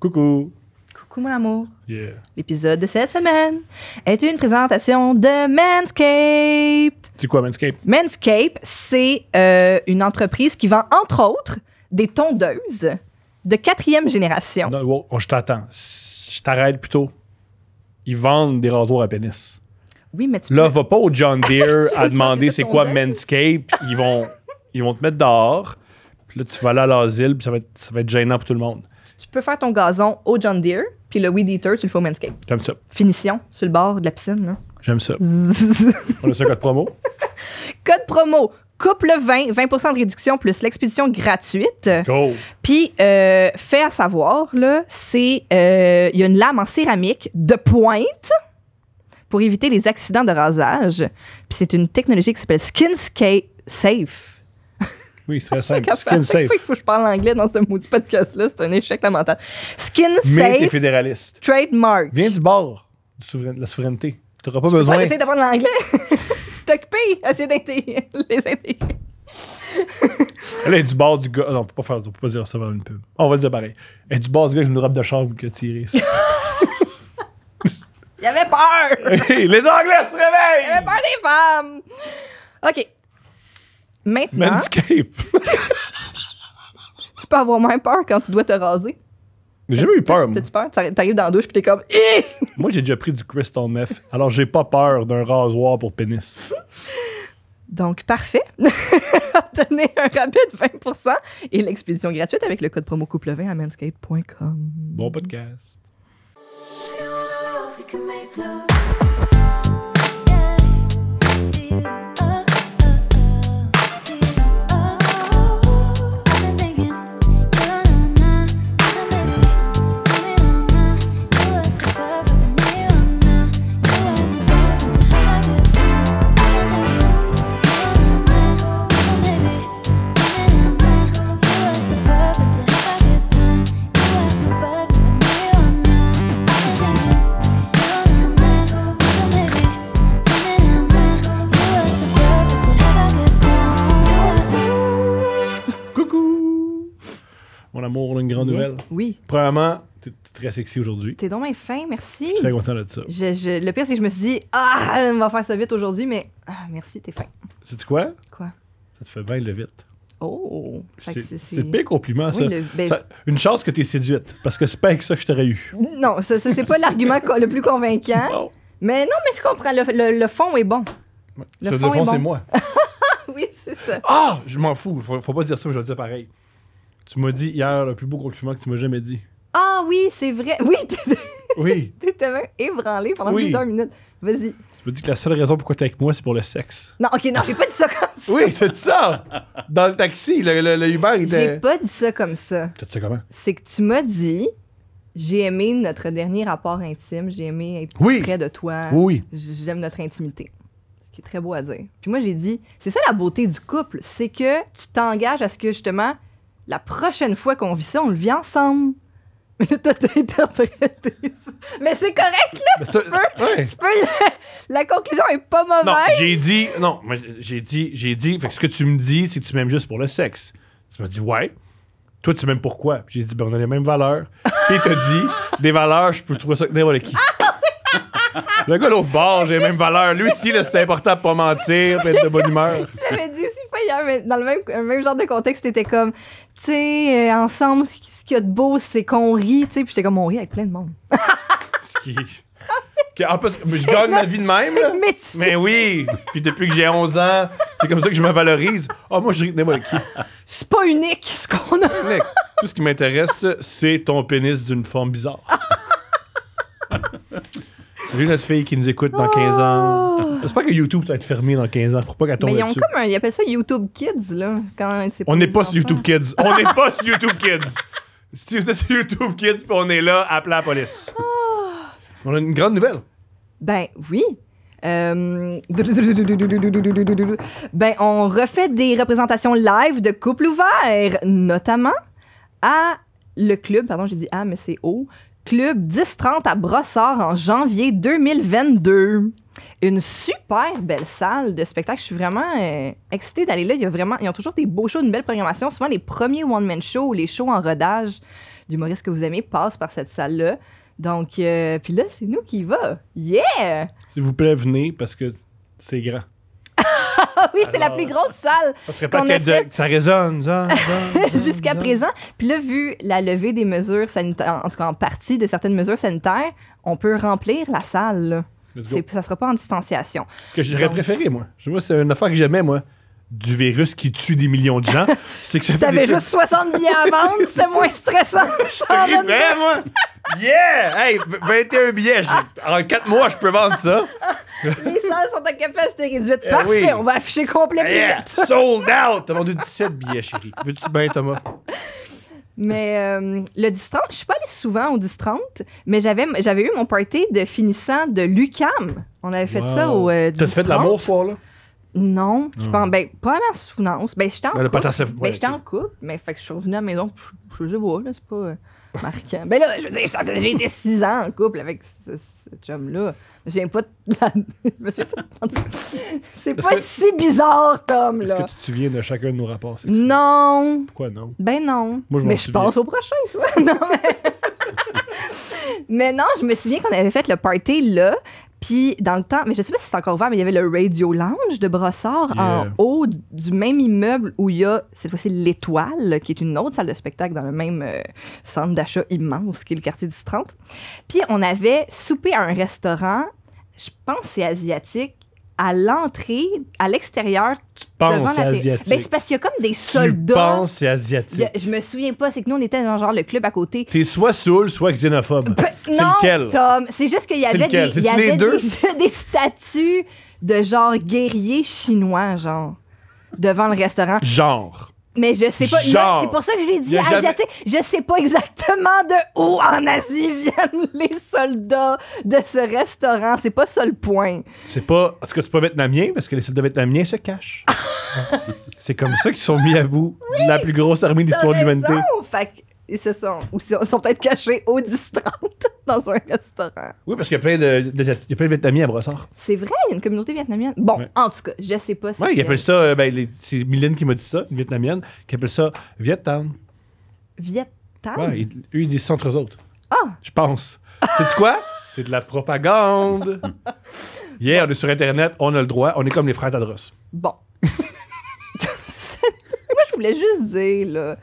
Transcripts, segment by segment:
Coucou. Coucou mon amour. L'épisode de cette semaine est une présentation de Manscape. C'est quoi Manscape? Manscape, c'est euh, une entreprise qui vend entre autres des tondeuses de quatrième génération. Oh, je t'attends. Je t'arrête plutôt. Ils vendent des rasoirs à pénis. Oui, mais tu Là, va pas au John Deere à demander c'est quoi Manscape. Ils vont, ils vont te mettre dehors tu vas aller à l'asile, puis ça va, être, gênant pour tout le monde. Tu peux faire ton gazon au John Deere, puis le Weed Eater, tu le fais au Manscape. J'aime ça. Finition sur le bord de la piscine. J'aime ça. On a ça code promo. code promo. Couple 20, 20 de réduction plus l'expédition gratuite. go. Puis, euh, fait à savoir, là, c'est. Euh, il y a une lame en céramique de pointe pour éviter les accidents de rasage. Puis, c'est une technologie qui s'appelle Skinscape Safe. Oui, c'est très simple. Skin safe. Fois, il faut que je parle anglais dans ce maudit podcast-là. C'est un échec lamentable. Skin Mais safe. Mais fédéraliste. Trademark. Viens du bord de la souveraineté. Tu n'auras pas je besoin. Moi, j'essaie d'apprendre l'anglais. T'occuper, essayer d'intégrer. Les intégrer. Elle est du bord du gars. Non, on peut pas faire, on peut pas dire ça dans une pub. On va dire pareil. Elle est du bord du gars qui une robe de chambre qui a tiré. Il avait peur! les Anglais se réveillent! Il avait peur des femmes! OK. Maintenant. Manscape. tu peux avoir moins peur quand tu dois te raser. j'ai jamais eu peur. T'as-tu peur? T'arrives dans la douche et t'es comme. Moi, j'ai déjà pris du crystal meth. Alors, j'ai pas peur d'un rasoir pour pénis. Donc, parfait. Obtenez un de 20 et l'expédition gratuite avec le code promo couple 20 à manscape.com. Bon podcast. amour, une grande nouvelle. Oui. Premièrement, t'es très sexy aujourd'hui. T'es donc bien fin, merci. Je suis très content de ça. le pire, c'est que je me suis dit, ah, on va faire ça vite aujourd'hui, mais ah, merci, t'es fin. C'est tu quoi? Quoi? Ça te fait bien le vite. Oh! C'est pire compliment, ça. Oui, le, ben, Une chance que t'es séduite, parce que c'est pas avec ça que je t'aurais eu. Non, c'est pas l'argument le plus convaincant. Mais non, mais je comprends, le, fond est bon. Le, fond, c'est moi. oui, c'est ça. Ah! Je m'en fous, faut, faut pas dire ça, mais je le pareil. Tu m'as dit hier le plus beau compliment que tu m'as jamais dit. Ah oui, c'est vrai. Oui, oui. t'étais même ébranlé pendant plusieurs minutes. Vas-y. Tu m'as dit que la seule raison pourquoi t'es avec moi, c'est pour le sexe. Non, ok, non, j'ai pas dit ça comme ça. Oui, t'as dit ça. Dans le taxi, le, le, Uber J'ai pas dit ça comme ça. T'as dit ça comment? C'est que tu m'as dit, j'ai aimé notre dernier rapport intime, j'ai aimé être près de toi. Oui. J'aime notre intimité. Ce qui est très beau à dire. Puis moi, j'ai dit, c'est ça la beauté du couple, c'est que tu t'engages à ce que justement la prochaine fois qu'on vit ça, on le vit ensemble. Mais c'est correct, là. Tu peux, la conclusion est pas mauvaise. Non, j'ai dit. Non, j'ai dit. J'ai dit. Fait que ce que tu me dis, c'est que tu m'aimes juste pour le sexe. Tu m'as dit, ouais. Toi, tu m'aimes pourquoi? J'ai dit, ben, on a les mêmes valeurs. Il t'as dit, des valeurs, je peux trouver ça n'importe le gars, l'autre bord, j'ai les mêmes valeurs. Lui aussi, c'était important de pas mentir, être de bonne humeur. tu m'avais dit aussi, hier, dans le même, genre de contexte, étais comme, tu sais, euh, ensemble, ce qu'il y a de beau, c'est qu'on rit, tu sais. Puis j'étais comme, on rit avec plein de monde. ce qui. En plus, je gagne ma vie de même. Mais oui. Puis depuis que j'ai 11 ans, c'est comme ça que je me valorise. Oh, moi, je ris le qui. C'est pas unique ce qu'on a. Tout ce qui m'intéresse, c'est ton pénis d'une forme bizarre. J'ai notre fille qui nous écoute dans 15 ans. Ah! J'espère que YouTube va être fermé dans 15 ans Faut pas qu'elle tombe. Mais ils ont comme un, ils appellent ça YouTube Kids, là. on n'est pas sur YouTube Kids. On n'est pas sur YouTube Kids. Si vous êtes sur YouTube Kids, puis on est là, appelez la police. Ah! On a une grande nouvelle. Ben oui. Euh, ben, on refait des représentations live de couple ouvert, notamment à le club, pardon, j'ai dit ah, mais c'est O. Club 10-30 à Brossard en janvier 2022. Une super belle salle de spectacle. Je suis vraiment euh, excitée d'aller là. Il y a vraiment, ils ont toujours des beaux shows, une belle programmation. Souvent, les premiers one-man shows les shows en rodage d'humoristes que vous aimez passent par cette salle-là. Donc, euh, puis là, c'est nous qui y va. Yeah! S'il vous plaît, venez parce que c'est grand. Ah oui, c'est la plus grosse salle. Ça serait pas Ça résonne, ça. Jusqu'à présent. Puis là, vu la levée des mesures sanitaires, en tout cas en partie de certaines mesures sanitaires, on peut remplir la salle. Là. Ça sera pas en distanciation. Ce que j'aurais préféré, moi. Moi, c'est une affaire que j'aimais, moi du virus qui tue des millions de gens, c'est que ça T'avais juste 60 billets à vendre, c'est moins stressant. Je bien moi! Yeah! Hey, 21 billets, en 4 mois, je peux vendre ça. Les salles sont en capacité réduite. Eh Parfait, on va afficher complet Yeah. Sold out! T'as vendu 17 billets, chérie. Veux-tu Thomas? Mais euh, le 10 je suis pas allée souvent au 10 mais j'avais, eu mon party de finissant de l'UCAM. On avait fait ça au euh, 10 T'as fait de l'amour soir-là? Non, je pense, ben, pas à ma souvenance. Ben, suis en, ben, couple, ben, en couple, mais fait que je suis revenu à la maison, je, je là, c'est pas euh, marquant. ben là, je veux j'ai été six ans en couple avec ce, cet chum-là. Je viens pas je me pas de... C'est pas si bizarre, Tom, là. Est-ce que tu te souviens de chacun de nos rapports Non. Pourquoi non? Ben non. mais je pense au prochain, tu vois. non, mais... mais non, je me souviens qu'on avait fait le party là, puis dans le temps, mais je sais pas si c'est encore ouvert, mais il y avait le Radio Lounge de Brossard en haut du même immeuble où il y a cette fois-ci l'Étoile, qui est une autre salle de spectacle dans le même euh, centre d'achat immense qui est le quartier 10-30. Puis on avait soupé à un restaurant, je pense c'est asiatique, à l'entrée, à l'extérieur, devant la asiatique. Ben, c'est parce qu'il y a comme des soldats. Tu penses c'est asiatique. je me souviens pas, c'est que nous on était dans genre le club à côté. T'es soit saoul, soit xénophobe. Ben, non, Tom, c'est juste qu'il y avait des, y avait des statues de genre guerriers chinois, genre devant le restaurant. Genre. Mais je sais pas. C'est pour ça que j'ai dit Je sais pas exactement de où en Asie viennent les soldats de ce restaurant. C'est pas ça le point. C'est pas. Est-ce que c'est pas vietnamien? Parce que les soldats vietnamiens se cachent. c'est comme ça qu'ils sont mis à bout. la plus grosse armée d'histoire de l'humanité ils se sont, sont peut-être cachés au 10-30 dans un restaurant. Oui, parce qu'il y a plein de, il y a plein de Vietnamiens à Brossard. C'est vrai, il y a une communauté vietnamienne. Bon, en tout cas, je sais pas si. Oui, ils appellent ça, euh, ben, c'est Mylène qui m'a dit ça, une vietnamienne, qui appelle ça vietnam. Vietnam? Oui, eux, ils, disent ça entre eux autres. Ah! Je pense. C'est tu quoi? C'est de la propagande. Hier, yeah, on est sur Internet, on a le droit, on est comme les frères Tadros. Bon. voulais juste dire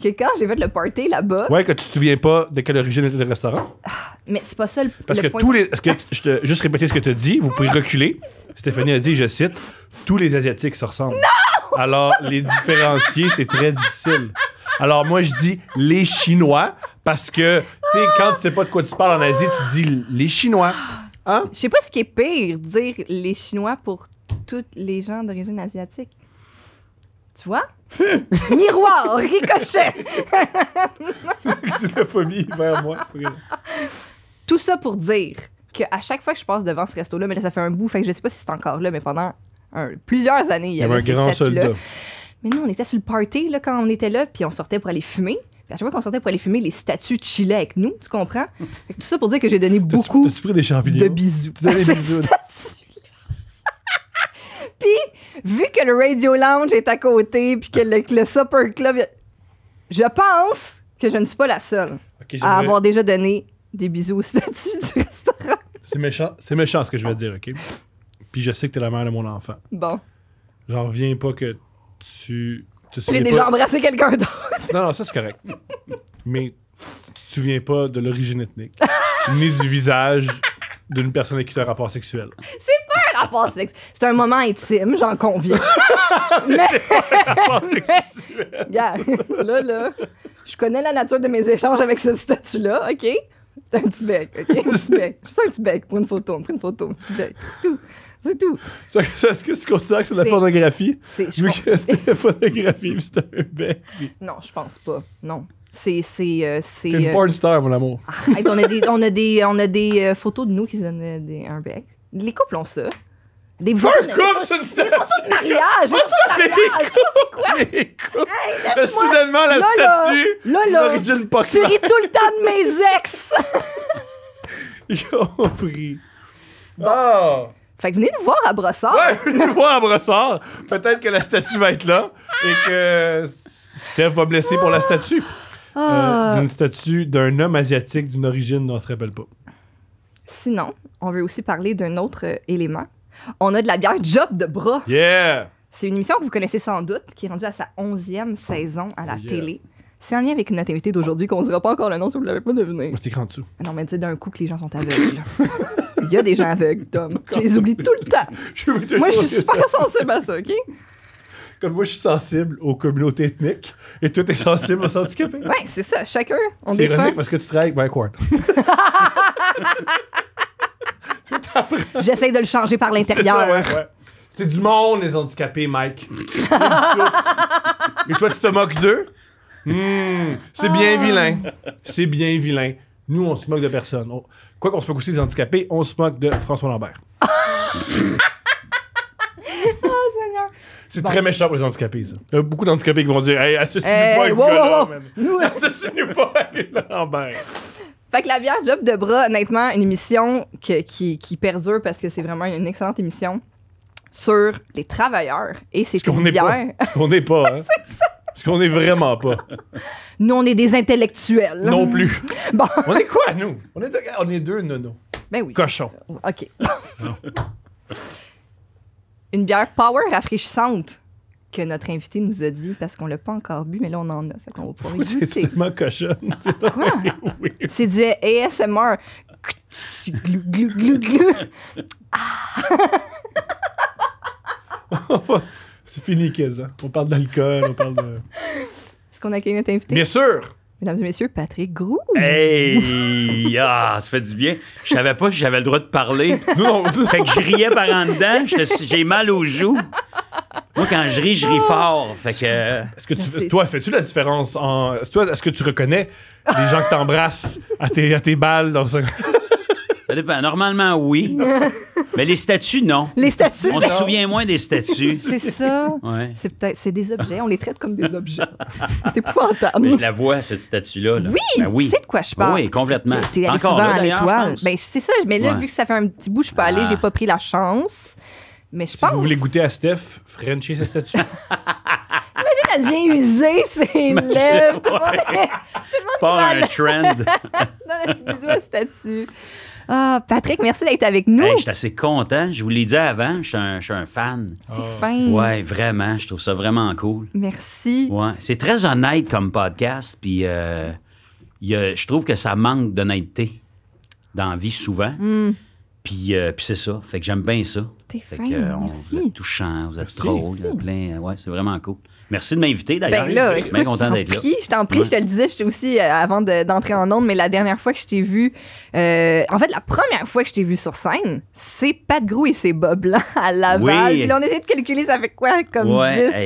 que quand j'ai fait le party là-bas. Ouais, que tu te souviens pas de quelle origine était le restaurant. Ah, mais c'est pas ça le Parce que tous les. que je te, juste répéter ce que tu as dit, vous pouvez reculer. Stéphanie a dit, je cite, tous les Asiatiques se ressemblent. Non! Alors, les différencier, c'est très difficile. Alors moi je dis les Chinois parce que tu sais quand tu sais pas de quoi tu parles en Asie, tu dis les Chinois. Hein? Je sais pas ce qui est pire, dire les Chinois pour tous les gens d'origine asiatique. Tu vois? Hmm. Miroir, ricochet. C'est la famille vers moi. Tout ça pour dire que à chaque fois que je passe devant ce resto-là, mais là, ça fait un bout, fait que je sais pas si c'est encore là, mais pendant plusieurs années, il y avait, un grand soldat. Mais nous, on était sur le party là, quand on était là, puis on sortait pour aller fumer. à chaque fois qu'on sortait pour aller fumer, les statues chillaient avec nous, tu comprends? tout ça pour dire que j'ai donné beaucoup pris des champignons? de bisous. Des bisous. Puis, vu que le Radio Lounge est à côté, puis que le, Supper Club, je pense que je ne suis pas la seule à avoir déjà donné des bisous au statut du restaurant. C'est méchant, c'est méchant ce que je vais dire, OK? Puis je sais que t'es la mère de mon enfant. Bon. J'en reviens pas que tu. tu J'ai déjà embrassé quelqu'un d'autre. Non, non, ça c'est correct. Mais tu te souviens pas de l'origine ethnique, ni du visage d'une personne avec qui tu as rapport sexuel. C'est pas c'est un moment intime, j'en conviens. mais. yeah. Là, là, je connais la nature de mes échanges avec cette statue-là, OK? C'est un petit bec, OK? Un petit bec. Juste un petit bec. pour une photo, on prend une photo, un petit bec. C'est tout. C'est tout. Est-ce que tu considères que c'est de la pornographie? C'est je que c'est de la photographie, c'est un bec. Non, je pense pas. Non. C'est. C'est euh, une euh, porn star, mon amour. on a des, on a des, on a des euh, photos de nous qui donnent un bec. Les couples ont ça. Des photos, un couple, c'est une de mariage! Des photos de mariage! C'est quoi? Soudainement, la là, statue là, là, Tu ris tout le temps de mes ex! Ils ont pris. Bon. Oh. Fait que venez nous voir à Brossard. Ouais, venez nous voir à Brossard. Peut-être que la statue va être là et que Steph va blesser pour la statue. Ah. Euh, d'une statue d'un homme asiatique d'une origine dont on se rappelle pas. Sinon, on veut aussi parler d'un autre euh, élément on a de la bière Job de bras. Yeah! C'est une émission que vous connaissez sans doute, qui est rendue à sa 11e saison à la télé. C'est en lien avec notre invité d'aujourd'hui, qu'on ne dira pas encore le nom si vous ne l'avez pas deviné. C'est écrit en dessous. Non, mais dis d'un coup que les gens sont aveugles. Il y a des gens aveugles, Tom. Tu les oublies tout le temps. Moi, je suis super sensible à ça, OK? Comme moi, je suis sensible aux communautés ethniques et toi, es sensible aux handicapés. Oui, c'est ça. Chacun, on C'est ironique parce que tu travailles avec Mike Ward. J'essaie de le changer par l'intérieur. C'est du monde, les handicapés, Mike. Et toi, tu te moques d'eux? Hmm, c'est bien ah. vilain. C'est bien vilain. Nous, on se moque de personne. Quoi qu'on se moque aussi des handicapés, on se moque de François Lambert. Oh, c'est très méchant pour les handicapés, ça. Il y a beaucoup d'handicapés qui vont dire Hey, eh, nous pas avec nous pas avec Lambert. Fait que la bière Job de bras, honnêtement, une émission qui, perdure parce que c'est vraiment une excellente émission sur les travailleurs. Et c'est une bière. Pas, on n'est pas. Hein? Ce qu'on est vraiment pas. Nous, on est des intellectuels. Non plus. Bon. On est quoi, nous? On est deux, on est nonos. Ben oui. Cochons. OK. Une bière power rafraîchissante que notre invité nous a dit parce qu'on l'a pas encore bu, mais là, on en a. Fait qu'on va pouvoir C'est tellement cochonne. Quoi? C'est du ASMR. C'est glou, Ah! C'est fini, Kéza. Hein. On parle d'alcool, on parle de... Est-ce qu'on accueille notre invité? Bien sûr! Mesdames et messieurs, Patrick Groux. Hey! Ah, ça fait du bien. Je savais pas si j'avais le droit de parler. Fait que je riais par en dedans. J'ai mal aux joues. Moi, quand je ris, je ris fort. Euh, est-ce que toi, fais-tu la différence en. Est-ce que tu reconnais les gens que t'embrasses à tes, à tes balles dans ce. Ça dépend. Normalement, oui. mais les statues, non. Les statues, On se souvient moins des statues. C'est ça. C'est des objets. On les traite comme des objets. Mais je la vois, cette statue-là. Ben oui, tu sais de quoi je parle. Oui, complètement. T'es à l'étoile. Ben, c'est ça. Mais là, vu que ça fait un petit bout, je peux pas allée, ah. j'ai pas pris la chance. Mais je si pense. Vous voulez goûter à Steph, Frenchie cette statue. Imagine, elle devient usée, ses lèvres. Tout le monde est. Tout C'est pas un trend. non, un petit bisou à statue. Ah, Patrick, merci d'être avec nous. je suis assez content. Je vous l'ai dit avant, je suis un, fan. T'es fan. Oui, Ouais, vraiment. Je trouve ça vraiment cool. Merci. Ouais. C'est très honnête comme podcast, puis euh, je trouve que ça manque d'honnêteté dans vie souvent. Hmm. Puis, euh, puis c'est ça. Fait que j'aime bien ça. T'es fan, euh, Vous êtes touchant, vous êtes trop. plein. Ouais, c'est vraiment cool. Merci de m'inviter d'ailleurs. Ben là, bien content d'être là. Je t'en prie, je te le disais, aussi euh, avant d'entrer en onde, mais la dernière fois que je t'ai vu, euh, en fait, la première fois que je t'ai vu sur scène, c'est Pat Grou et c'est Bob Blanc à Laval. Oui. Puis là, on de calculer, ça fait quoi comme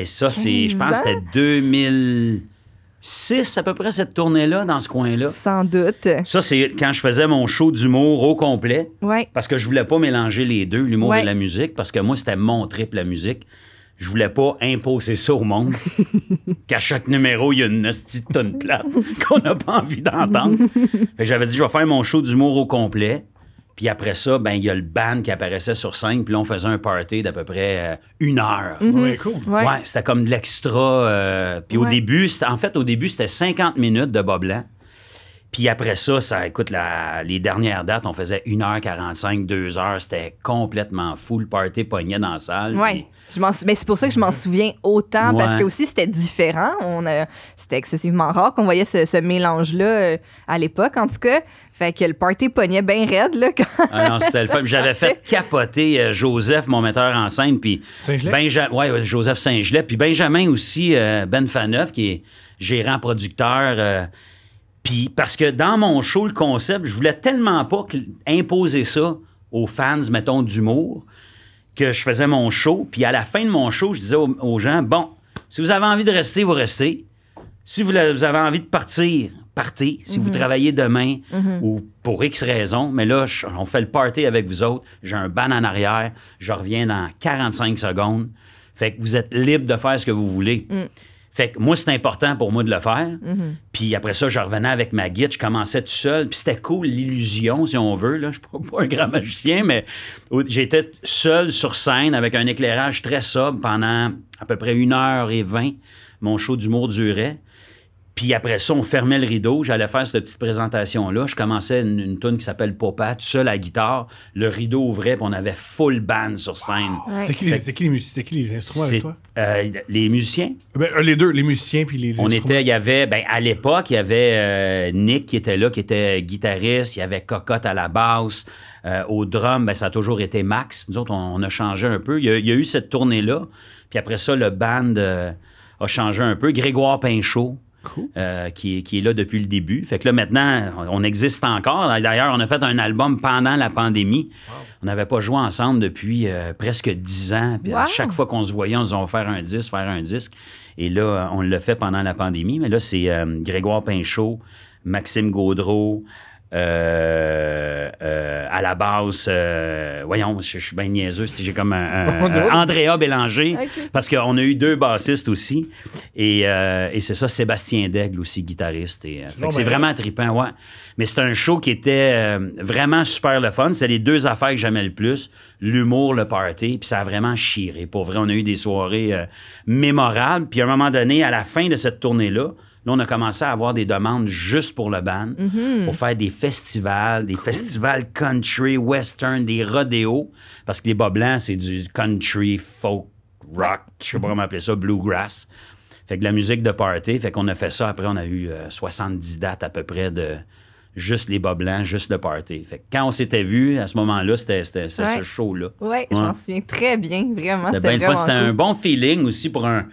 10, ça, c'est, je pense que c'était 2006 à peu près cette tournée-là dans ce coin-là. Sans doute. Ça, c'est quand je faisais mon show d'humour au complet. Oui. Parce que je voulais pas mélanger les deux, l'humour et la musique, parce que moi, c'était mon trip, la musique je voulais pas imposer ça au monde. Qu'à chaque numéro, il y a une petite tonne plate qu'on n'a pas envie d'entendre. j'avais dit, je vais faire mon show d'humour au complet. Puis après ça, ben il y a le band qui apparaissait sur scène, puis là, on faisait un party d'à peu près euh, une heure. Mhm. ouais, cool. Ouais, c'était comme de l'extra. Euh, puis au début, en fait, au début, c'était 50 minutes de Bob Blanc. Puis après ça, ça, écoute, les dernières dates, on faisait 1h45, 2h. C'était complètement fou. Le party pognait dans la salle. Oui mais c'est pour ça que je m'en souviens autant parce que aussi c'était différent. On euh, c'était excessivement rare qu'on voyait ce, mélange-là euh, à l'époque, en tout cas. Fait que le party pognait bien raide, là. Ah le J'avais fait capoter euh, Joseph, mon metteur en scène, puis Benjamin. Ouais, Joseph Saint-Gelais, puis Benjamin aussi, Ben Faneuf, qui est gérant producteur. puis parce que dans mon show, le concept, je voulais tellement pas imposer ça aux fans, mettons, d'humour que je faisais mon show. Puis à la fin de mon show, je disais aux, gens, bon, si vous avez envie de rester, vous restez. Si vous, avez envie de partir, partez. Si vous mhm. travaillez demain mhm. ou pour X raisons, mais là, on fait le party avec vous autres. J'ai un ban en arrière. Je reviens dans 45 secondes. Fait que vous êtes libre de faire ce que vous voulez. Mm. Fait que moi, c'était important pour moi de le faire. Mhm. Puis après ça, je revenais avec ma guide, je commençais tout seul. Puis c'était cool, l'illusion, si on veut. Là. Je ne suis pas un grand magicien, mais j'étais seul sur scène avec un éclairage très sobre pendant à peu près une heure et vingt. Mon show d'humour durait. Puis après ça, on fermait le rideau. J'allais faire cette petite présentation-là. Je commençais une, une qui s'appelle Popat. tout seul à la guitare. Le rideau ouvrait, puis on avait full band sur scène. C'est qui, qui, les instruments avec toi? Euh, les musiciens. Eh ben, euh, les deux, les musiciens puis les, On était, il y avait, ben, à l'époque, il y avait euh, Nick qui était là, qui était guitariste. Il y avait Cocotte à la basse. au drum, ben, ça a toujours été Max. Nous autres, on, a changé un peu. Il y a, eu cette tournée-là. Puis après ça, le band a changé un peu. Grégoire Pinchot euh, qui, est là depuis le début. Fait que là, maintenant, on existe encore. D'ailleurs, on a fait un album pendant la pandémie. On n'avait pas joué ensemble depuis euh, presque dix ans. à chaque fois qu'on se voyait, on nous a faire un disque, faire un disque. Et là, on l'a fait pendant la pandémie. Mais là, c'est euh, Grégoire Pinchot, Maxime Gaudreau, euh, euh, à la base, euh, voyons, je, suis bien niaiseux, j'ai comme un, Andrea Bélanger, parce qu'on a eu deux bassistes aussi, et, c'est ça, Sébastien Daigle aussi, guitariste. Et, c'est ben, vraiment trippant, ouais. Mais c'est un show qui était vraiment super le fun. C'est les deux affaires que j'aimais le plus, l'humour, le party, puis ça a vraiment chiré. Pour vrai, on a eu des soirées mémorables, puis à un moment donné, à la fin de cette tournée-là, Là, on a commencé à avoir des demandes juste pour le band, mhm. pour faire des festivals, des festivals country, western, des rodéos, parce que les bas blancs, c'est du country, folk, rock, je sais pas comment appeler ça, bluegrass. Fait que la musique de party, fait qu'on a fait ça. Après, on a eu 70 euh, dates à peu près de juste les bas blancs, juste le party. Fait que quand on s'était vu à ce moment-là, c'était ce show-là. Oui, ouais. je m'en souviens très bien, vraiment. C'était bien C'était un bon feeling aussi pour un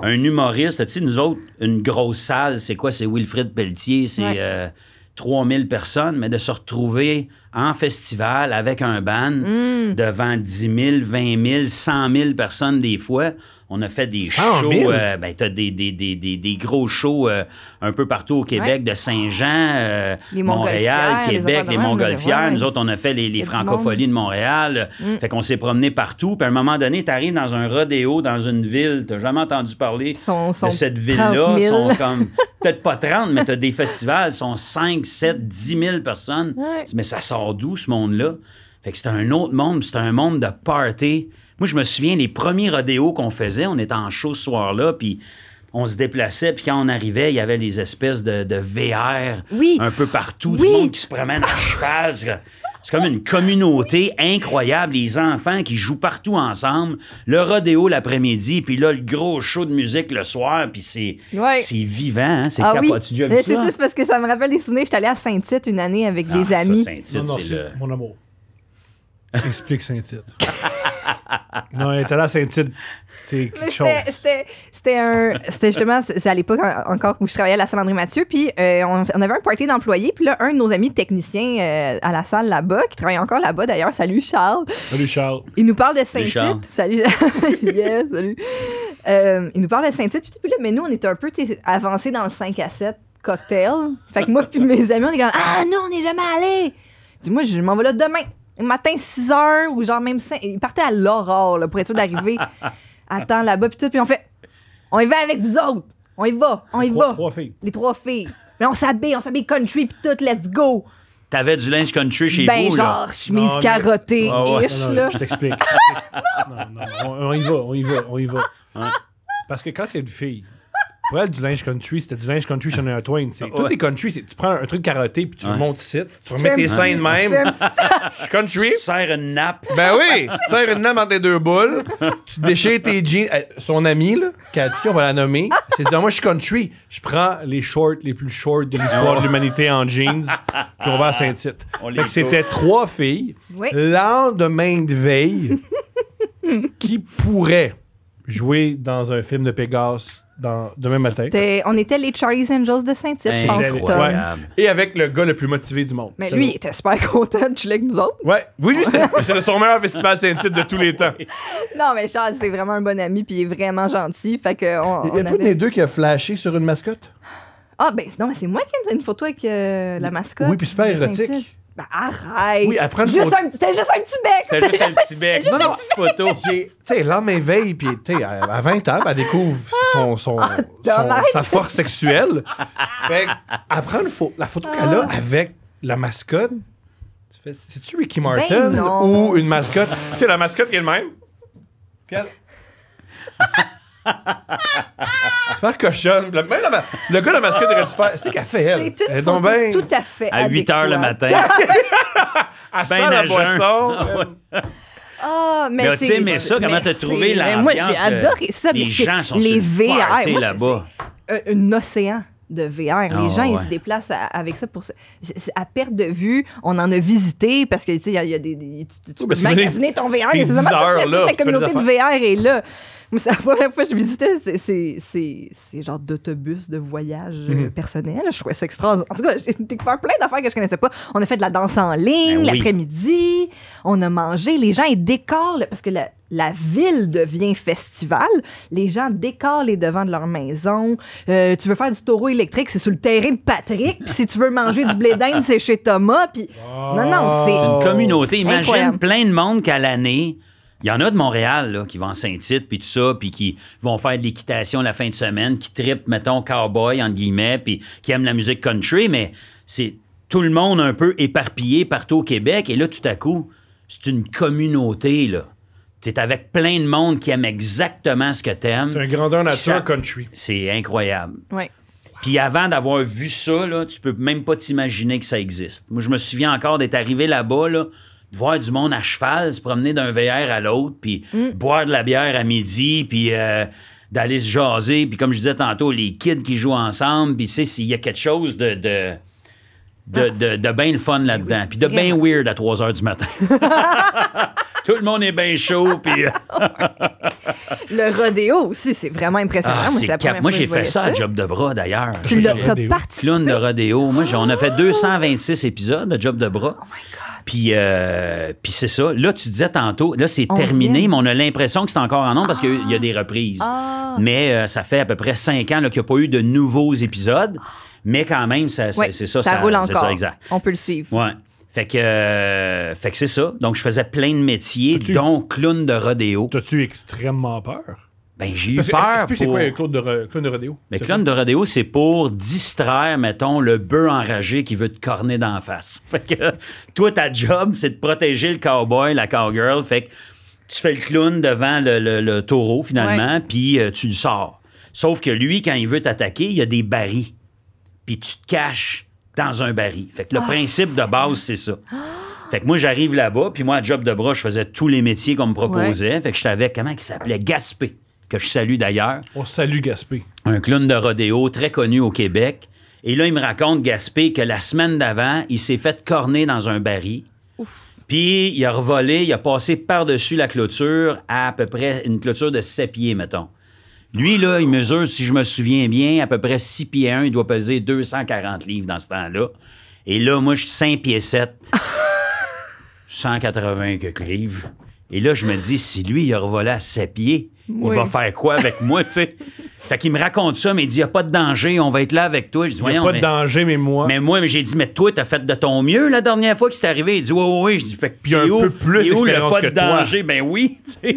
un humoriste, tu sais, nous autres, une grosse salle, c'est quoi? C'est Wilfrid Pelletier, c'est 3000 euh, personnes, mais de se retrouver en festival avec un band mm. devant 10 000, 20 000, 100 000 personnes des fois, on a fait des shows. Euh, ben, t'as des, gros shows euh, un peu partout au Québec, de Saint-Jean, Montréal, euh, Québec, les, Montgolfières. Nous autres, on a fait les, les francopholies de Montréal. Mm. Fait qu'on s'est promené partout. Puis à un moment donné, tu t'arrives dans un rodéo, dans une ville. T'as jamais entendu parler de cette ville-là. sont comme. Peut-être pas 30, mais t'as des festivals, sont 5, 7, 10 000 personnes. Mais ça sort d'où, ce monde-là? Fait que c'est un autre monde, c'est un monde de party. Moi, je me souviens, des premiers rodéos qu'on faisait, on était en show ce soir-là, puis on se déplaçait, puis quand on arrivait, il y avait les espèces de, VR un peu partout, du monde qui se promène à cheval. C'est comme une communauté incroyable, les enfants qui jouent partout ensemble, le rodéo l'après-midi, puis là, le gros show de musique le soir, puis c'est c'est vivant, hein? c'est ah oui. C'est ça, c'est parce que ça me rappelle des souvenirs. J'étais allé à Saint-Tite une année avec des ah, amis. Saint-Tite, mon amour. Explique Saint-Tite. non, elle était là, c'est un titre. C'était un. C'était justement, à l'époque encore où je travaillais à la salle André Mathieu. Puis euh, on, avait un party d'employés. Puis là, un de nos amis techniciens euh, à la salle là-bas, qui travaille encore là-bas d'ailleurs, salut Charles. Salut Charles. Il nous parle de Saint-Tite. Salut. yes, salut. Euh, il nous parle de Saint-Tite. Puis là, mais nous, on était un peu avancés dans le 5 à 7 cocktail. Fait que moi, puis mes amis, on est comme Ah non, on n'est jamais allé Dis-moi, je m'en vais là demain le matin 6 heures ou genre même 5. Ils partaient à l'aurore pour être sûr d'arriver. Attends là-bas, puis tout. Puis on fait On y va avec vous autres. On y va. On y va. va. Trois filles. Les trois filles. Mais on s'habille, on s'habille country, puis tout. Let's go. T'avais du linge country chez ben, vous, là? Ben, genre, chemise carottée, ah là. Je t'explique. non, non, on, on, y va, on y va, on y va. Hein? Parce que quand t'es une fille, pour elle, du linge country, c'était du linge country un Twain. C'est, ah, Tout est country, tu prends un truc caroté, puis tu le montes ici, tu remets tes seins de même. Je suis country. Tu serres une nappe. Ben oui, tu serres une nappe entre tes deux boules, tu déchires tes jeans. Euh, son amie, là, Cathy, on va la nommer, c'est dit ah, Moi, je suis country. Je prends les shorts les plus shorts de l'histoire de l'humanité en jeans, puis on va à Saint-Tite. Fait que c'était trois filles, de main de veille, qui pourraient jouer dans un film de Pégase demain matin. on était les Charlie's Angels de Saint-Tite, je pense. Et avec le gars le plus motivé du monde. Mais lui, il était super content de chiller avec nous autres. Ouais. Oui, c'est c'était son meilleur festival Saint-Tite de tous les temps. Non, mais Charles, c'est vraiment un bon ami, puis il est vraiment gentil. Fait que on, Il y a une les deux qui a flashé sur une mascotte. Ah, ben non, mais c'est moi qui ai fait une photo avec euh, la mascotte. Oui, puis super érotique. Bah, arrête! Oui, après une juste Un, c'était juste un petit bec! C'était juste, un petit bec. Non, non, petite photo. Tu sais, lendemain veille, puis tu sais, à 20 ans, ben, elle découvre son, ah, sa force sexuelle. fait elle la photo qu'elle a ah. avec la mascotte. Tu fais, c'est-tu Ricky ben Martin ou une mascotte? tu sais, la mascotte qui est le même. Puis c'est pas cochon Le, gars gars, la mascotte, aurait dû faire. C'est qu'elle fait, elle. C'est elle ben... tout à fait. À 8 h le matin. Ben à ben sent la boisson. Ah, oh, mais tu sais, mais ça, comment t'as trouvé l'ambiance? Moi, j'ai euh, adoré ça. Les gens sont les VR, là-bas. Un océan de VR. les ah gens, ils se déplacent avec ça pour à perte de vue. On en a visité parce que tu sais, il y, a des, des peux magasiner ton VR. c'est vraiment la communauté de VR est là c'est la première fois que je visitais ces genres d'autobus de voyage euh, mhm. personnel. Je trouvais ça extraordinaire. En tout cas, j'ai découvert plein d'affaires que je connaissais pas. On a fait de la danse en ligne ben l'après-midi. On a mangé. Les gens, ils décorent, parce que la, la ville devient festival. Les gens décorent les devants de leur maison. Euh, tu veux faire du taureau électrique, c'est sur le terrain de Patrick. Puis si tu veux manger du blé d'Inde, c'est chez Thomas. Puis... Oh. Non, non, c'est. une communauté. Imagine plein de monde qu'à l'année il y en a de Montréal qui vont en Saint-Tite, puis tout ça, puis qui vont faire de l'équitation la fin de semaine, qui tripent, mettons, cowboy, entre guillemets, puis qui aiment la musique country, mais c'est tout le monde un peu éparpillé partout au Québec. Et là, tout à coup, c'est une communauté, là. T'es avec plein de monde qui aime exactement ce que t'aimes. C'est un grandeur nature country. C'est incroyable. Oui. Puis avant d'avoir vu ça, là, tu peux même pas t'imaginer que ça existe. Moi, je me souviens encore d'être arrivé là-bas, là, de voir du monde à cheval se promener d'un VR à l'autre, puis mm. boire de la bière à midi, puis euh, d'aller se jaser, puis comme je disais tantôt, les kids qui jouent ensemble, puis c'est s'il y a quelque chose de... de de, ah, bien le fun là-dedans. puis de bien weird à 3 h du matin. Tout le monde est bien chaud. Puis... Euh, le rodéo aussi, c'est vraiment impressionnant. Ah, moi, moi j'ai fait ça, à Job de bras d'ailleurs. Tu l'as participé. de rodéo. Moi, on a fait 226 ah! épisodes de Job de bras. Oh my God. Puis, euh, puis c'est ça. Là, tu disais tantôt, là, c'est terminé, mais on a l'impression que c'est encore en nombre parce qu'il y a ah! des reprises. Ah! mais euh, ça fait à peu près cinq ans qu'il n'y a pas eu de nouveaux épisodes. Mais quand même, ça, c'est ça, ça. roule encore. Ça, On peut le suivre. Ouais. Fait que, euh, fait que c'est ça. Donc, je faisais plein de métiers, dont clown de rodéo. T'as-tu extrêmement peur? Ben, j'ai eu peur. C'est quoi de, de Rodéo? Mais clown de Rodéo, c'est pour distraire, mettons, le bœuf enragé qui veut te corner d'en face. Fait que toi, ta job, c'est de protéger le cowboy, la cowgirl. Fait que tu fais le clown devant le, taureau, finalement, puis euh, tu le sors. Sauf que lui, quand il veut t'attaquer, il y a des barils. Puis tu te caches dans un baril. Fait que le ah, principe de base, c'est ça. Fait que moi, j'arrive là-bas, puis moi, à job de bras, je faisais tous les métiers qu'on me proposait. Fait que j'étais avec, comment il s'appelait? Gaspé que je salue d'ailleurs. On salue Gaspé. Un clown de rodéo très connu au Québec. Et là, il me raconte, Gaspé, que la semaine d'avant, il s'est fait corner dans un baril. Puis il a revolé, il a passé par-dessus la clôture à à peu près une clôture de 7 pieds, mettons. Lui, là, il mesure, si je me souviens bien, à peu près 6 pieds 1. Il doit peser 240 livres dans ce temps-là. Et là, moi, je suis 5 pieds 7. 180 que livres. Et là, je me dis, si lui, il a revolé à ses pieds, il va faire quoi avec moi, tu sais? Fait qu'il me raconte ça, mais il dit, il n'y a pas de danger, on va être là avec toi. Je dis, il n'y a pas de danger, mais moi. Mais moi, j'ai dit, mais toi, as fait de ton mieux la dernière fois que c'est arrivé. Il dit, oui, oui, Je dis, fait que, puis un peu plus pas de danger? Ben oui, tu sais.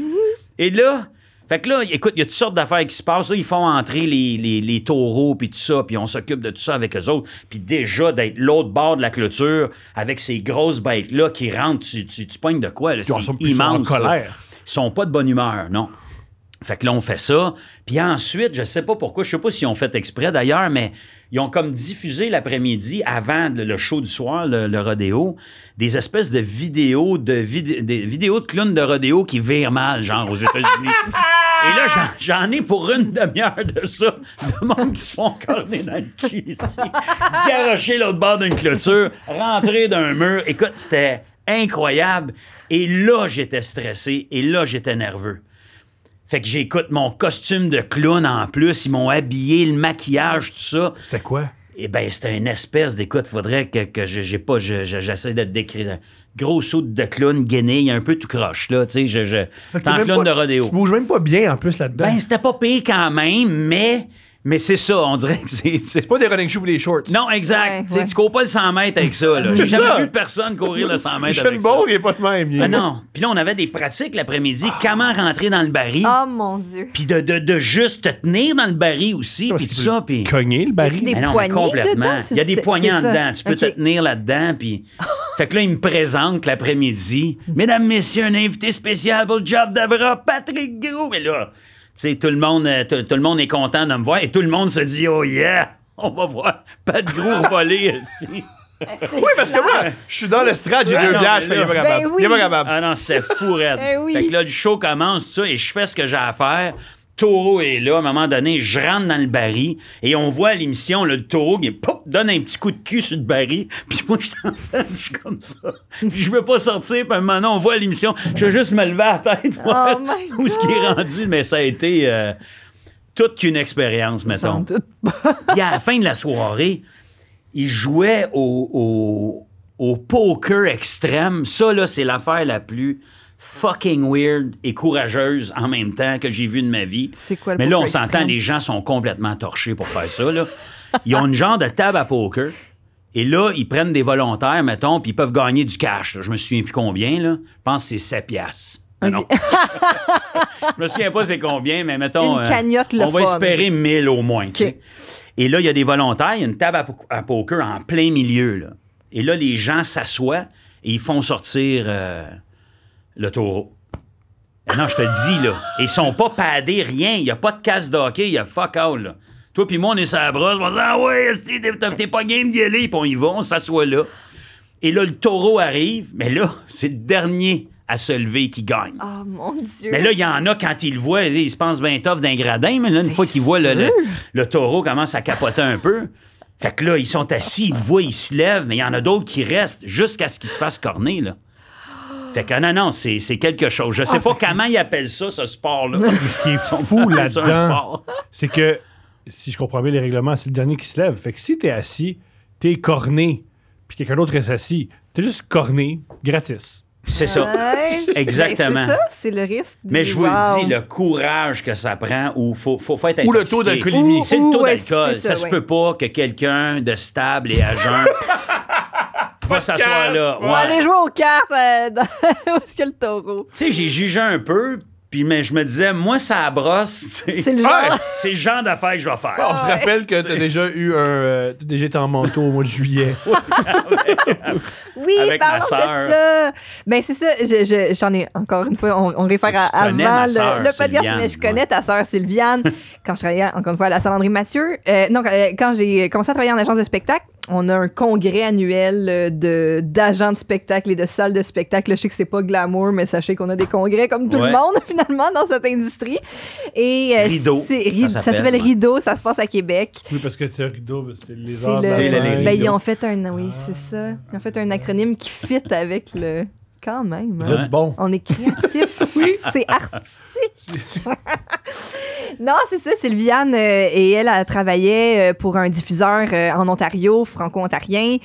Et là, fait que là, écoute, il y a toutes sortes d'affaires qui se passent. ils font entrer les, taureaux, puis tout ça, puis on s'occupe de tout ça avec eux autres. Puis déjà, d'être l'autre bord de la clôture, avec ces grosses bêtes-là qui rentrent, tu, tu, pognes de quoi? Là, Sont en colère. Ils sont pas de bonne humeur, non. Fait que là, on fait ça. Puis ensuite, je sais pas pourquoi, je sais pas si on fait exprès d'ailleurs, mais ils ont comme diffusé l'après-midi, avant le, show du soir, le, rodéo, des espèces de vidéos de, vidéos de clowns de rodéo qui virent mal, genre aux États-Unis. Et là, j'en ai pour une demi-heure de ça, de monde qui se font corner dans le cul, garocher l'autre bord d'une clôture, rentrer d'un mur. Écoute, c'était incroyable. Et là, j'étais stressé et là, j'étais nerveux. Fait que j'écoute mon costume de clown en plus. Ils m'ont habillé, le maquillage, tout ça. C'était quoi? Eh bien, c'était une espèce d'écoute. Faudrait que, que j'ai pas. J'essaie de te décrire. Gros saut de clown guenille, un peu tout croche, là. Tu sais, je. t'es clown de rodéo. bouges même pas bien en plus là-dedans. Ben, c'était pas payé quand même, mais mais c'est ça, on dirait que c'est. C'est pas des running shoes ou des shorts. Non, exact. tu cours pas le 100 mètres avec ça. J'ai jamais vu personne courir le 100 mètres avec ball, ça. Le il est pas de même. Mais ah, non. Puis là, on avait des pratiques l'après-midi. Ah. Comment rentrer dans le baril. Oh mon Dieu. Puis de, de, de, juste te tenir dans le baril aussi. Puis tout ça. Puis... Cogner le baril. Des ah non, complètement. Il y a des poignées en dedans. Tu peux te tenir là-dedans. Puis. fait que là, il me présente l'après-midi. Mesdames, messieurs, un invité spécial pour le job d'Abra, Patrick Gros. Mais là, tout le monde, euh, tout, le monde est content de me voir et tout le monde se dit, oh yeah, on va voir pas de gros voler, ben, Oui, parce que moi, je suis dans le strat, j'ai ben deux bières, je ben fais, il pas capable. Il pas capable. Ah non, c'était que là, le show commence, ça, et je fais ce que j'ai à faire taureau est là. À un moment donné, je rentre dans le baril et on voit à l'émission le taureau qui donne un petit coup de cul sur le baril. Puis moi, je, je suis comme ça. Je veux pas sortir. Puis à un moment donné, on voit à l'émission. Je veux juste me lever à la tête oh voir oh où ce qui est rendu. Mais ça a été euh, toute une expérience, mettons. Puis à la fin de la soirée, il jouait au, au, au poker extrême. Ça, là, c'est l'affaire la plus fucking weird et courageuse en même temps que j'ai vu de ma vie. Mais là, on s'entend, les gens sont complètement torchés pour faire ça. Ils ont une genre de table à poker. Et là, ils prennent des volontaires, mettons, puis ils peuvent gagner du cash. Je me souviens plus combien, là. Je pense que c'est 7 piastres. Ah, non. je me souviens pas c'est combien, mais mettons. Euh, on va espérer 1000 au moins. Et là, il y a des volontaires, il y a une table à, poker en plein milieu. Et là, les gens s'assoient et ils font sortir euh, le taureau. Eh non, je te dis, là, ils sont pas padés, rien. Il n'y a pas de casse d'hockey, il y a fuck all, Toi puis moi, on est sur la brosse, on dit « Ah ouais, t'es pas game d'y aller », puis on y va, on s'assoit là. Et là, le taureau arrive, mais là, c'est le dernier à se lever qui gagne. Oh mon Dieu! Mais là, il y en a, quand ils le voient, ils se pensent bien tough d'un gradin, mais là, une fois qu'ils voient le, taureau commence à capoter un peu, fait que là, ils sont assis, ils le voient, ils se lèvent, mais il y en a d'autres qui restent jusqu'à ce qu'ils se fassent corner, là. Fait que non, non, c'est, quelque chose. Je sais ah, pas comment ils appellent ça, ce sport-là. Ce qui est fou là-dedans, c'est que, si je comprends bien les règlements, c'est le dernier qui se lève. Fait que si t'es assis, t'es corné, puis quelqu'un d'autre est assis, t'es juste corné, gratis. C'est ça. Ben, Exactement. C'est le risque. Mais je vous le dis, le courage que ça prend, ou faut, faut, faut Ou le taux d'alcoolémie. C'est le taux d'alcool. ça, se peut pas que quelqu'un de stable et agent... va s'asseoir là. On va aller jouer aux cartes. Euh, dans... Où est-ce a le taureau? Tu sais, j'ai jugé un peu. Puis mais je me disais, moi, ça brosse. C'est le genre, d'affaires que je vais faire. on se rappelle que tu as déjà eu un. Tu euh, t'as déjà été en manteau au mois de juillet. oui, avec ma sœur ça. Ben, c'est ça. J'en ai encore une fois, on, réfère à avant le, podcast, mais je connais ta soeur Sylviane. quand je travaillais encore une fois à la Salandrie Mathieu. Euh, non, quand j'ai commencé à travailler en agence de spectacle, on a un congrès annuel euh, de d'agents de spectacle et de salles de spectacle. Je sais que c'est pas glamour, mais sachez qu'on a des congrès comme tout le monde finalement dans cette industrie. Et euh, rideau, ça s'appelle rideau, ça se passe à Québec. Oui, parce que c'est rideau, c'est les arts. Le, le, ben, ils ont fait un, oui, c'est ah. ça. Ils ont fait un acronyme qui fit avec le. Quand même. Hein. bon. On est créatif. oui, c'est art. non, c'est ça, Sylviane, euh, et elle, a travaillé euh, pour un diffuseur euh, en Ontario, franco-ontarien.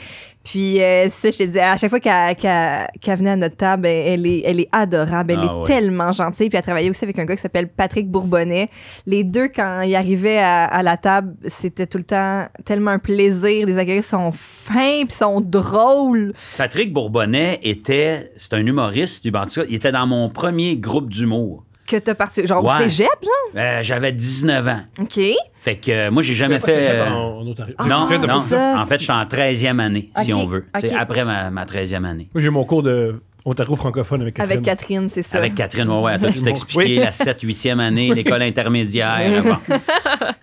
Puis, ça, je te dis, à chaque fois qu'elle venait à notre table, elle est, adorable, elle ah est tellement gentille. Puis, elle travaillait aussi avec un gars qui s'appelle Patrick Bourbonnais. Les deux, quand ils arrivaient à, la table, c'était tout le temps tellement un plaisir. Les accueillir sont fins, puis sont drôles. Patrick Bourbonnais était, c'est un humoriste, il était dans mon premier groupe d'humour que t'as parti? Genre au cégep, genre? Euh, j'avais 19 ans. OK. Fait que euh, moi, j'ai jamais fait. en, Ontario. Ah, non, En fait, je suis en 13e année, si on veut. C'est Après ma, 13e année. j'ai mon cours de Ontario francophone avec Catherine. Avec Catherine, c'est ça. Avec Catherine, ouais, ouais, elle tout expliqué, la 7, 8e année, l'école intermédiaire.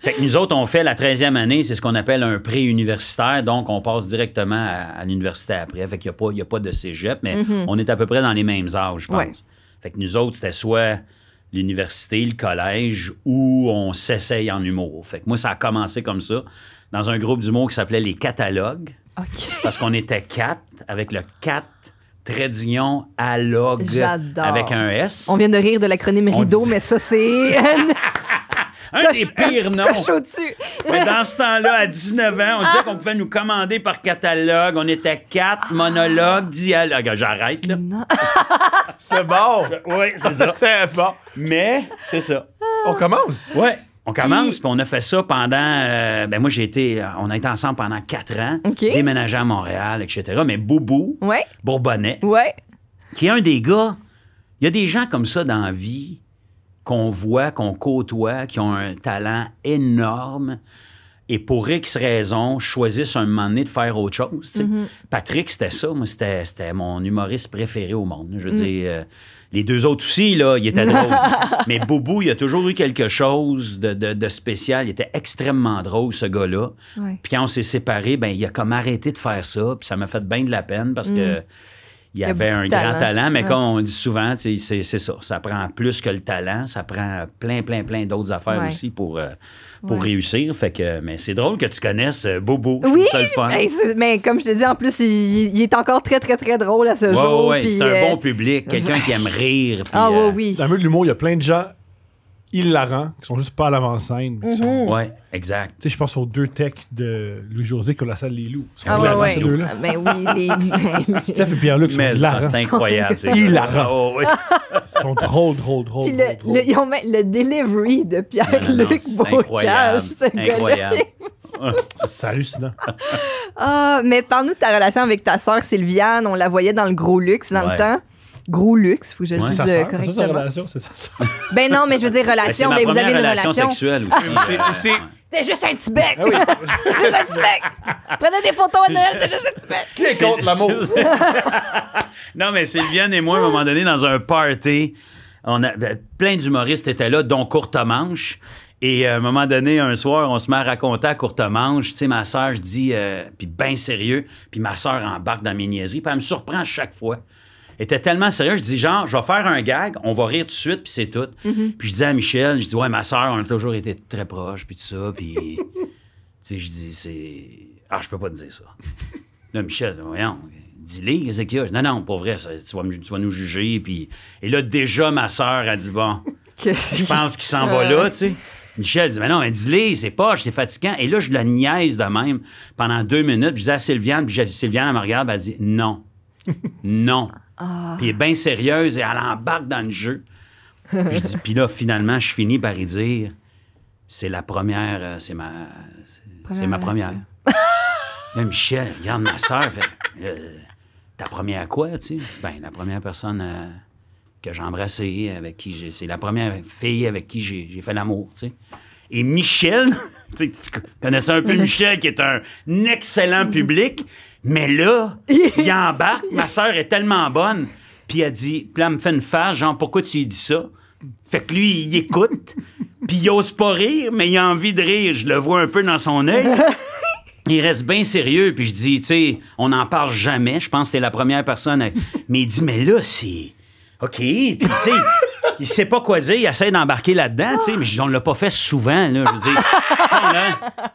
Fait que nous autres, on fait la 13e année, c'est ce qu'on appelle un pré-universitaire, donc on passe directement à, l'université après. Fait qu'il n'y a, pas- y a pas de cégep, mais mm-hmm. on est à peu près dans les mêmes âges, je pense. Fait que nous autres, c'était soit l'université, le collège, où on s'essaye en humour. Fait moi, ça a commencé comme ça, dans un groupe d'humour qui s'appelait les catalogues. Parce qu'on était quatre, avec le quatre, Trédignon à avec un S. On vient de rire de l'acronyme rideau, mais ça, c'est. Un des pires noms. Mais dans ce temps-là, à 19 ans, on disait ah. qu'on pouvait nous commander par catalogue. On était quatre, ah. monologues, monologue, dialogue. Ah, j'arrête, là. c'est bon. Oui, c'est ça. c'est bon. Mais, c'est ça. On commence? Oui. On commence, puis on a fait ça pendant. Euh, ben moi, j'ai été. Euh, on a été ensemble pendant quatre ans. OK. Déménagé à Montréal, etc. Mais Boubou, ouais. Bourbonnais, ouais. qui est un des gars. Il y a des gens comme ça dans la vie qu'on voit, qu'on côtoie, qui ont un talent énorme et pour X raisons, choisissent un moment donné de faire autre chose. Mm-hmm. Patrick, c'était ça. Moi, c'était mon humoriste préféré au monde. Je veux mm. dire, euh, les deux autres aussi, là, ils étaient drôles. Mais Boubou, il a toujours eu quelque chose de, de, spécial. Il était extrêmement drôle, ce gars-là. Puis quand on s'est séparés, ben, il a comme arrêté de faire ça. Puis ça m'a fait bien de la peine parce mm. que il, avait un grand talent, mais comme on dit souvent, c'est ça. Ça prend plus que le talent, ça prend plein, plein, plein d'autres affaires aussi pour, euh, pour réussir. Fait que, mais c'est drôle que tu connaisses euh, Bobo. Oui, Mais, comme je te dis, en plus, il, est encore très, très, très drôle à ce jour. Oui, c'est un euh, bon public, quelqu'un qui aime rire. ah oui, oui. Dans le monde de l'humour, il y a plein de gens hilarants, qui sont juste pas à l'avant-scène. Oui, mm-hmm. Ouais, exact. Tu sais, je pense aux deux techs de Louis-José salle Les Loups. Ah ouais, ouais. Loups. Ah, ben oui, les... Steph fait Pierre-Luc sont là. C'est incroyable. Ils hilarants. Oh, ouais. Ils sont drôles, drôles, drôles. le, ils ont le delivery de Pierre-Luc Bocage. C'est incroyable. C'est hallucinant. Ah, mais parle-nous de ta relation avec ta sœur Sylviane. On la voyait dans le gros luxe dans le temps gros luxe, faut que je le dise euh, correctement. relation, c'est ça. ça. Ben non, mais je veux dire ben, relation, mais vous avez une relation. relation sexuelle aussi. Euh, t'es juste un Tibet. Ah t'es juste un Tibet. Prenez des photos à Noël, t'es juste un Tibet. Qui est contre l'amour? non, mais Sylviane et moi, à un moment donné, dans un party, on a, ben, plein d'humoristes étaient là, dont Courte Manche. Et euh, à un moment donné, un soir, on se met à raconter à courte manche. Tu sais, ma soeur, je dis, puis bien sérieux, puis ma soeur embarque dans mes niaiseries, puis elle me surprend chaque fois était tellement sérieux. Je dis, genre, je vais faire un gag, on va rire tout de suite, puis c'est tout. Mhm. Puis je dis à Michel, je dis, ouais, ma soeur, on a toujours été très proches, puis tout ça. Puis, tu sais, je dis, c'est. Ah, je peux pas te dire ça. là, Michel, voyons, dis lui qu'est-ce qu'il Non, non, pas vrai, tu, vas, nous juger. Puis... Et là, déjà, ma soeur, elle dit, bon, je pense qu'il s'en va là, tu sais. Michel dit, mais non, mais dis lui c'est pas... c'est fatigant. Et là, je la niaise de même pendant deux minutes. je dis à Sylviane, puis Sylviane, elle me regarde, elle dit, non, non. Puis elle est bien sérieuse et elle embarque dans le jeu. je dis, puis là, finalement, je finis par y dire c'est la première, euh, c'est ma, c'est ma première. Michel, regarde ma soeur, euh, ta première quoi, tu sais? Ben, la première personne euh, que j'ai embrassée, avec qui j'ai, c'est la première fille avec qui j'ai, fait l'amour, tu sais et Michel. tu connaissais un peu Michel, qui est un excellent public. Mais là, il embarque. Ma soeur est tellement bonne. Puis elle dit, puis me fait une face, genre, pourquoi tu dis ça? Fait que lui, il écoute, puis il ose pas rire, mais il a envie de rire. Je le vois un peu dans son œil. Il reste bien sérieux, puis je dis, tu sais, on n'en parle jamais. Je pense que la première personne. Mais il dit, mais là, c'est OK. Puis, tu sais, il sait pas quoi dire, il essaie d'embarquer là-dedans, tu sais, mais on l'a pas fait souvent, là, je veux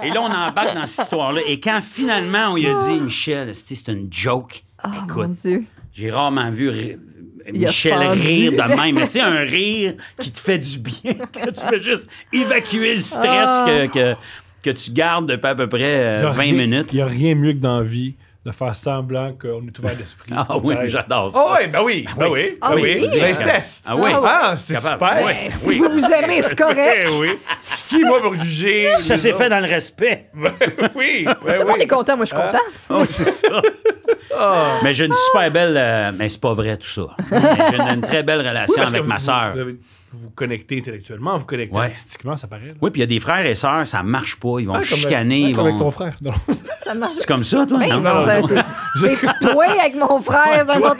et là, on embarque dans cette histoire-là. Et quand finalement, on lui a dit, Michel, c'est une joke, oh, écoute, j'ai rarement vu Michel rire de même, mais tu sais, un rire qui te fait du bien, tu peux juste évacuer le stress ah. que, tu gardes depuis à peu près 20 euh, minutes. Il n'y a rien mieux que dans la vie de faire semblant qu'on est ouvert d'esprit. ah oui, j'adore ça. Ah oui, ben oui, ah ben, ah ben oui, ben oui. L'inceste. Ah oui. Ah, ah c'est super. si vous vous aimez, c'est correct. oui. Qui va me juger? Ça s'est fait dans le respect. oui. Tout ben le monde est content, moi je suis hein? content. Oui, c'est ça. Mais j'ai une super belle... Euh, mais c'est pas vrai tout ça. j'ai une, très belle relation avec ma sœur vous connectez intellectuellement, vous connectez ouais. artistiquement, ça paraît. Oui, puis il y a des frères et sœurs, ça marche pas, ils vont chicaner. ils vont... avec ton frère. Ça marche. C'est comme ça, toi? Ben, non, non, non C'est toi avec mon frère dans ton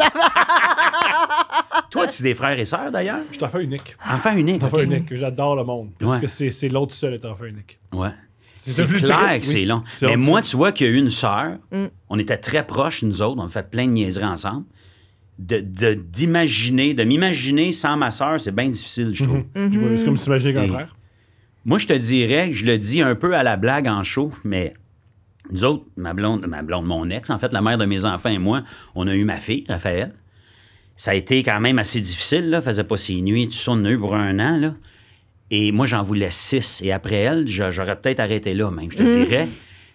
Toi, tu es des frères et sœurs, d'ailleurs? Je suis enfant unique. Enfant unique, Enfant unique, j'adore le monde. Parce que c'est l'autre seul être enfant unique. Ouais. C'est clair que c'est long. Mais moi, tu vois qu'il y a eu une sœur, mm. on était très proches, nous autres, on fait plein de niaiseries ensemble d'imaginer, de, m'imaginer sans ma sœur, c'est bien difficile, je trouve. Mhm. Mhm. C'est comme s'imaginer qu'un frère. Moi, je te dirais, je le dis un peu à la blague en chaud mais nous autres, ma blonde, ma blonde, mon ex, en fait, la mère de mes enfants et moi, on a eu ma fille, Raphaël. Ça a été quand même assez difficile, là. Faisait pas six nuits, tout ça, on pour un an, là. Et moi, j'en voulais six. Et après elle, j'aurais peut-être arrêté là, même, je te mhm. dirais.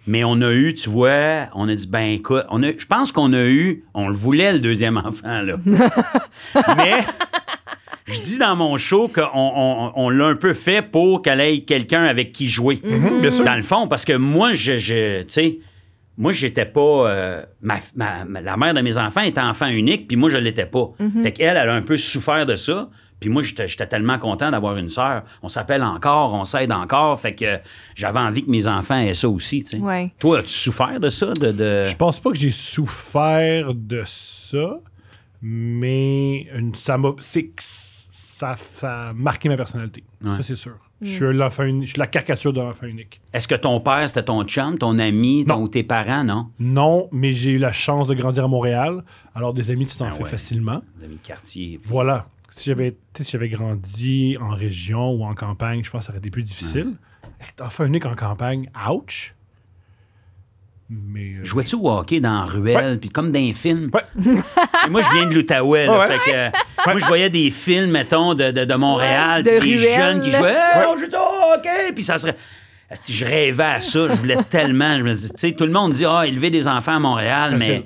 Mais on a eu, tu vois, on a dit, ben écoute, je pense qu'on a eu, on le voulait le deuxième enfant, là. mais je dis dans mon show qu'on l'a un peu fait pour qu'elle ait quelqu'un avec qui jouer. Mhm. Mhm. Dans le fond, parce que moi, je, tu sais, moi, j'étais pas. Euh, la mère de mes enfants était enfant unique, puis moi, je l'étais pas. Mhm. Fait qu'elle, elle a un peu souffert de ça. Puis moi, j'étais tellement content d'avoir une sœur. On s'appelle encore, on s'aide encore. Fait que j'avais envie que mes enfants aient ça aussi. Tu Toi, as-tu souffert de ça? De, de... Je pense pas que j'ai souffert de ça, mais une, ça m'a. ça, a marqué ma personnalité. Ça, c'est sûr. Je mm. suis, je la caricature de l'enfant unique. Est-ce que ton père, c'était ton chum, ton ami, tes parents, non? Non, mais j'ai eu la chance de grandir à Montréal. Alors, des amis, tu t'en ah fais facilement. Des amis de quartier. Voilà. Si j'avais, j'avais grandi en région ou en campagne, je pense que ça aurait été plus difficile. Enfin, fait un unique en campagne, ouch! Mais, euh, Jouais-tu au hockey dans Ruelle, puis comme dans un film? moi, je viens de l'Outaouais. Euh, moi, je voyais des films, mettons, de, de, Montréal, des jeunes qui jouaient au hockey! Puis ça serait. Si je rêvais à ça, je voulais tellement. tu sais, tout le monde dit, ah, élever des enfants à Montréal, mais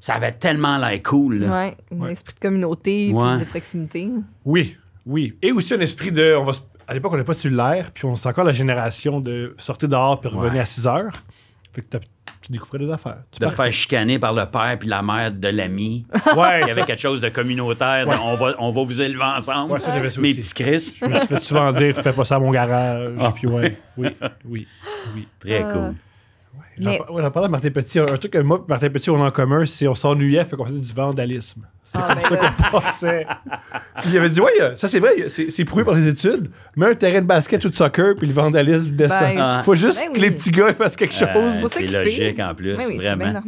ça avait tellement l'air cool. Oui, un esprit de communauté, de proximité. Oui, oui. Et aussi un esprit de. à l'époque, on n'avait pas de l'air, puis on s'est encore la génération de sortir dehors puis revenir à 6 heures. Fait que tu découvrais des affaires. Tu de partais. faire chicaner par le père puis la mère de l'ami. Ouais, Il y avait quelque chose de communautaire. on, va, on va vous élever ensemble. Mes petits Chris. Je me suis fait souvent dire, fais pas ça à mon garage. Ah. Puis ouais, oui, oui, oui. Très ah. cool. J'en ouais, parlais à Martin Petit. Un, truc que moi et Martin Petit, on a en commun, c'est qu'on s'ennuyait, fait qu'on faisait du vandalisme. C'est ah, comme ben ça qu'on pensait. il avait dit, oui, ça c'est vrai, c'est prouvé par les études, mais un terrain de basket ou de soccer, puis le vandalisme ben, descend. Ah. Faut juste ben que les petits gars fassent quelque ah, chose. c'est logique en plus, oui, vraiment.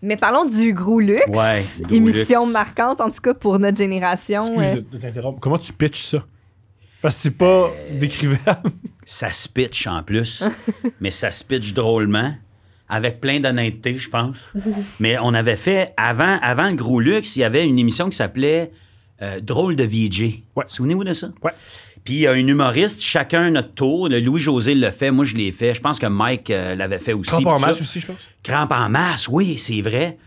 Mais parlons du gros luxe. émission marquante, en tout cas pour notre génération. Excuse de, euh. Comment tu pitches ça? Parce que c'est pas euh. décrivable ça se en plus, mais ça se drôlement, avec plein d'honnêteté, je pense. mais on avait fait, avant, avant Gros Luxe, il y avait une émission qui s'appelait euh, Drôle de VJ. Souvenez-vous de ça? Puis il y a un humoriste, chacun notre tour. Louis-José le fait, moi je l'ai fait. Je pense que Mike euh, l'avait fait aussi. Crampe en masse aussi, je pense. Crampe en masse, oui, c'est vrai.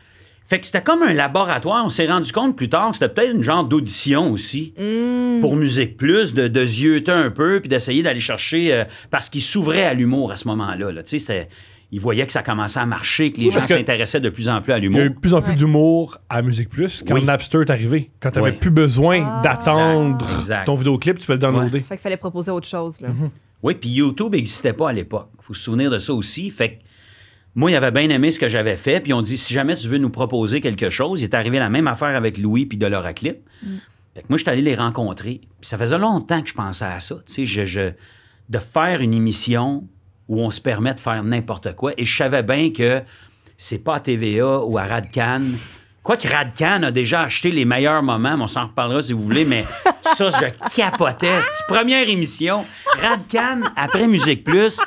Fait que c'était comme un laboratoire. On s'est rendu compte plus tard que c'était peut-être une genre d'audition aussi hmm. pour Musique Plus, de, de un peu, puis d'essayer d'aller chercher, euh, parce qu'il s'ouvrait à l'humour à ce moment-là. Là. Tu sais, il voyait que ça commençait à marcher, que les gens s'intéressaient de plus en plus à l'humour. Il y a eu de plus en plus d'humour à Musique Plus quand Napster est arrivé. Quand tu plus besoin ah. d'attendre ton vidéoclip, tu peux le downloader. Fait qu'il fallait proposer autre chose. Là. Mhm. Oui, puis YouTube n'existait pas à l'époque. il faut se souvenir de ça aussi. Fait que moi, il avait bien aimé ce que j'avais fait, puis on dit si jamais tu veux nous proposer quelque chose, il est arrivé la même affaire avec Louis puis de mm. que moi, je suis allé les rencontrer. ça faisait longtemps que je pensais à ça, tu sais, je, de faire une émission où on se permet de faire n'importe quoi. Et je savais bien que c'est pas à TVA ou à Radcan. Quoique Radcan a déjà acheté les meilleurs moments, mais on s'en reparlera si vous voulez, mais ça, je capotais. première émission, Radcan, après Musique Plus,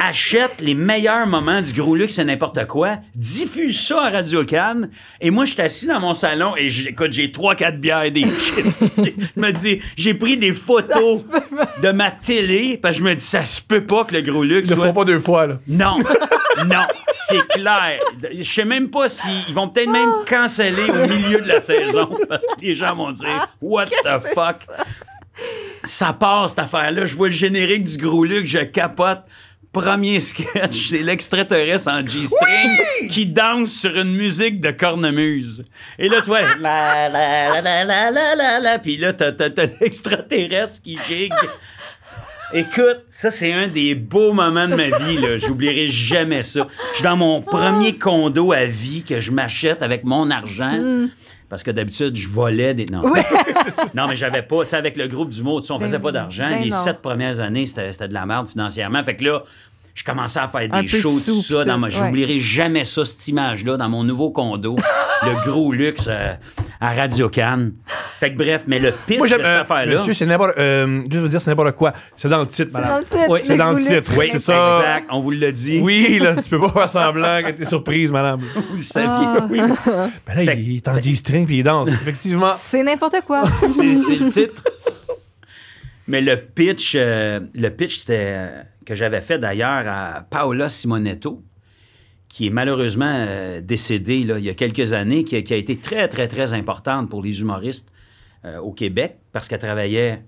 achète les meilleurs moments du Gros Luxe, c'est n'importe quoi, diffuse ça à Radio Cannes, et moi, je suis assis dans mon salon et j'écoute j'ai trois 4 bières et des chips. je me dis, j'ai pris des photos de ma télé, parce que je me dis, ça se peut pas que le Gros Luxe. soit... pas deux fois, là. Non. non, c'est clair. Je sais même pas s'ils vont peut-être même ah. canceller au milieu de la saison parce que les gens vont dire ah, What the fuck? Ça? passe part cette affaire-là. Je vois le générique du gros je capote premier sketch, c'est l'extraterrestre en G-string qui danse sur une musique de cornemuse. Et là, tu vois, la, la, la, la, la, puis là, t'as, t'as, t'as l'extraterrestre qui gigue. Écoute, ça, c'est un des beaux moments de ma vie, là. J'oublierai jamais ça. Je suis dans mon premier condo à vie que je m'achète avec mon argent. Mm. Parce que d'habitude, je volais des. Non, mais j'avais pas. Tu sais, avec le groupe du mot, on ben faisait pas d'argent. Ben les sept premières années, c'était de la merde financièrement. Fait que là, je commençais à faire des shows, tout ça. Dans ma, j'oublierai jamais ça, cette image-là, dans mon nouveau condo, le gros luxe euh, à Radio can Fait que bref, mais le pire de cette euh, affaire-là. Monsieur, c'est n'importe, euh, je veux dire, c'est n'importe quoi. C'est dans le titre, madame. C'est dans le titre. Oui, c'est ça. Exact, on vous l'a dit. Oui, là, tu peux pas faire semblant que t'es surprise, madame. Vous le saviez. Ah. Oui. Ben là, il est en string puis il danse. Effectivement. C'est n'importe quoi. c'est le titre. Mais le pitch, euh, le pitch c'était, euh, que j'avais fait d'ailleurs à Paola Simonetto, qui est malheureusement euh, décédée là, il y a quelques années, qui a, été très, très, très importante pour les humoristes au Québec parce qu'elle travaillait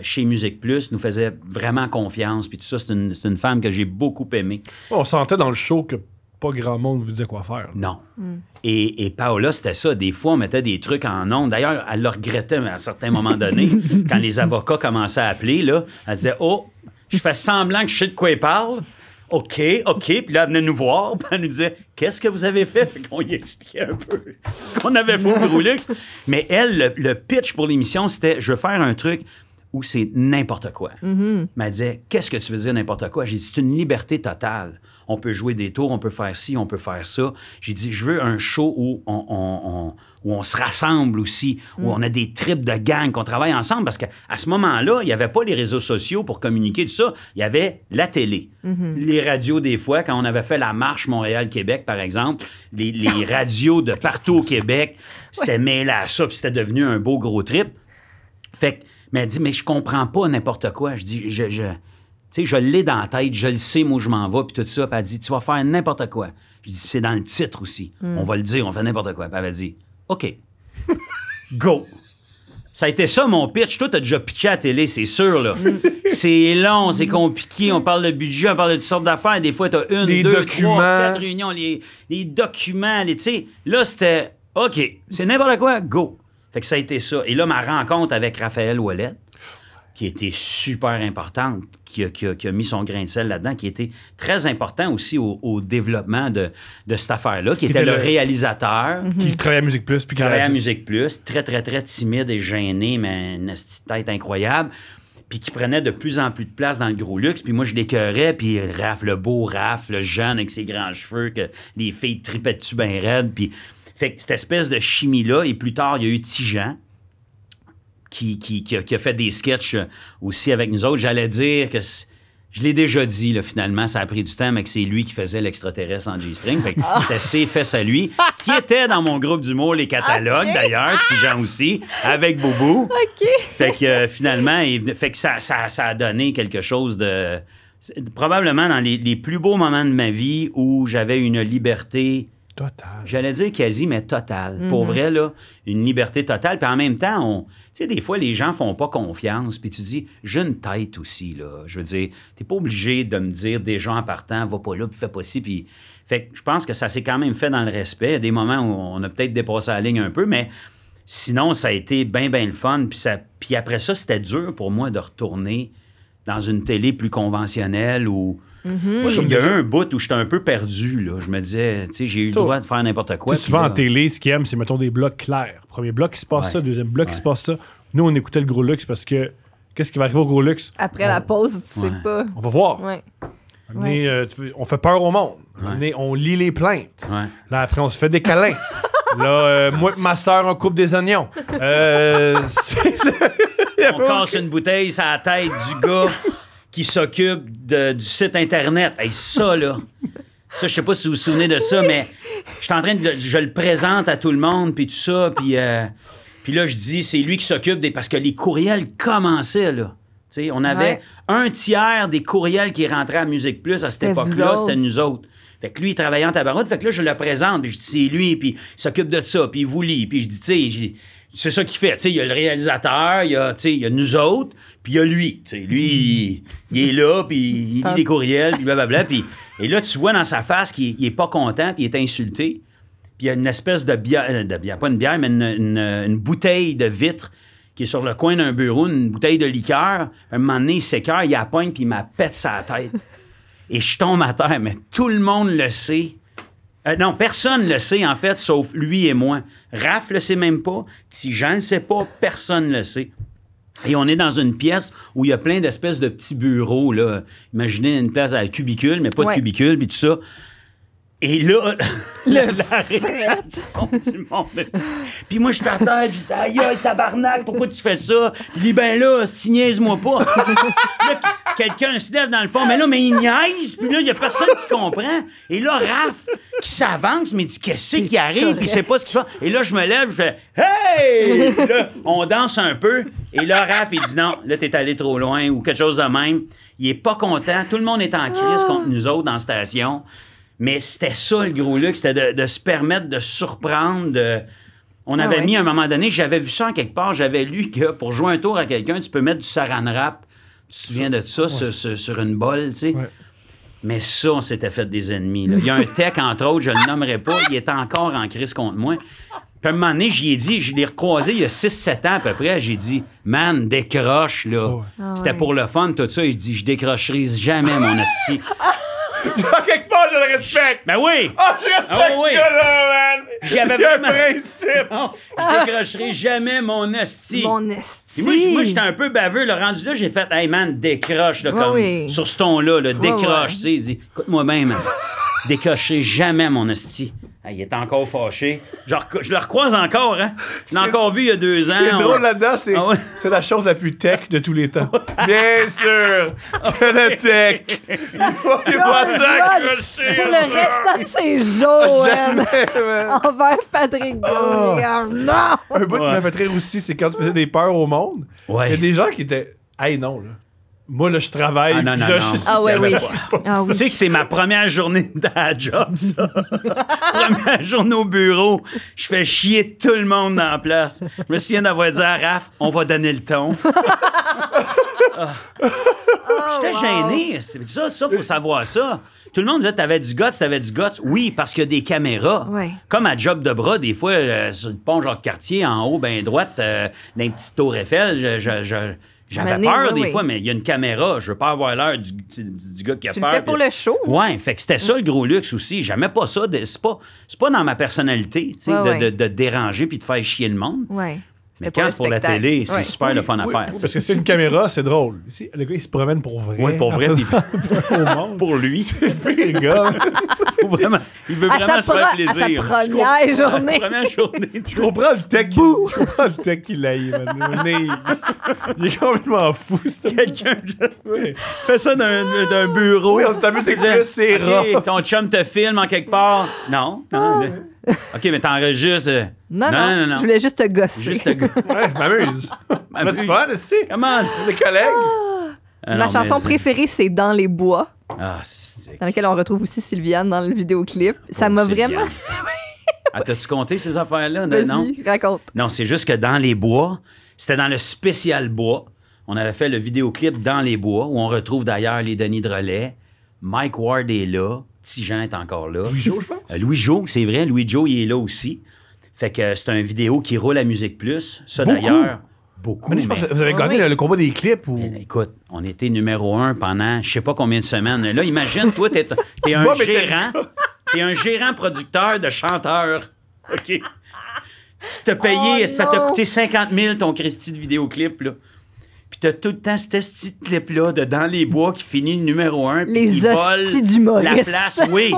chez Musique Plus, nous faisait vraiment confiance. Puis tout ça, c'est une femme que j'ai beaucoup aimée. On sentait dans le show que pas grand monde vous disait quoi faire. Non. Hmm. Et, et, Paola, c'était ça. Des fois, on mettait des trucs en ondes. D'ailleurs, elle le regrettait à un certain moment donné, quand les avocats commençaient à appeler, là, elle disait Oh, je fais semblant que je sais de quoi ils parlent. OK, OK. Puis là, elle venait nous voir. Puis elle nous disait Qu'est-ce que vous avez fait, fait qu'on y expliquait un peu ce qu'on avait fait au Roulux. Mais elle, le, pitch pour l'émission, c'était Je veux faire un truc où c'est n'importe quoi. Mais mm-hmm. elle disait Qu'est-ce que tu veux dire n'importe quoi J'ai dit C'est une liberté totale on peut jouer des tours, on peut faire ci, on peut faire ça. J'ai dit, je veux un show où on, se rassemble aussi, où mm. on a des tripes de gang, qu'on travaille ensemble, parce qu'à ce moment-là, il n'y avait pas les réseaux sociaux pour communiquer, tout ça. Il y avait la télé, mm-hmm. les radios des fois, quand on avait fait la marche Montréal-Québec, par exemple, les, radios de partout au Québec, c'était mêlé à ça, puis c'était devenu un beau gros trip. Fait que, mais elle dit, mais je comprends pas n'importe quoi. Je dis, je, tu sais, je l'ai dans la tête, je le sais, moi, je m'en vais, puis tout ça. Puis elle dit, tu vas faire n'importe quoi. Je dis, c'est dans le titre aussi. Hmm. On va le dire, on fait n'importe quoi. Puis elle a dit, OK, go. Ça a été ça, mon pitch. Toi, t'as déjà pitché à la télé, c'est sûr, là. Hmm. c'est long, c'est compliqué. On parle de budget, on parle de toutes sortes d'affaires. Des fois, t'as une, deux, trois, quatre réunions, les, documents, les, tu sais. Là, c'était, OK, c'est n'importe quoi, go. Fait que ça a été ça. Et là, ma rencontre avec Raphaël Ouellette, qui était super importante, qui a, mis son grain de sel là-dedans, qui était très important aussi au, développement de, cette affaire-là, qui, était, le, réalisateur. Mhm. Qui travaillait à Musique Plus. Puis qui travaillait à Musique Plus, très, très, très timide et gêné, mais une tête incroyable. Puis qui prenait de plus en plus de place dans le gros luxe. Puis moi, je l'écœurais. Puis rafle le beau rafle le jeune avec ses grands cheveux, que les filles tripaient dessus bien raides. Puis, fait que cette espèce de chimie-là. Et plus tard, il y a eu Tijan qui, a, fait des sketchs euh, aussi avec nous autres. J'allais dire que je l'ai déjà dit, finalement, ça a pris du temps, mais que c'est lui qui faisait l'extraterrestre en G-string. Fait ah. c'était ses fesses à lui, qui était dans mon groupe d'humour, les catalogues, d'ailleurs, d'ailleurs, ah. Tijan aussi, avec Boubou. Fait que euh, finalement, fait que ça, a donné quelque chose de. Probablement dans les, les, plus beaux moments de ma vie où j'avais une liberté Total. J'allais dire quasi, mais total. Mm-hmm. Pour vrai, là, une liberté totale. Puis en même temps, tu sais, des fois, les gens font pas confiance. Puis tu dis, j'ai une tête aussi, là. Je veux dire, t'es pas obligé de me dire des gens en partant, va pas là, puis fais pas ci. Puis, fait que je pense que ça s'est quand même fait dans le respect. Des moments où on a peut-être dépassé la ligne un peu, mais sinon, ça a été bien, bien le fun. Puis, ça, puis après ça, c'était dur pour moi de retourner dans une télé plus conventionnelle ou Mhm. il y a eu un bout où j'étais un peu perdu. Je me disais, tu sais, j'ai eu le droit de faire n'importe quoi. tout souvent en télé, ce qu'ils aiment, c'est mettons des blocs clairs. Premier bloc, qui se passe ça. Deuxième bloc, il se passe ça. Nous, on écoutait le gros luxe parce que qu'est-ce qui va arriver au gros luxe? Après la pause, tu sais pas. On va voir. Euh, on fait peur au monde. on lit les plaintes. Là, après, on se fait des câlins. Là, euh, moi, ma soeur, on coupe des oignons. Euh, on casse une bouteille, ça la tête du gars. qui s'occupe du site Internet. et ça, là. Ça, je sais pas si vous vous souvenez de ça, mais je suis en train de. Je le présente à tout le monde, puis tout ça, euh, puis. là, je dis, c'est lui qui s'occupe des. Parce que les courriels commençaient, là. on avait un tiers des courriels qui rentraient à Musique Plus à cette époque-là, c'était nous autres. Fait que lui, il travaillait en Fait que là, je le présente, puis je dis, c'est lui, puis il s'occupe de ça, puis il vous lit. Puis je dis, tu sais, c'est ça qu'il fait. Tu il y a le réalisateur, il y a, il y a nous autres. Puis il y a lui, tu sais, lui, il, est là, puis il lit des courriels, puis blablabla. Puis, et là, tu vois dans sa face qu'il n'est pas content, puis il est insulté. Puis il y a une espèce de bière, euh, de pas une bière, mais une, bouteille de vitre qui est sur le coin d'un bureau, une bouteille de liqueur. un moment donné, il s'écœure, il appogne, puis il m'a pète sa tête. Et je tombe à terre, mais tout le monde le sait. Euh, non, personne le sait, en fait, sauf lui et moi. Raph le sait même pas. Si je ne le pas, personne le sait. Et on est dans une pièce où il y a plein d'espèces de petits bureaux. Là. Imaginez une place à cubicule, mais pas de cubicule, puis tout ça. Et là, le la réaction du monde. Puis moi, je t'attends. je dis Aïe, aïe, tabarnak, pourquoi tu fais ça? il dit, Ben là, si moi pas. quelqu'un se lève dans le fond, mais là, mais il niaise, puis là, il n'y a personne qui comprend. Et là, Raph, qui s'avance, mais dit Qu'est-ce qui arrive? Puis il sait pas ce qu'il fait. Et là, je me lève, je fais Hey! on danse un peu. Et là, Raph, il dit Non, là, t'es allé trop loin ou quelque chose de même. Il est pas content. Tout le monde est en crise ah. contre nous autres dans la station. Mais c'était ça le gros luxe, c'était de, se permettre de surprendre. On ah avait mis à un moment donné, j'avais vu ça en quelque part, j'avais lu que pour jouer un tour à quelqu'un, tu peux mettre du saran rap. Tu te souviens de ça sur, une bolle, tu sais? Mais ça, on s'était fait des ennemis. Il y a un tech, entre autres, je le nommerai pas, il est encore en crise contre moi. Puis à un moment donné, j'y ai dit, je l'ai recroisé il y a 6-7 ans à peu près, j'ai dit, man, décroche, là. Ah c'était pour le fun, tout ça. Il je je décrocherai jamais, mon asti. je le respecte. Ben oui. oh, je respecte ah oui. là J'avais vraiment... un principe. je décrocherai jamais mon esti. Mon esti. moi, j'étais un peu baveux. Le rendu là, j'ai fait, hey man, décroche, comme, sur ce ton-là, là, décroche. Tu sais, il écoute-moi bien, man décoché jamais mon hostie. il est encore fâché. Je, je le recroise encore, hein? Je l'ai encore vu il y a deux ans. Ce drôle là-dedans, ah c'est la chose la plus tech de tous les temps. Bien sûr que le tech! Il faut Pour le restant de ses jours, envers Patrick ah. non! Un bout qui m'a fait rire aussi, c'est quand tu faisais des peurs au monde, il y a des gens qui étaient « Hey, non, là! » moi, là, je travaille. Ah, non, non, non. Ah, oui. Ah oui. Tu sais que c'est ma première journée à job, ça. première journée au bureau. Je fais chier tout le monde en la place. Je me souviens d'avoir dit à Raph, on va donner le ton. Je ah. J'étais oh, gêné. Ça, ça, faut savoir ça. Tout le monde disait, t'avais du guts, t'avais du guts. Oui, parce qu'il y a des caméras. Comme à job de bras, des fois, euh, sur le pont genre quartier, en haut, ben droite, euh, d'un petit tour Eiffel, je j'avais peur des fois, mais il y a une caméra, je veux pas avoir l'air du, gars qui a peur. Tu pour le show. Ouais, fait que c'était ça le gros luxe aussi. J'aimais pas ça, c'est pas, pas dans ma personnalité, tu sais, de, déranger puis de faire chier le monde. Ouais. Mais quand c'est pour la télé, c'est super le fun à faire. parce que c'est une caméra, c'est drôle. Le gars, il se promène pour vrai. Oui, pour vrai. pour lui. C'est gars. vraiment, il veut vraiment se faire plaisir. À sa première journée. Sa première journée. Je comprends le tech. Je comprends le tech qu'il a eu. Il est complètement fou. Quelqu'un Fais ça d'un bureau. Oui, on t'a mis tes Ton chum te filme en quelque part. Non. non ah, OK, mais t'enregistres. Euh, non non, non, non, Je voulais juste te gosser. Juste te gosser. ouais, je m'amuse. Ah, fun, tu Comment? Des collègues. Ah, ma chanson préférée, c'est Dans les bois. Ah, c'est. Dans laquelle on retrouve aussi Sylviane dans le vidéoclip. Oh, ça m'a vraiment. Ah, ah, t'as-tu compté ces affaires-là? Non, raconte. Non, c'est juste que dans les bois, c'était dans le spécial bois. On avait fait le vidéoclip dans les bois, où on retrouve d'ailleurs les Denis Drolet. Mike Ward est là petit Jean est encore là. louis joe je pense. Euh, louis joe c'est vrai. louis joe il est là aussi. Fait que c'est un vidéo qui roule à Musique Plus. Ça, d'ailleurs... Beaucoup. vous avez gagné ah le, combat des clips ou. Ben, écoute, on était numéro un pendant je sais pas combien de semaines. Là, imagine, toi, t'es, un gérant. T'es un gérant producteur de chanteurs. OK? Si t'as payé, oh ça t'a coûté 50 000 ton Christie de vidéoclip, là t'as tout le temps cette petit clip-là de Dans les bois qui finit numéro un. les hosties du La place, oui.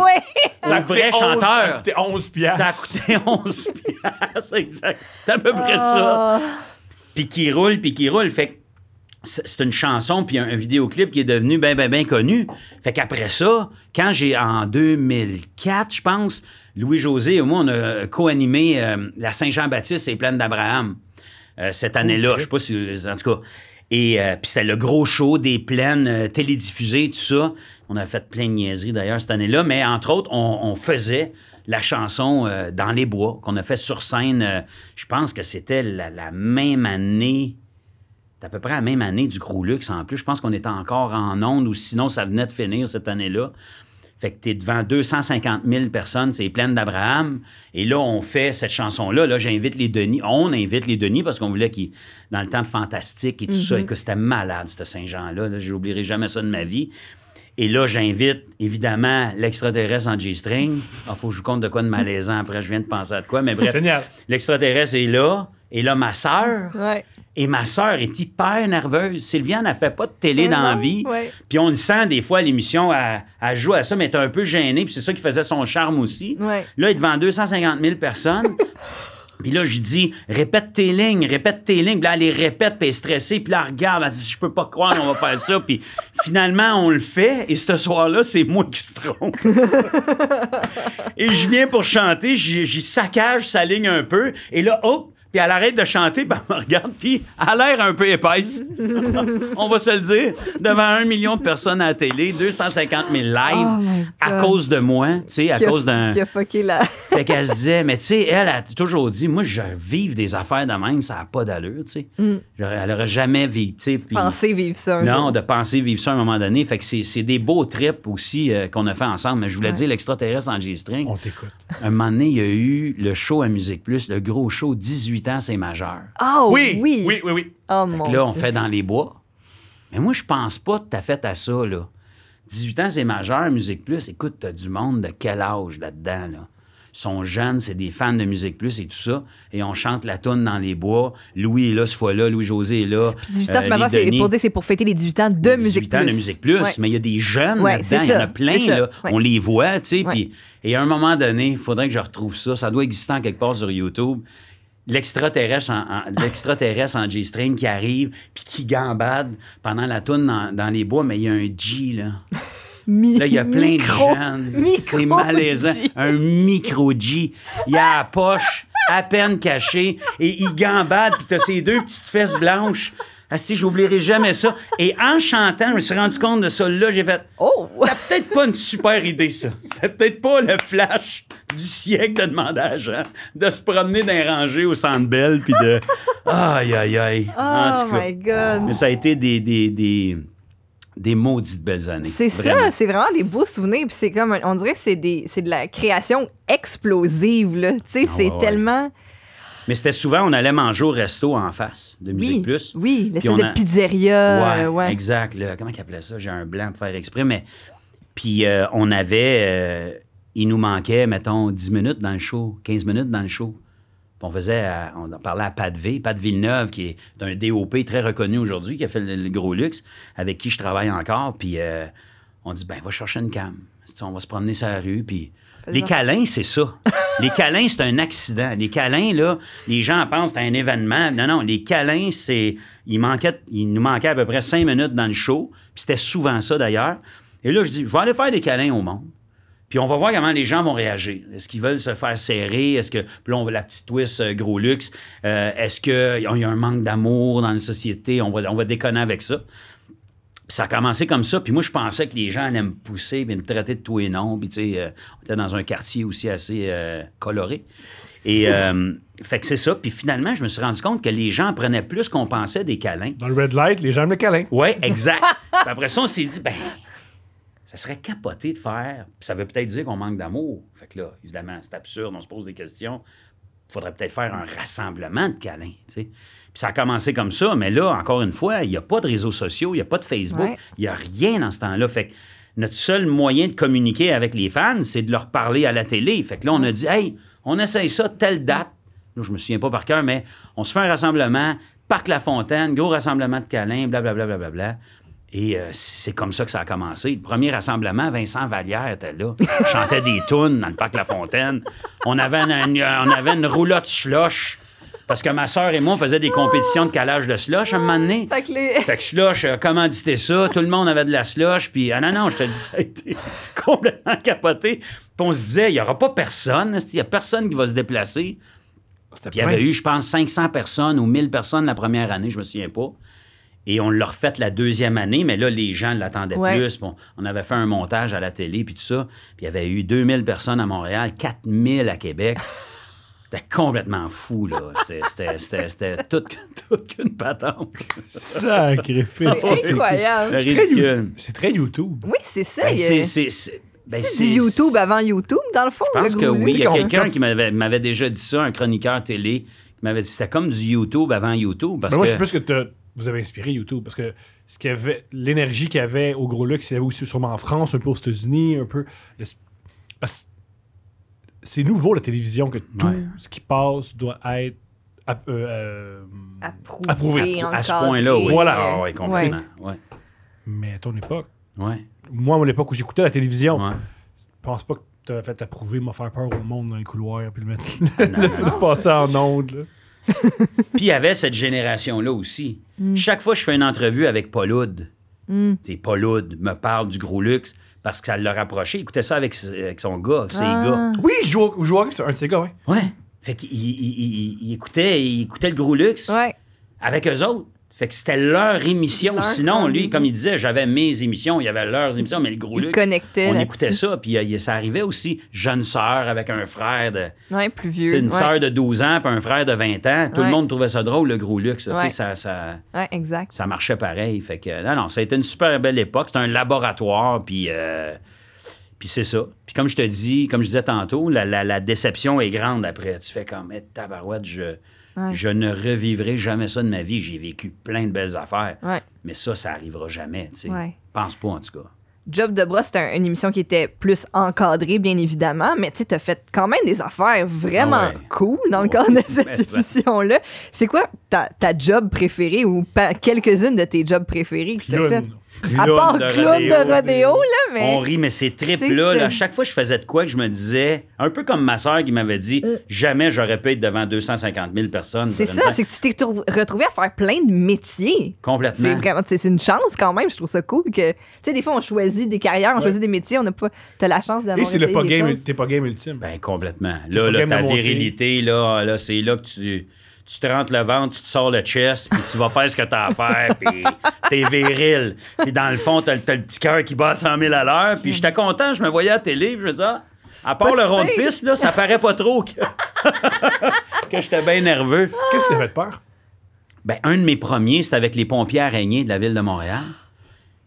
Le vrai chanteur. Ça a coûté 11 Ça a coûté 11 exact. C'est à peu près ah. ça. Puis qui roule, puis qui roule. Fait que c'est une chanson puis un, vidéoclip qui est devenu bien, bien, bien connu. Fait qu'après ça, quand j'ai, en 2004, je pense, Louis-José et moi, on a euh, co-animé euh, La Saint-Jean-Baptiste et Plaines d'Abraham euh, cette année-là. je Je sais pas si... En tout cas... Et euh, puis c'était le gros show des plaines euh, télédiffusées, tout ça. On a fait plein de niaiseries d'ailleurs cette année-là, mais entre autres, on, faisait la chanson euh, Dans les bois qu'on a fait sur scène. je pense que c'était la, la, même année, à peu près la même année du Gros Luxe en plus. Je pense qu'on était encore en onde ou sinon ça venait de finir cette année-là. Fait que tu devant 250 000 personnes, c'est pleine d'Abraham. Et là, on fait cette chanson-là. Là, j'invite les Denis. On invite les Denis parce qu'on voulait qu'ils, dans le temps de Fantastique et tout ça, que mm-hmm. c'était malade, ce Saint-Jean-là. -là, J'oublierai jamais ça de ma vie. Et là, j'invite évidemment l'extraterrestre en G-string. Il ah, faut que je vous compte de quoi de malaisant après, je viens de penser à de quoi. Mais bref, l'extraterrestre est là. Et là, ma sœur. Et ma sœur est hyper nerveuse. Sylvia n'a fait pas de télé dans la vie. Puis on le sent des fois à l'émission, elle, elle, joue à ça, mais elle est un peu gênée. Puis c'est ça qui faisait son charme aussi. Là, il devant 250 000 personnes. Puis là, je dis, répète tes lignes, répète tes lignes. Puis là, elle les répète, puis elle est stressée. Puis là, regarde, elle dit, je peux pas croire on va faire ça. Puis finalement, on le fait. Et ce soir-là, c'est moi qui se trompe. et je viens pour chanter, j'y saccage sa ligne un peu. Et là, hop, puis elle arrête de chanter, puis ben, elle me regarde, puis elle a l'air un peu épaisse. on va se le dire. Devant un million de personnes à la télé, 250 000 lives oh à cause de moi, tu sais, à cause d'un. Qui fucké fait qu'elle se disait, mais tu sais, elle a toujours dit, moi, je vive des affaires de même, ça n'a pas d'allure, tu sais. Mm. Elle n'aurait jamais vécu, tu sais. Penser vivre ça. non, de penser vivre ça à un moment donné. Fait que c'est des beaux trips aussi euh, qu'on a fait ensemble. Mais je voulais dire, l'extraterrestre en string On t'écoute. Un moment donné, il y a eu le show à Musique Plus, le gros show 18 18 ans, c'est majeur. Ah oh, oui, oui. Oui, oui, oui. Oh là, on fait dans les bois. Mais moi, je pense pas tout à fait à ça, là. 18 ans, c'est majeur, Musique Plus. Écoute, t'as du monde de quel âge là-dedans, là? Ils sont jeunes, c'est des fans de Musique Plus et tout ça. Et on chante la toune dans les bois. Louis est là ce fois-là, Louis-José est là. 18 ans, c'est euh, majeur, c'est pour dire c'est pour fêter les 18 ans de Musique Plus. 18 ans de Musique Plus, mais il y a des jeunes là-dedans, il y en a plein, là. On les voit, tu sais. Puis, et à un moment donné, il faudrait que je retrouve ça. Ça doit exister en quelque part sur YouTube l'extraterrestre en, en qui arrive puis qui gambade pendant la toune dans, les bois, mais il y a un G, là. là, il y a plein de jeunes. C'est malaisant. Un micro-G. Il a la poche à peine cachée et il gambade, puis t'as ses deux petites fesses blanches ah, si j'oublierai jamais ça. Et en chantant, je me suis rendu compte de ça. Là, j'ai fait Oh! C'était peut-être pas une super idée, ça. C'était peut-être pas le flash du siècle de demander à Jean de se promener d'un rangé au Centre belle, puis de Aïe, aïe, aïe. Oh my God! Mais ça a été des, des, des des maudites belles années. C'est ça, c'est vraiment des beaux souvenirs. Puis c'est comme, on dirait que c'est de la création explosive, là. Tu sais, ah c'est tellement. Mais c'était souvent, on allait manger au resto en face de Musique Plus. Oui, l'espèce de pizzeria. Ouais, euh, exact. comment ils appelaient ça? J'ai un blanc pour faire exprès, mais... Puis euh, on avait... Euh, il nous manquait, mettons, 10 minutes dans le show, 15 minutes dans le show. Puis on faisait... on parlait à Pat V, Pat Villeneuve, qui est un DOP très reconnu aujourd'hui, qui a fait le, gros luxe, avec qui je travaille encore. Puis on dit, ben va chercher une cam. On va se promener sur la rue, puis les câlins, c'est ça. les câlins, c'est un accident. Les câlins, là, les gens pensent à un événement. Non, non, les câlins, c'est. Il, manquait, il nous manquait à peu près cinq minutes dans le show. Puis c'était souvent ça, d'ailleurs. Et là, je dis, je vais aller faire des câlins au monde. Puis on va voir comment les gens vont réagir. Est-ce qu'ils veulent se faire serrer? Est-ce que. Puis là, on veut la petite twist euh, gros luxe. Euh, est-ce qu'il y a un manque d'amour dans la société? On va, on va déconner avec ça ça a commencé comme ça. Puis moi, je pensais que les gens allaient me pousser, puis me traiter de tout et non, Puis, tu sais, euh, on était dans un quartier aussi assez euh, coloré. Et euh, fait que c'est ça. Puis finalement, je me suis rendu compte que les gens prenaient plus qu'on pensait des câlins. Dans le red light, les gens aiment les câlins. Oui, exact. puis après ça, on s'est dit, ben, ça serait capoté de faire. ça veut peut-être dire qu'on manque d'amour. Fait que là, évidemment, c'est absurde, on se pose des questions. Faudrait peut-être faire un rassemblement de câlins, tu sais ça a commencé comme ça, mais là, encore une fois, il n'y a pas de réseaux sociaux, il n'y a pas de Facebook, il n'y a rien dans ce temps-là. Fait que notre seul moyen de communiquer avec les fans, c'est de leur parler à la télé. Fait que là, on a dit, hey, on essaye ça telle date. Là, je me souviens pas par cœur, mais on se fait un rassemblement, Parc La Fontaine, gros rassemblement de câlins, blablabla. Bla, et euh, c'est comme ça que ça a commencé. Le premier rassemblement, Vincent Vallière était là, chantait des tunes dans le parc La Fontaine. On avait une, on avait une roulotte slush parce que ma sœur et moi, on faisait des compétitions de calage de slush à un moment donné. Fait que, slush, euh, comment dites-tu ça? Tout le monde avait de la slush. Puis, ah non, non, je te dis, ça a été complètement capoté. Puis on se disait, il n'y aura pas personne. Il n'y a personne qui va se déplacer. Puis il y avait eu, je pense, 500 personnes ou 1000 personnes la première année, je me souviens pas. Et on l'a refait la deuxième année, mais là, les gens l'attendaient plus. on avait fait un montage à la télé, puis tout ça. Puis il y avait eu 2000 personnes à Montréal, 4000 à Québec. T'es complètement fou, là. C'était toute, qu'une une patente. Sacrifice. C'est incroyable. C'est très YouTube. Oui, c'est ça. Ben, c'est, c'est, ben, du YouTube avant YouTube, dans le fond. Je pense que oui. Il y a quelqu'un qui m'avait déjà dit ça, un chroniqueur télé, qui m'avait dit c'était comme du YouTube avant YouTube. Parce ben moi, je pense que vous avez inspiré YouTube, parce que ce qu'il l'énergie qu'il y avait au Gros Luxe, c'est aussi sûrement en France, un peu aux États-Unis, un peu. Parce c'est nouveau la télévision que tout ce qui passe doit être euh, euh, approuvé, À ce point-là, oui. Voilà. Ah complètement. Mais à ton époque, moi, à l'époque où j'écoutais la télévision, je pense pas que tu avais fait approuver, m'a faire peur au monde dans les couloirs, puis le, mettre, ah en ondes. puis il y avait cette génération-là aussi. Mm. Chaque fois que je fais une entrevue avec Paul Hood, mm. Paul me parle du gros luxe parce que ça l'a rapproché. Il écoutait ça avec, son gars, ses gars. Ah. Oui, il jouait, avec un de ses gars, oui. Ouais. Fait qu'il il, il, écoutait, il écoutait le gros luxe avec eux autres que c'était leur émission. Sinon, lui, comme il disait, j'avais mes émissions, il y avait leurs émissions, mais le gros luxe on écoutait ça. Puis euh, ça arrivait aussi, jeune sœur avec un frère de... Ouais, plus vieux. Une soeur de 12 ans puis un frère de 20 ans. Tout le monde trouvait ça drôle, le gros luxe Ça, exact. ça marchait pareil. Fait que, non, non, ça a été une super belle époque. C'était un laboratoire, puis... Euh, puis c'est ça. Puis comme je te dis, comme je disais tantôt, la, déception est grande après. Tu fais comme, eh, tabarouette, je je ne revivrai jamais ça de ma vie. J'ai vécu plein de belles affaires. Mais ça, ça arrivera jamais. Tu sais. Pense pas, en tout cas. Job de bras, c'était une émission qui était plus encadrée, bien évidemment, mais tu as fait quand même des affaires vraiment cool dans le cadre de cette ben, émission-là. C'est quoi ta, job préférée ou quelques-unes de tes jobs préférés que tu as faites? à part de rodéo, là, mais... On rit, mais ces trips là à chaque fois que je faisais de quoi, que je me disais, un peu comme ma sœur qui m'avait dit, euh. jamais j'aurais pu être devant 250 000 personnes. C'est ça, c'est que tu t'es retrouvé à faire plein de métiers. Complètement. C'est une chance quand même, je trouve ça cool que, tu sais, des fois, on choisit des carrières, on choisit des métiers, on n'a pas, t'as la chance d'avoir. Et c'est le pas game, t'es pas game ultime. Ben, complètement. Là, là ta virilité, là, là c'est là que tu tu te rentres le ventre, tu te sors le chest, puis tu vas faire ce que t'as à faire, puis t'es viril. Puis dans le fond, t'as, le petit cœur qui bat à 100 000 à l'heure, puis j'étais content, je me voyais à télé, je me disais, ah, à part le rond de piste, là, ça paraît pas trop que, que j'étais bien nerveux. Qu'est-ce qui t'a fait peur? Ben, un de mes premiers, c'était avec les pompiers araignées de la ville de Montréal.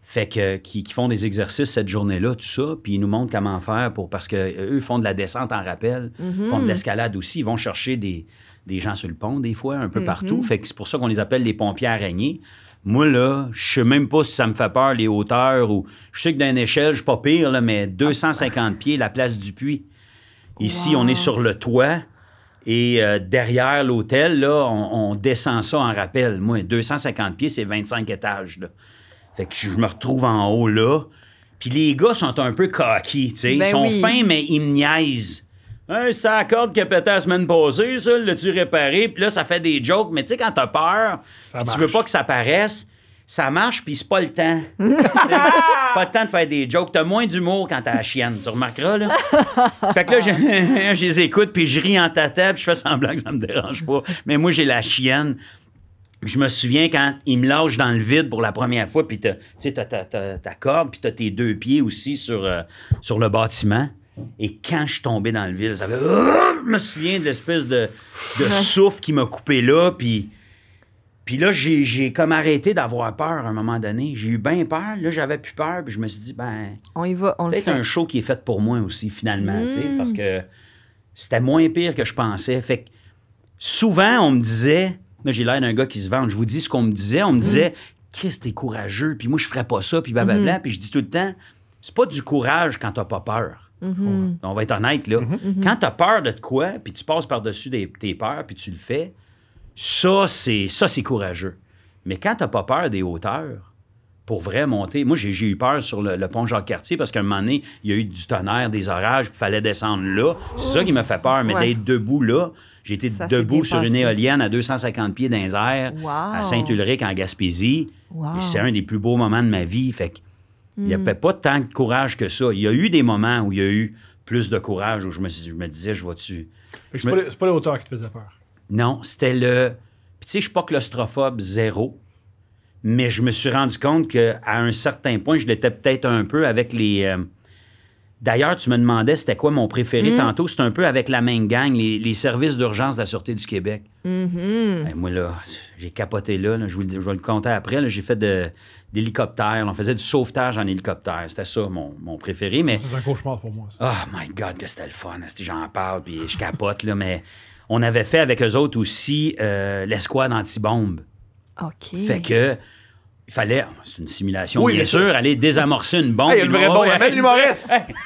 Fait que, qui, font des exercices cette journée-là, tout ça, puis ils nous montrent comment faire pour. Parce qu'eux euh, eux font de la descente en rappel, mhm. font de l'escalade aussi, ils vont chercher des, des gens sur le pont, des fois, un peu mm-hmm. partout. Fait c'est pour ça qu'on les appelle les pompiers araignées. Moi, là, je sais même pas si ça me fait peur, les hauteurs, ou je sais que d'une échelle, je suis pas pire, là, mais 250 pieds, la place du puits. Ici, on est sur le toit. Et euh, derrière l'hôtel, là, on, descend ça en rappel. Moi, 250 pieds, c'est 25 étages. Fait que je me retrouve en haut là. Puis les gars sont un peu coquilles, tu sais. Ben ils sont fins, mais ils me niaisent. « C'est ça corde qui a pété la semaine passée, ça, l'as-tu réparé? Puis là, ça fait des jokes, mais tu sais, quand t'as peur, tu veux pas que ça paraisse, ça marche, puis c'est pas le temps. pas le temps de faire des jokes. T'as moins d'humour quand t'as la chienne, tu remarqueras, là. fait que là, je, les écoute, puis je ris en tête, puis je fais semblant que ça me dérange pas. Mais moi, j'ai la chienne. Je me souviens quand il me lâche dans le vide pour la première fois, puis t'as ta corde, puis t'as tes deux pieds aussi sur, euh, sur le bâtiment. Et quand je suis tombé dans le vide, ça Je me souviens de l'espèce de, de souffle qui m'a coupé là. Puis, puis là, j'ai comme arrêté d'avoir peur à un moment donné. J'ai eu bien peur. Là, j'avais plus peur. Puis je me suis dit, ben. On y va. on Peut-être un show qui est fait pour moi aussi, finalement. Parce mm. que c'était moins pire que je pensais. Fait que souvent, on me disait. Là, j'ai l'air d'un gars qui se vante. Je vous dis ce qu'on me disait. On me mm. disait, Christ, t'es courageux. Puis moi, je ferais pas ça. Puis blablabla. Mm. Puis je dis tout le temps, c'est pas du courage quand tu t'as pas peur. Mhm. On va être honnête, là. Mhm. Mhm. Quand tu as peur de quoi, puis tu passes par-dessus tes peurs, puis tu le fais, ça, c'est ça c'est courageux. Mais quand tu pas peur des hauteurs, pour vrai monter. Moi, j'ai, eu peur sur le, pont Jacques-Cartier parce qu'à un moment donné, il y a eu du tonnerre, des orages, il fallait descendre là. C'est ça qui m'a fait peur. Mais d'être debout là, j'étais debout sur une éolienne à 250 pieds dans à Saint-Ulric, en Gaspésie. c'est un des plus beaux moments de ma vie. Fait que il n'y avait hmm. pas tant de courage que ça. Il y a eu des moments où il y a eu plus de courage, où je me, disais, je vais tu C'est pas, pas qui te faisait peur. Non, c'était le. Puis tu sais, je suis pas claustrophobe zéro, mais je me suis rendu compte qu'à un certain point, je l'étais peut-être un peu avec les. Euh, d'ailleurs, tu me demandais c'était quoi mon préféré hmm. tantôt. C'est un peu avec la même gang, les, services d'urgence de la Sûreté du Québec. Mm-hmm. Ben, moi, là, j'ai capoté là, je, vous, je vais le compter après. J'ai fait de, l'hélicoptère. On faisait du sauvetage en hélicoptère. C'était ça, mon, mon préféré. Mais... C'est un cauchemar pour moi. Oh my God, que c'était le fun. J'en parle, puis je capote, là, mais on avait fait avec eux autres aussi euh, l'escouade antibombe. OK. Fait que. Il fallait, c'est une simulation, oui, bien sûr, aller désamorcer une bombe. Il une vraie bombe, Maurice. l'humoriste! Appelle,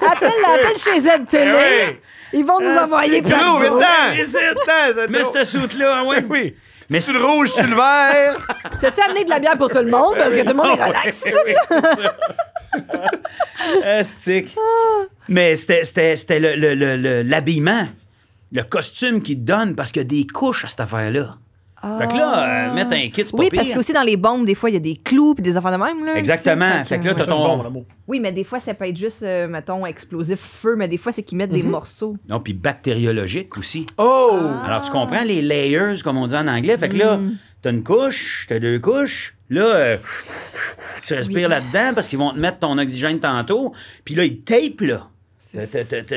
appelle, appelle chez ZT. Eh Ils vont nous ah, envoyer plein de hein, Mais cette soute-là, hein, eh oui. oui. Mais c'est le rouge, c'est le vert. T'as-tu amené de la bière pour tout le monde? Parce que tout le monde est relax. Mais c'était l'habillement, le, le costume qui te donne parce qu'il y a des couches à cette affaire-là. Fait que là, euh, ah. mettre un kit, c'est pas Oui, parce parce aussi dans les bombes, des fois, il y a des clous puis des enfants de même. Là, Exactement. Fait que là, euh, t'as ton... Oui, mais des fois, ça peut être juste, euh, mettons, explosif, feu, mais des fois, c'est qu'ils mettent des mhm. morceaux. Non, puis bactériologique aussi. Oh! Ah. Alors, tu comprends les layers, comme on dit en anglais. Fait que là, mhm. t'as une couche, t'as deux couches. Là, tu respires là-dedans parce qu'ils vont te mettre ton oxygène tantôt. Puis là, ils tapent, là. Tu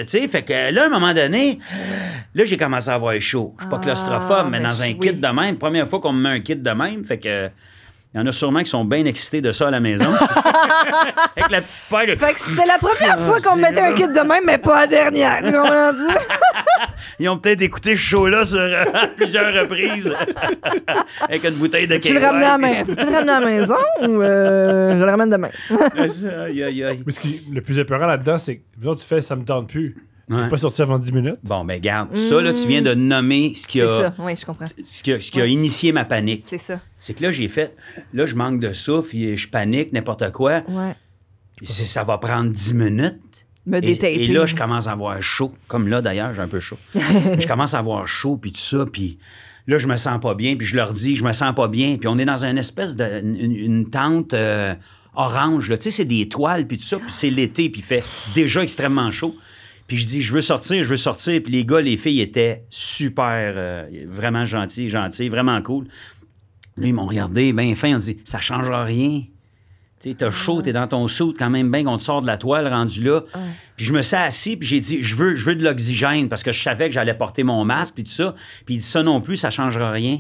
sais, fait que là, à un moment donné, là, j'ai commencé à avoir chaud. Je suis pas ah, claustrophobe, mais ben dans un kit de même, première fois qu'on me met un kit de même, fait que. Il y en a sûrement qui sont bien excités de ça à la maison. Avec la petite paille. c'était la première ah, fois qu'on me mettait un kit de même, mais pas la dernière. Tu comprends? Ils ont peut-être écouté ce show-là sur euh, plusieurs reprises avec une bouteille de Tu le ramènes à tu le ramènes à la maison ou euh, je le ramène demain? aïe, Mais ce le plus épeurant là-dedans, c'est que ça tu fais ça me tente plus. ne peux pas sortir avant 10 minutes. Bon, mais ben, garde, ça, là, tu viens de mm. nommer ce qui a. C'est ça, oui, je comprends. Ce qui a, initié ma panique. C'est ça. C'est que là, j'ai fait. Là, je manque de souffle, et je panique, n'importe quoi. Ouais. Puis ça va prendre 10 minutes. Et, là, je commence à avoir chaud. Comme là, d'ailleurs, j'ai un peu chaud. je commence à avoir chaud, puis tout ça, puis là, je me sens pas bien, puis je leur dis, je me sens pas bien, puis on est dans une espèce de... tente... Euh, orange, tu sais, c'est des toiles, puis tout ça, puis c'est l'été, puis il fait déjà extrêmement chaud. Puis je dis, je veux sortir, je veux sortir. Puis les gars, les filles étaient super, euh, vraiment gentils, gentils, vraiment cool. Là, ils m'ont regardé, ben fin, on dit, ça changera rien. Tu t'as chaud, t'es dans ton saut quand même bien qu'on te sort de la toile rendu là. Puis je me suis assis, puis j'ai dit, je veux, je veux de l'oxygène parce que je savais que j'allais porter mon masque, puis tout ça. Puis il dit, ça non plus, ça changera rien.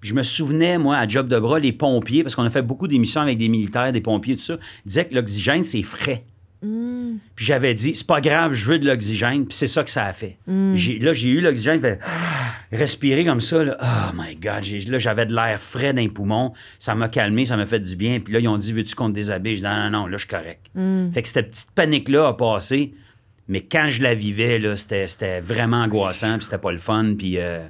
Puis je me souvenais, moi, à Job de Bras, les pompiers, parce qu'on a fait beaucoup d'émissions avec des militaires, des pompiers, tout ça, disaient que l'oxygène, c'est frais. Hmm. Puis j'avais dit, c'est pas grave, je veux de l'oxygène. Puis c'est ça que ça a fait. Hmm. Là, j'ai eu l'oxygène, fait respirer comme ça. oh my God, là, j'avais de l'air frais dans les poumons. Ça m'a calmé, ça m'a fait du bien. Puis là, ils ont dit, veux-tu qu'on te déshabille? Je dis, non, non, là, je suis correct. Hmm. Fait que cette petite panique-là a passé. Mais quand je la vivais, là, c'était, vraiment angoissant, puis c'était pas le fun. Puis. Euh,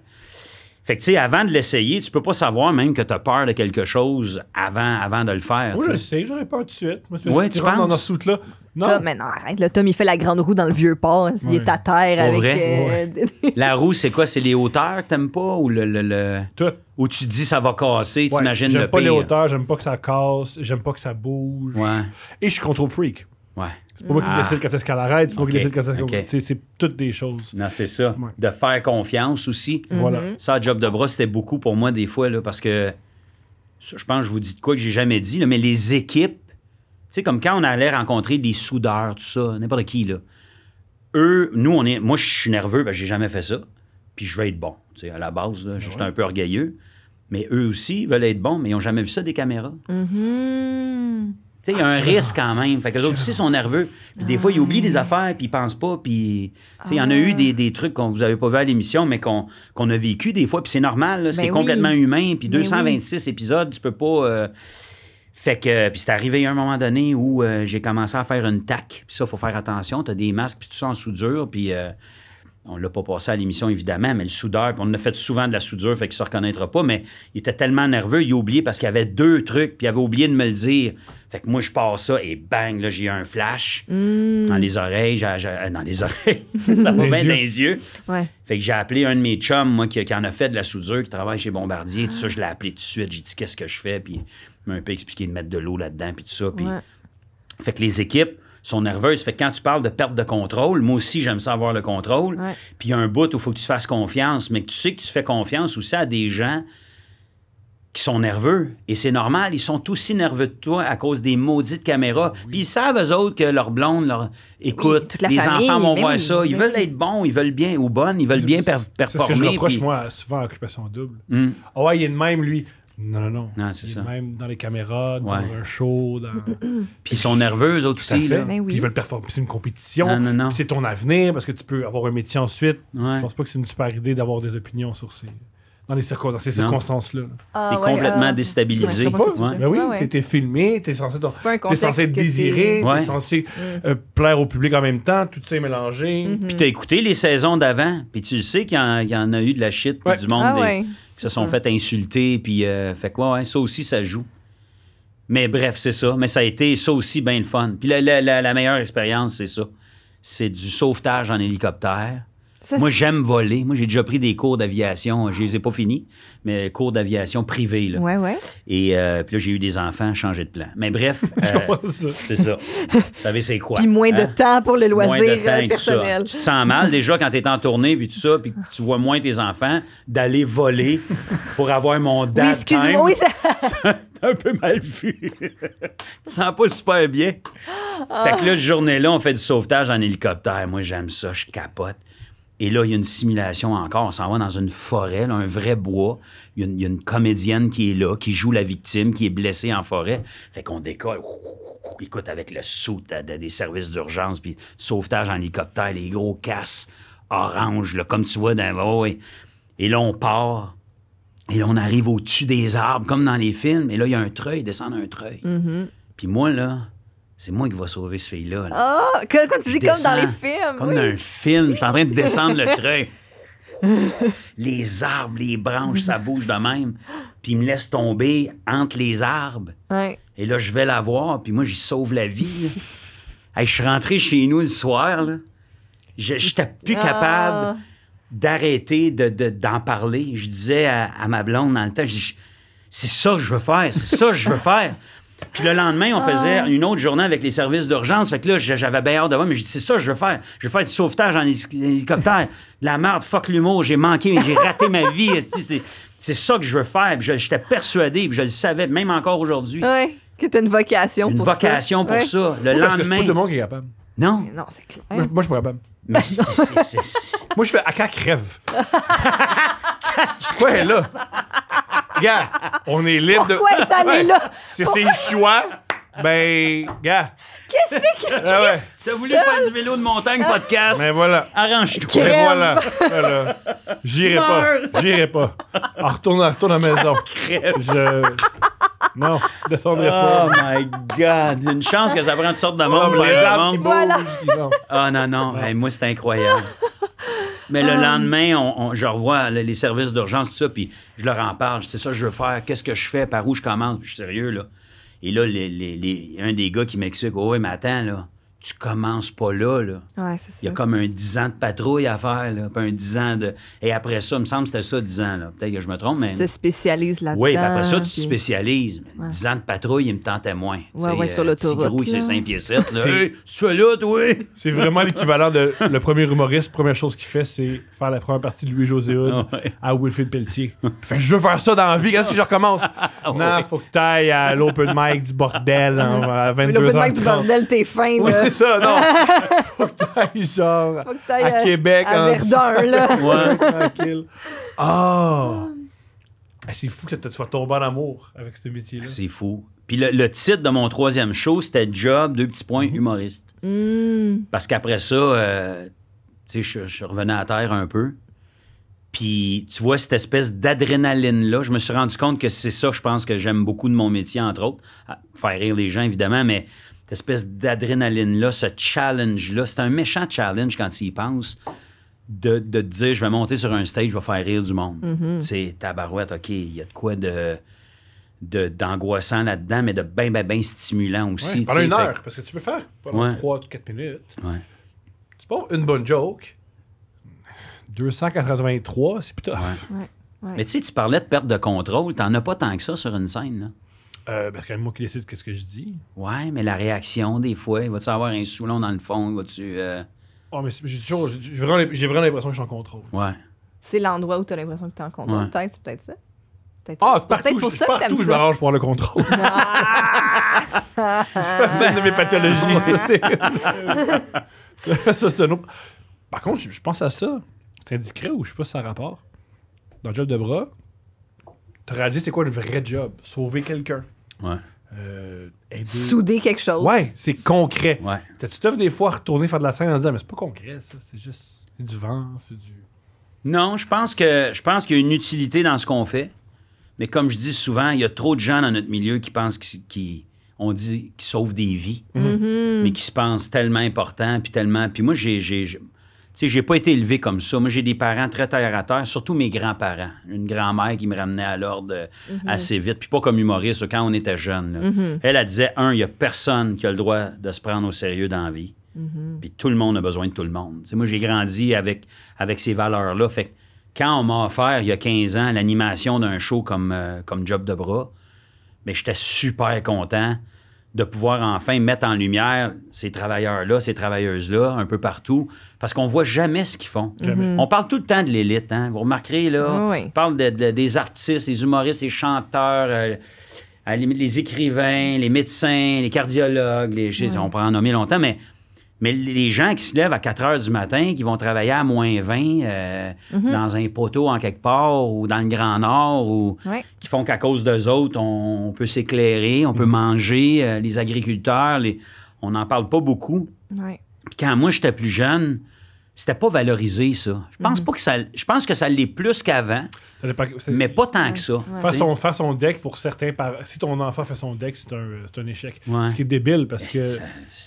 fait que, tu sais, avant de l'essayer, tu peux pas savoir même que tu as peur de quelque chose avant, avant de le faire. Oui, je sais, j'aurais peur tout de suite. Moi, ouais, tu penses? Dans ce là non. Tom, mais non, arrête. Le Tom, il fait la grande roue dans le vieux port. Hein, il est à terre avec. Euh, la roue, c'est quoi C'est les hauteurs que t'aimes pas ou le. le, le... tu dis ça va casser, t'imagines le pire. J'aime pas les hauteurs, j'aime pas que ça casse, j'aime pas que ça bouge. Ouais. Et je suis contrôle freak. Ouais. C'est pas moi qui ah. décide quand est-ce qu'elle arrête, c'est pas moi qui décide quand est-ce qu'elle. C'est toutes des choses. Non, c'est ça. De faire confiance aussi. Mm-hmm. Voilà. Ça, job de bras, c'était beaucoup pour moi des fois, là, parce que je pense je vous dis de quoi que j'ai jamais dit, mais les équipes, tu sais, comme quand on allait rencontrer des soudeurs, tout ça, n'importe qui, là. Eux, nous, on est. Moi, je suis nerveux parce que j'ai jamais fait ça. Puis je vais être bon. Tu sais, à la base, ben j'étais un peu orgueilleux. Mais eux aussi veulent être bons, mais ils n'ont jamais vu ça des caméras. Hum il y a un risque quand même. Fait que les autres aussi sont nerveux. Puis des fois, ils oublient des ah. affaires, puis ils pensent pas. Puis, il y en a eu ah. des, trucs qu'on vous avait pas vu à l'émission, mais qu'on a vécu des fois. Puis c'est normal, ben c'est complètement humain. Puis 226 ben épisodes, tu peux pas. Euh, fait que, puis c'est arrivé à un moment donné où euh, j'ai commencé à faire une tac. Puis ça, faut faire attention. Tu as des masques, puis tout ça en soudure. Puis euh, on l'a pas passé à l'émission, évidemment, mais le soudeur, on a fait souvent de la soudure, fait qu'il se reconnaîtra pas, mais il était tellement nerveux, il a oublié parce qu'il y avait deux trucs, puis il avait oublié de me le dire. Fait que moi, je pars ça et bang, là, j'ai un flash hmm. dans les oreilles. Euh, dans les oreilles. ça va bien dans les yeux. Fait que j'ai appelé un de mes chums, moi, qui, en a fait de la soudure, qui travaille chez Bombardier. Tout ça, je l'ai appelé tout de suite. J'ai dit, qu'est-ce que je fais? Puis il m'a un peu expliqué de mettre de l'eau là-dedans, puis tout ça. Fait que les équipes sont nerveuses. Fait que quand tu parles de perte de contrôle, moi aussi, j'aime ça avoir le contrôle. Puis il y a un bout où il faut que tu fasses confiance, mais que tu sais que tu fais confiance aussi à des gens qui sont nerveux. Et c'est normal, ils sont aussi nerveux de toi à cause des maudites caméras. Puis ils savent, eux autres, que leur blonde leur écoute. les enfants vont ben voir ça. Ils ben veulent être bons, ils veulent bien ou bonnes, ils veulent bien performer. C'est ce que je reproche, moi, souvent à l'occupation Double. Hmm. Ah ouais, il est de même, lui. Non, non, non. c'est ça. Même dans les caméras, dans un show. puis ils sont nerveux, eux aussi. Ben ils veulent performer. C'est une compétition. C'est ton avenir parce que tu peux avoir un métier ensuite. Je pense pas que c'est une super idée d'avoir des opinions sur ces dans, ces circonstances-là. Ah, t'es complètement ah. déstabilisé. Ouais, ben oui, t'es filmé, t'es censé, es censé désirer, t'es censé mm. euh, plaire au public en même temps, tout ça est mélangé. Mm-hmm. Puis t'as écouté les saisons d'avant, puis tu sais qu'il y, en a eu de la shit du monde ah se sont fait insulter, puis euh, fait quoi, ça aussi, ça joue. Mais bref, c'est ça. Mais ça a été ça aussi bien le fun. Puis la meilleure expérience, c'est ça. C'est du sauvetage en hélicoptère moi, j'aime voler. Moi, j'ai déjà pris des cours d'aviation. Je les ai pas finis, mais cours d'aviation privés. Oui, oui. Et euh, puis là, j'ai eu des enfants, changé de plan. Mais bref, euh, c'est ça. Vous savez, c'est quoi? Puis moins de hein? temps pour le loisir euh, personnel. tu te sens mal déjà quand tu es en tournée, puis tout ça, puis tu vois moins tes enfants, d'aller voler pour avoir mon date. excuse-moi, oui, ça... un peu mal vu. tu sens pas super bien. Fait que là, cette journée-là, on fait du sauvetage en hélicoptère. Moi, j'aime ça, je capote. Et là, il y a une simulation encore. On s'en va dans une forêt, un vrai bois. Il y, a une, comédienne qui est là, qui joue la victime, qui est blessée en forêt. Fait qu'on décolle. Écoute, avec le saut des services d'urgence, puis sauvetage en hélicoptère, les gros casses orange, comme tu vois d'un et, là, on part. Et là, on arrive au-dessus des arbres, comme dans les films. Et là, il y a un treuil, descend un treuil. Mm-hmm. Puis moi, là, c'est moi qui vais sauver ce fille-là. Ah, quand, tu dis comme dans les films. Comme dans un film. Je suis en train de descendre le train. les arbres, les branches, ça bouge de même. Puis il me laisse tomber entre les arbres. Et là, je vais la voir, puis moi, j'y sauve la vie. je suis rentré chez nous le soir. Je n'étais plus capable ah. d'arrêter d'en parler. Je disais à, à, ma blonde dans le temps, c'est ça que je veux faire, c'est ça que je veux faire. Puis le lendemain, on ah, faisait une autre journée avec les services d'urgence. Fait que là, j'avais bien hâte de voir, mais j'ai dit, c'est ça, que je veux faire. Je veux faire du sauvetage en hélicoptère. la merde, fuck l'humour, j'ai manqué, j'ai raté ma vie. C'est ça que je veux faire. j'étais persuadé, puis je le savais, même encore aujourd'hui. Oui, que t'as une vocation une pour vocation pour ça. Le parce lendemain. Que pas tout monde qui est capable. Non. non, c'est clair. Moi, je pourrais pas Mais si c'est, moi, je fais à quand crève. Quoi là? Gars, on est libre de. Pourquoi est ce ouais. là? C'est un choix. Ben, gars. Qu'est-ce que c'est ah ouais. T'as voulu faire du vélo de montagne podcast? Mais ben voilà. Arrange-toi. Ben Mais voilà. voilà. J'irai pas. J'irai pas. On ah, retourne, retourne à la maison. Crève. Je. Non, ne pas. Oh my God! Une chance que ça prend une sorte de monde. oh, non, non. moi, c'est incroyable. Mais le euh. lendemain, je revois les services d'urgence, tout ça, puis je leur en parle. C'est ça je veux faire. Qu'est-ce que je fais? Par où je commence? Je suis sérieux, là. Et là, les, les, a un des gars qui m'explique, oh, oui, mais là tu commences pas là. là. Ouais, c'est ça. Il y a comme un 10 ans de patrouille à faire, là, puis un 10 ans de. Et après ça, il me semble que c'était ça, 10 ans. là. Peut-être que je me trompe, mais. Tu te spécialises là-dedans. Oui, puis après ça, tu te spécialises. 10 ans de patrouille, il me tentait moins. Oui, oui, sur euh, l'autoroute. c'est 5 pieds 7. Là. hey, tu fais là, oui c'est vraiment l'équivalent de le premier humoriste. Première chose qu'il fait, c'est faire la première partie de Louis-José ah, à Wilfried Pelletier. fait, je veux faire ça dans la vie. Qu'est-ce que je recommence? Ah, non, faut que tu ailles à l'open mic du bordel à 22h. L'open mic du bordel, t'es fin. Là ça, non. Faut que à Québec. là. ouais, tranquille. Ah! Ah, c'est fou que tu sois tombé en amour avec ce métier-là. C'est fou. Puis le, titre de mon troisième show, c'était Job, deux petits points, mm-hmm. humoriste. Mm. Parce qu'après ça, euh, tu sais, je, je revenais à terre un peu. Puis tu vois cette espèce d'adrénaline-là. Je me suis rendu compte que c'est ça, je pense, que j'aime beaucoup de mon métier, entre autres. Faire rire les gens, évidemment, mais cette espèce d'adrénaline-là, ce challenge-là. C'est un méchant challenge quand tu y penses de, de te dire je vais monter sur un stage, je vais faire rire du monde. Mm -hmm. C'est tabarouette, OK, il y a de quoi de d'angoissant là-dedans, mais de bien, bien, bien stimulant aussi. Ouais, pendant une heure, parce que tu peux faire pendant trois 3-4 minutes. Ouais. C'est pas une bonne joke. 283, c'est plutôt. Ouais. Mais tu sais, tu parlais de perte de contrôle, t'en as pas tant que ça sur une scène. Là. Euh, ben, c'est moi qui décide qu'est-ce que je dis. Ouais, mais la réaction, des fois, il va-tu avoir un soulon dans le fond? tu Euh... Oh, mais j'ai toujours. J'ai vraiment, l'impression que je suis en contrôle. Ouais. C'est l'endroit où tu as l'impression que tu es en contrôle. Peut-être, c'est peut-être ça. Peut ah, c'est partout, pour je, ça partout, que je m'arrange pour le contrôle. Ah! c'est une de mes pathologies, ça, ça, c'est Par contre, je, pense à ça. C'est indiscret ou je sais pas si ça rapport. Dans le job de bras, te réaliser c'est quoi le vrai job? Sauver quelqu'un. Ouais. Euh, Souder quelque chose. Ouais, c'est concret. Tu te des fois retourner faire de la scène en disant, mais c'est pas concret, ça. C'est juste du vent, c'est du. Non, je pense que je pense qu'il y a une utilité dans ce qu'on fait. Mais comme je dis souvent, il y a trop de gens dans notre milieu qui pensent qu'ils. dit qu'ils sauvent des vies, mm-hmm. mais qui se pensent tellement importants, puis tellement. Puis moi, j'ai, si j'ai pas été élevé comme ça. Moi, j'ai des parents très terre à terre, surtout mes grands-parents. Une grand-mère qui me ramenait à l'ordre euh, mhm. assez vite, puis pas comme humoriste quand on était jeune. Mhm. Elle, elle disait un, il n'y a personne qui a le droit de se prendre au sérieux dans la vie. Mhm. Puis tout le monde a besoin de tout le monde. moi, j'ai grandi avec, avec ces valeurs-là. Fait quand on m'a offert, il y a 15 ans, l'animation d'un show euh, comme, Job de bras, mais j'étais super content de pouvoir enfin mettre en lumière ces travailleurs-là, ces travailleuses-là, un peu partout, parce qu'on voit jamais ce qu'ils font. Mhm. On parle tout le temps de l'élite, hein? vous remarquerez, là, on parle des artistes, des humoristes, des chanteurs, euh, à les écrivains, les médecins, les cardiologues, les, oui. on pourrait en nommer longtemps, mais mais les gens qui se lèvent à 4 h du matin, qui vont travailler à moins 20 euh, mhm. dans un poteau en quelque part ou dans le Grand Nord, ou qui font qu'à cause d'eux autres, on, peut s'éclairer, on peut mhm. manger, euh, les agriculteurs, on n'en parle pas beaucoup. Puis quand moi, j'étais plus jeune, c'était pas valorisé, ça. Je pense mhm. pas que ça. Je pense que ça l'est plus qu'avant mais pas tant que ça. Fais son, son, deck pour certains Si ton enfant fait son deck, c'est un, un, échec. Ce qui est débile parce que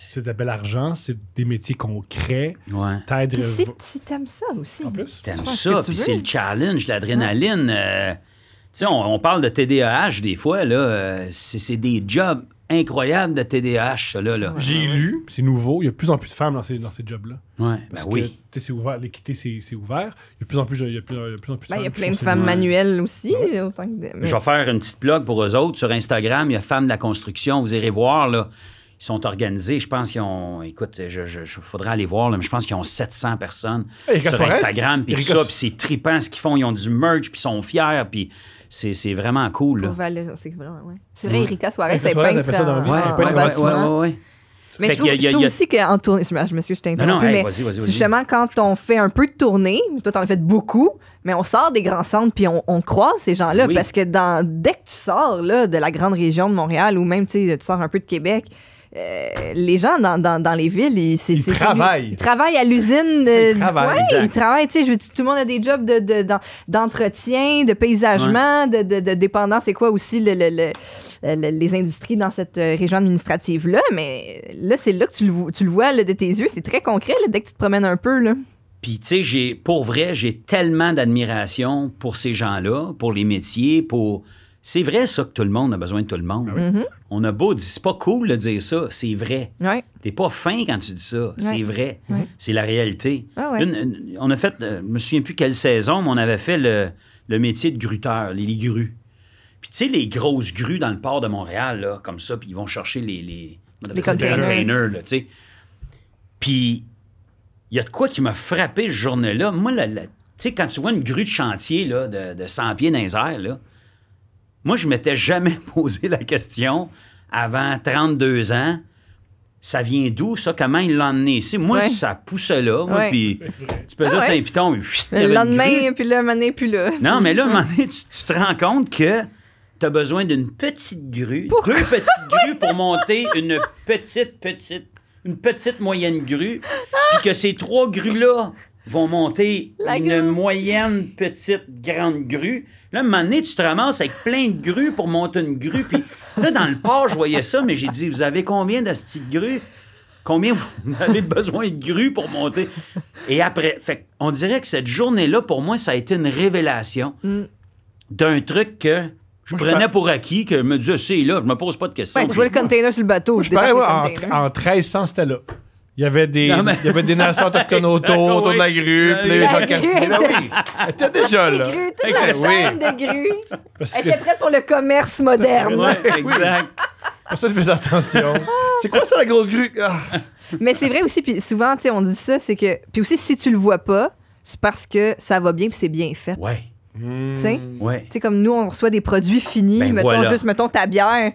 c'est de bel argent, c'est des métiers concrets. Ouais. si, si t'aimes ça aussi. T'aimes ça, puis c'est le challenge, l'adrénaline. Euh, tu sais, on, parle de TDAH des fois, là. Euh, c'est des jobs incroyable de TDAH, là. là. J'ai lu, c'est nouveau, il y a de plus en plus de femmes dans ces, jobs-là. Ouais, parce ben que, c'est ouvert, l'équité, c'est, ouvert. Il y a de plus en plus, il plus, de femmes. Il y a plein de femmes manuelles aussi. que Je vais faire une petite blog pour eux autres. Sur Instagram, il y a Femmes de la construction. Vous irez voir, là. Ils sont organisés. Je pense qu'ils ont. Écoute, je, faudra aller voir, mais je pense qu'ils ont 700 personnes sur Instagram, puis ça. Puis c'est tripant ce qu'ils font. Ils ont du merch, puis ils sont fiers, puis c'est vraiment cool. c'est vraiment, C'est vrai, Erika Soares, c'est pas un fait ça dans euh, ouais, mais je, trouve, aussi qu'en tournée, je m'excuse, je t'ai interrompu, non, mais justement, quand on fait un peu de tournée, toi, t'en as fait beaucoup, mais on sort des grands centres puis on, on croise ces gens-là parce que dans, dès que tu sors là, de la grande région de Montréal ou même tu sors un peu de Québec, euh, les gens dans, les villes, ils, travaillent. Ils travaillent à l'usine Ils travaillent. Tu sais, tout le monde a des jobs d'entretien, de, d'entretien, de, paysagement, de, dépendance. C'est quoi aussi les industries dans cette euh, région administrative-là? Mais là, c'est là que tu le, vois de tes yeux. C'est très concret dès que tu te promènes un peu. Là. Puis, tu sais, pour vrai, j'ai tellement d'admiration pour ces gens-là, pour les métiers, pour c'est vrai, ça, que tout le monde a besoin de tout le monde. Ah mhm. On a beau dire, c'est pas cool de dire ça, c'est vrai. T'es pas fin quand tu dis ça, c'est vrai. C'est la réalité. Ah on a fait, euh, je me souviens plus quelle saison, mais on avait fait le, métier de gruteur, les, grues. Puis tu sais, les grosses grues dans le port de Montréal, là, comme ça, puis ils vont chercher les, les, containers. là, tu Puis il y a de quoi qui m'a frappé ce jour là Moi, tu sais, quand tu vois une grue de chantier là, de, de 100 pieds dans les là, moi, je m'étais jamais posé la question avant 32 ans. Ça vient d'où, ça? Comment il l'a emmené ici? Moi, ça pousse là. Moi, puis tu peux dire c'est un piton. le lendemain, puis là, mané, puis là. Non, mais là, un tu, tu te rends compte que tu as besoin d'une petite grue, deux petites grues pour monter une petite, petite, une petite moyenne grue, puis que ces trois grues-là vont monter une moyenne, petite, grande grue. Là, un moment donné, tu te ramasses avec plein de grues pour monter une grue. Puis là, dans le port, je voyais ça, mais j'ai dit, vous avez combien de petites grues? Combien vous avez besoin de grues pour monter? Et après, on dirait que cette journée-là, pour moi, ça a été une révélation mm. d'un truc que je prenais pour acquis, que je me disais, c'est là, je me pose pas de questions. tu vois le container sur le bateau. en, en 1300, c'était là. Il y avait des, y avait des nations autochtones autour, de la grue, puis les gens ben oui. était déjà là. toute la chaîne de grues. Elle était prête pour le commerce moderne. exact. Pour ça, je fais attention. c'est quoi ça, la grosse grue? Ah. Mais c'est vrai aussi, puis souvent, tu sais, on dit ça, c'est que... Puis aussi, si tu le vois pas, c'est parce que ça va bien puis c'est bien fait. Ouais. Hmm. Tu sais? comme nous, on reçoit des produits finis. Ben mettons, juste, mettons, ta bière.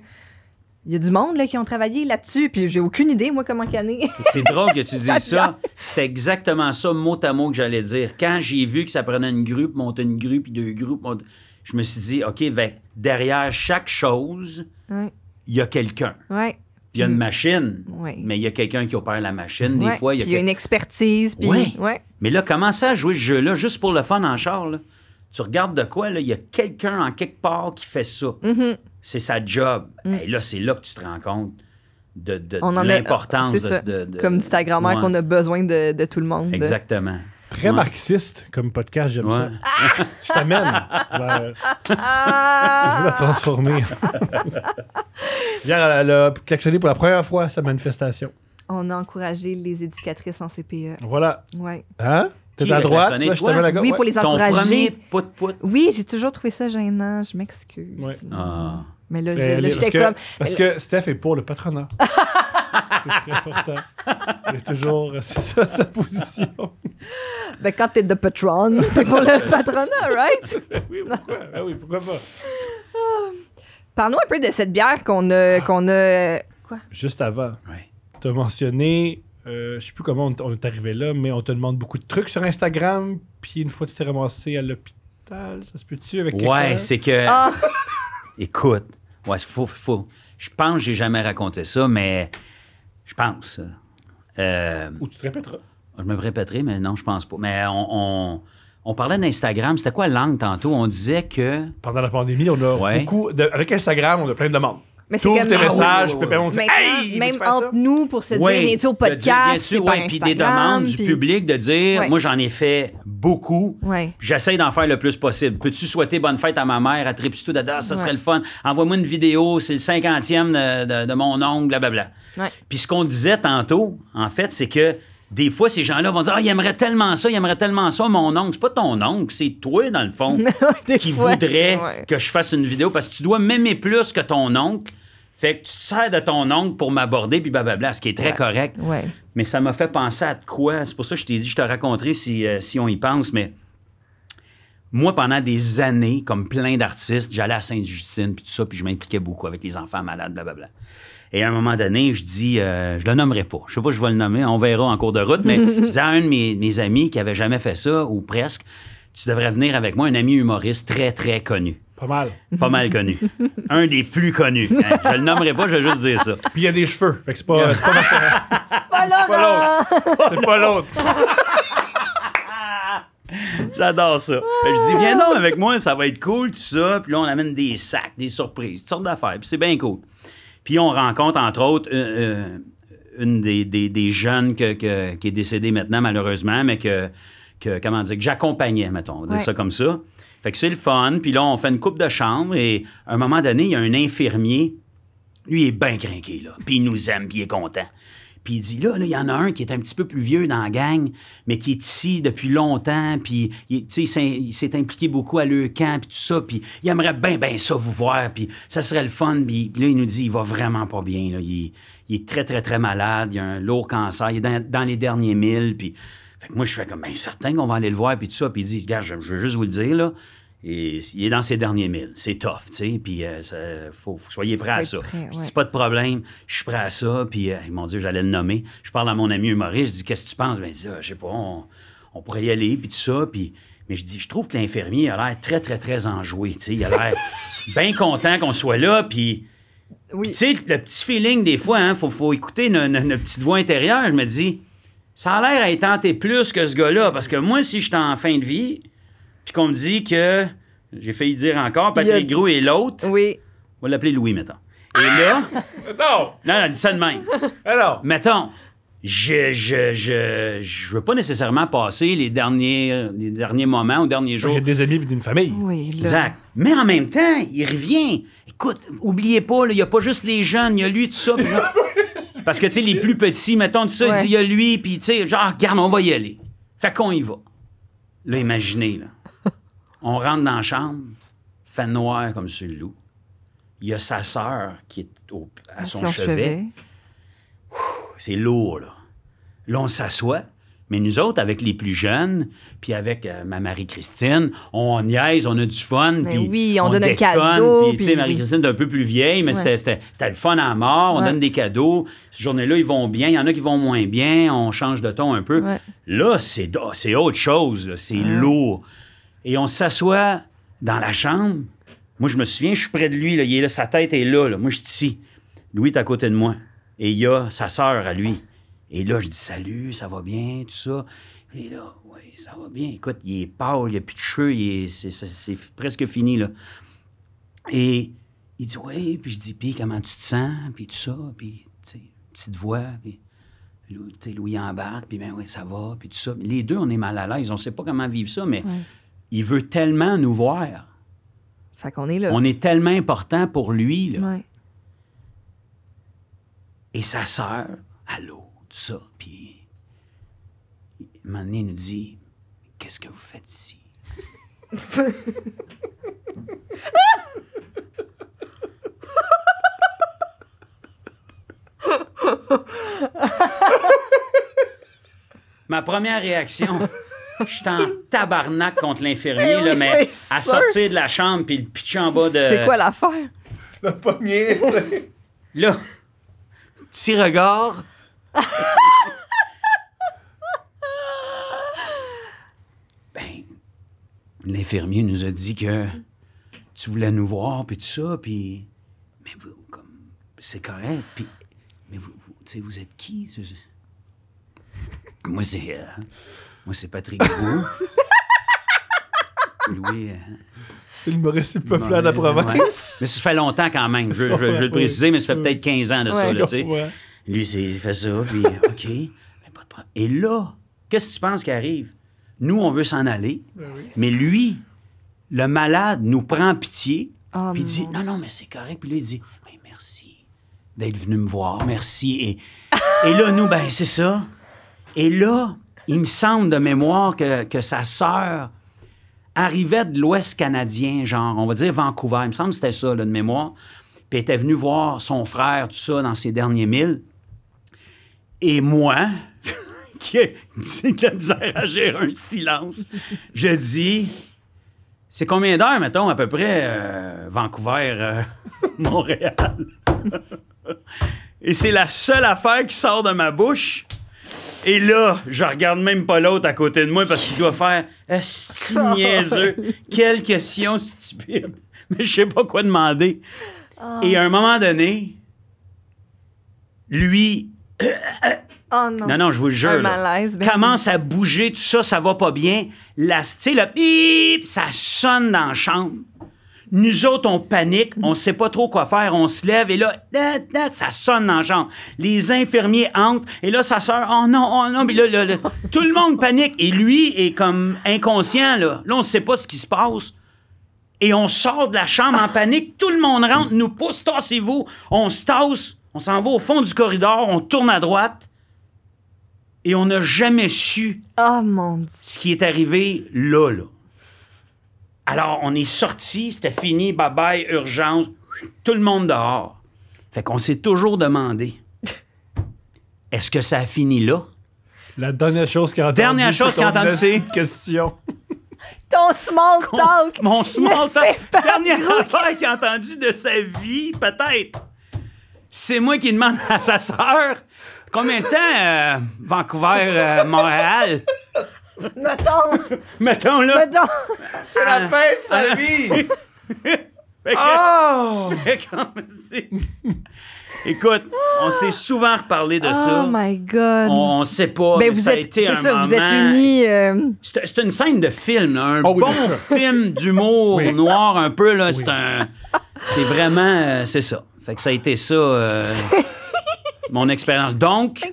Il y a du monde là, qui ont travaillé là-dessus, puis j'ai aucune idée, moi, comment canner. C'est drôle que tu dises ça. C'est exactement ça, mot à mot, que j'allais dire. Quand j'ai vu que ça prenait une groupe, monte une groupe, puis deux groupes, je me suis dit, OK, ben, derrière chaque chose, il y a quelqu'un. Puis il y a une machine, mais il y a quelqu'un qui opère la machine. Des fois, il y a, une expertise. Mais là, comment ça, jouer ce jeu-là juste pour le fun en char. Tu regardes de quoi, il y a quelqu'un en quelque part qui fait ça. Mm-hmm. C'est sa job. Mm. là, c'est là que tu te rends compte de, l'importance de, de, Comme dit ta grand-mère, qu'on a besoin de, tout le monde. Exactement. Très marxiste comme podcast, j'aime ça. Je t'amène. je veux la transformer. Hier, elle a klaxonné pour la première fois sa manifestation. On a encouragé les éducatrices en CPE. Voilà. Ouais. Hein? T'es à droite, Oui, pour les encourager. premier Oui, j'ai toujours trouvé ça gênant. Je m'excuse. Ah. Mais là, j'étais comme. Parce que Steph est pour le patronat. c'est très important. Elle est toujours. Euh, c'est ça sa position. Ben, quand t'es de patron, t'es pour le patronat, right? Ben oui, pourquoi? Ben oui, pourquoi pas? Euh, Parlons un peu de cette bière qu'on a, qu'on a. Quoi? Juste avant. Oui. T'as mentionné euh, je sais plus comment on, est arrivé là, mais on te demande beaucoup de trucs sur Instagram. Puis une fois que tu t'es ramassé à l'hôpital, ça se peut-tu avec Ouais, c'est que. Ah! Écoute, Ouais, faux faux Je pense que j'ai jamais raconté ça, mais je pense. Euh, euh, Ou tu te répéteras. Je me répéterai, mais non, je pense pas. Mais on, parlait d'Instagram. C'était quoi langue tantôt? On disait que. Pendant la pandémie, on a beaucoup. avec Instagram, on a plein de demandes. Mais c'est tes messages, Même entre nous, pour se dire, viens-tu au podcast? viens puis des demandes du public de dire, moi, j'en ai fait beaucoup. J'essaie d'en faire le plus possible. Peux-tu souhaiter bonne fête à ma mère, à Tripstou Dada? Ça serait le fun. Envoie-moi une vidéo, c'est le cinquantième de, mon de mon oncle, blablabla. Puis ce qu'on disait tantôt, en fait, c'est que des fois, ces gens-là vont dire Ah, il aimerait tellement ça, il aimerait tellement ça, mon oncle. C'est pas ton oncle, c'est toi, dans le fond, qui voudrais que je fasse une vidéo parce que tu dois m'aimer plus que ton oncle. Fait que tu te sers de ton oncle pour m'aborder, puis blablabla, ce qui est très correct. Mais ça m'a fait penser à quoi. C'est pour ça que je t'ai dit, je te raconterai si, euh, si on y pense, mais moi, pendant des années, comme plein d'artistes, j'allais à Sainte-Justine, puis tout ça, puis je m'impliquais beaucoup avec les enfants malades, blablabla. Et à un moment donné, je dis, euh, je le nommerai pas. Je sais pas, je vais le nommer. On verra en cours de route. Mais dis à un de mes, amis qui avait jamais fait ça, ou presque, tu devrais venir avec moi, un ami humoriste très, très connu. Pas mal. Pas mal connu. un des plus connus. Hein, je le nommerai pas, je vais juste dire ça. Puis il y a des cheveux. Fait que c'est pas, c'est pas l'autre. C'est pas l'autre. Hein. J'adore ça. je dis, viens donc avec moi, ça va être cool, tout ça. Puis là, on amène des sacs, des surprises, toutes sortes d'affaires. Puis c'est bien cool. Puis on rencontre, entre autres, une des, jeunes qui est décédée maintenant, malheureusement, mais que, comment dire, que j'accompagnais, mettons, on va dire ça comme ça. Fait que c'est le fun. Puis là, on fait une coupe de chambre et à un moment donné, il y a un infirmier. Lui, il est bien grinqué là. Puis il nous aime, puis il est content. Puis il dit, là, il y en a un qui est un petit peu plus vieux dans la gang, mais qui est ici depuis longtemps, puis il, s'est impliqué beaucoup à le camp, puis tout ça, puis il aimerait bien, bien ça vous voir, puis ça serait le fun. Puis là, il nous dit, il va vraiment pas bien, Il, est très, très, très malade, il a un lourd cancer, il est dans, les derniers milles, puis... Fait que moi, je fais comme, ben, certain qu'on va aller le voir, puis tout ça, puis il dit, regarde, je veux juste vous le dire, là, il est dans ses derniers milles. C'est tough, tu sais. Puis, euh, faut, soyez prêts à ça. C'est pas de problème, je suis prêt à ça. Puis, euh, mon Dieu, j'allais le nommer. Je parle à mon ami humoriste, je dis, qu'est-ce que tu penses? Ben, il dit, ah, je sais pas, on, pourrait y aller, puis tout ça. Puis, mais je dis, je trouve que l'infirmier a l'air très, très, très enjoué, tu sais. Il a l'air bien content qu'on soit là, puis. Tu sais, le petit feeling des fois, hein, faut, écouter notre, petite voix intérieure. Je me dis, ça a l'air à être tenté plus que ce gars-là, parce que moi, si j'étais en fin de vie, puis qu'on me dit que, j'ai failli dire encore, Patrick Grou et l'autre. Oui. On va l'appeler Louis, mettons. Et là. Mettons! Non, non, dis ça de même. Alors. Mettons, je, je, je, je veux pas nécessairement passer les derniers, les derniers moments ou derniers jours. J'ai des amis et d'une famille. Oui, là. Exact. Mais en même temps, il revient. Écoute, oubliez pas, il y a pas juste les jeunes, il y a lui, tout ça. Parce que, tu sais, les plus petits, mettons, tout ça, il y a lui, puis, tu sais, genre, regarde, on va y aller. Fait qu'on y va. Là, imaginez, là. On rentre dans la chambre, fait noir comme sur le loup. Il y a sa sœur qui est à, son, chevet. C'est lourd, là. Là, on s'assoit. Mais nous autres, avec les plus jeunes, puis avec euh, ma Marie-Christine, on niaise, on a du fun. Ben oui, on, donne un cadeau. Puis, Marie-Christine est un peu plus vieille, mais c'était le fun à mort. On donne des cadeaux. Ces journées là ils vont bien. Il y en a qui vont moins bien. On change de ton un peu. Là, oh, c'est autre chose. C'est lourd et on s'assoit dans la chambre. Moi, je me souviens, je suis près de lui. Là, il là, sa tête est là, Moi, je suis ici. Louis est à côté de moi. Et il y a sa sœur à lui. Et là, je dis salut, ça va bien, tout ça. Et là, oui, ça va bien. Écoute, il est pâle, il n'y a plus de cheveux, c'est presque fini, là. Et il dit oui, puis je dis, puis comment tu te sens, puis tout ça, puis, tu petite voix, puis. Louis embarque, puis ben oui, ça va, puis tout ça. Les deux, on est mal à l'aise, on ne sait pas comment vivre ça, mais il veut tellement nous voir. Fait qu'on est là. On est tellement important pour lui, là. Et sa sœur, allô, tout ça. Puis, un nous dit Qu'est-ce que vous faites ici Ma première réaction, je suis en tabarnak contre l'infirmier, mais, ben là, mais à sortir de la chambre puis le pitcher en bas de. C'est quoi l'affaire? Le pommier. là, petit regard. ben, l'infirmier nous a dit que tu voulais nous voir, puis tout ça, puis. Mais vous, comme. C'est correct, puis. Mais vous, vous vous êtes qui? Moi, c'est. Euh, moi, c'est Patrick Gros. Louis. Euh, c'est l'humoriste le plus de la province. Mais ça fait longtemps quand même, je, veux le préciser, mais ça fait peut-être 15 ans de ça. Lui, il fait ça, puis OK, Et là, qu'est-ce que tu penses qui arrive? Nous, on veut s'en aller, ben mais lui, le malade nous prend pitié, oh, puis puis dit Non, non, mais c'est correct. Puis là, il dit Merci d'être venu me voir, merci. Et, et là, nous, ben, c'est ça. Et là, il me semble de mémoire que, sa sœur arrivait de l'Ouest canadien, genre, on va dire Vancouver. Il me semble que c'était ça, de mémoire. Puis était venue voir son frère, tout ça, dans ses derniers milles. Et moi, qui ai de la misère un silence, je dis c'est combien d'heures, mettons, à peu près, euh, Vancouver, euh, Montréal? Et c'est la seule affaire qui sort de ma bouche. Et là, je regarde même pas l'autre à côté de moi parce qu'il doit faire Esti oh, niaiseux. Quelle question stupide. Mais je sais pas quoi demander. Et à un moment donné, lui. Oh non. non. non, je vous jure. Ben commence à bouger, tout ça, ça va pas bien. La, tu sais, le ça sonne dans la chambre. Nous autres, on panique, on sait pas trop quoi faire, on se lève et là, ça sonne dans la chambre. Les infirmiers entrent et là, sa soeur, oh non, oh non, mais là, tout le monde panique et lui est comme inconscient, là. Là, on sait pas ce qui se passe. Et on sort de la chambre en panique, tout le monde rentre, nous pousse, tassez-vous, on se tasse, on s'en va au fond du corridor, on tourne à droite et on n'a jamais su oh, mon ce qui est arrivé là, là. Alors, on est sorti, c'était fini, bye bye, urgence, tout le monde dehors. Fait qu'on s'est toujours demandé est-ce que ça a fini là La dernière chose qu'il a entendue. Dernière chose c'est. question. Ton small talk. Mon small talk. Dernière affaire qu'il a entendu de sa vie, peut-être. C'est moi qui demande à sa sœur combien de temps euh, Vancouver, euh, Montréal Mettons. Mettons, là. Mettons. C'est la fin de sa ah, vie. oh! comme si... Écoute, on s'est souvent reparlé de ça. Oh my God. On, ne sait pas. Ben, mais vous êtes, a été un ça, Vous êtes unis. Euh. C'est une scène de film, un ah bon film d'humour noir un peu là. C'est un... c'est vraiment, euh, c'est ça. Fait que ça a été ça. Euh, mon expérience. Donc,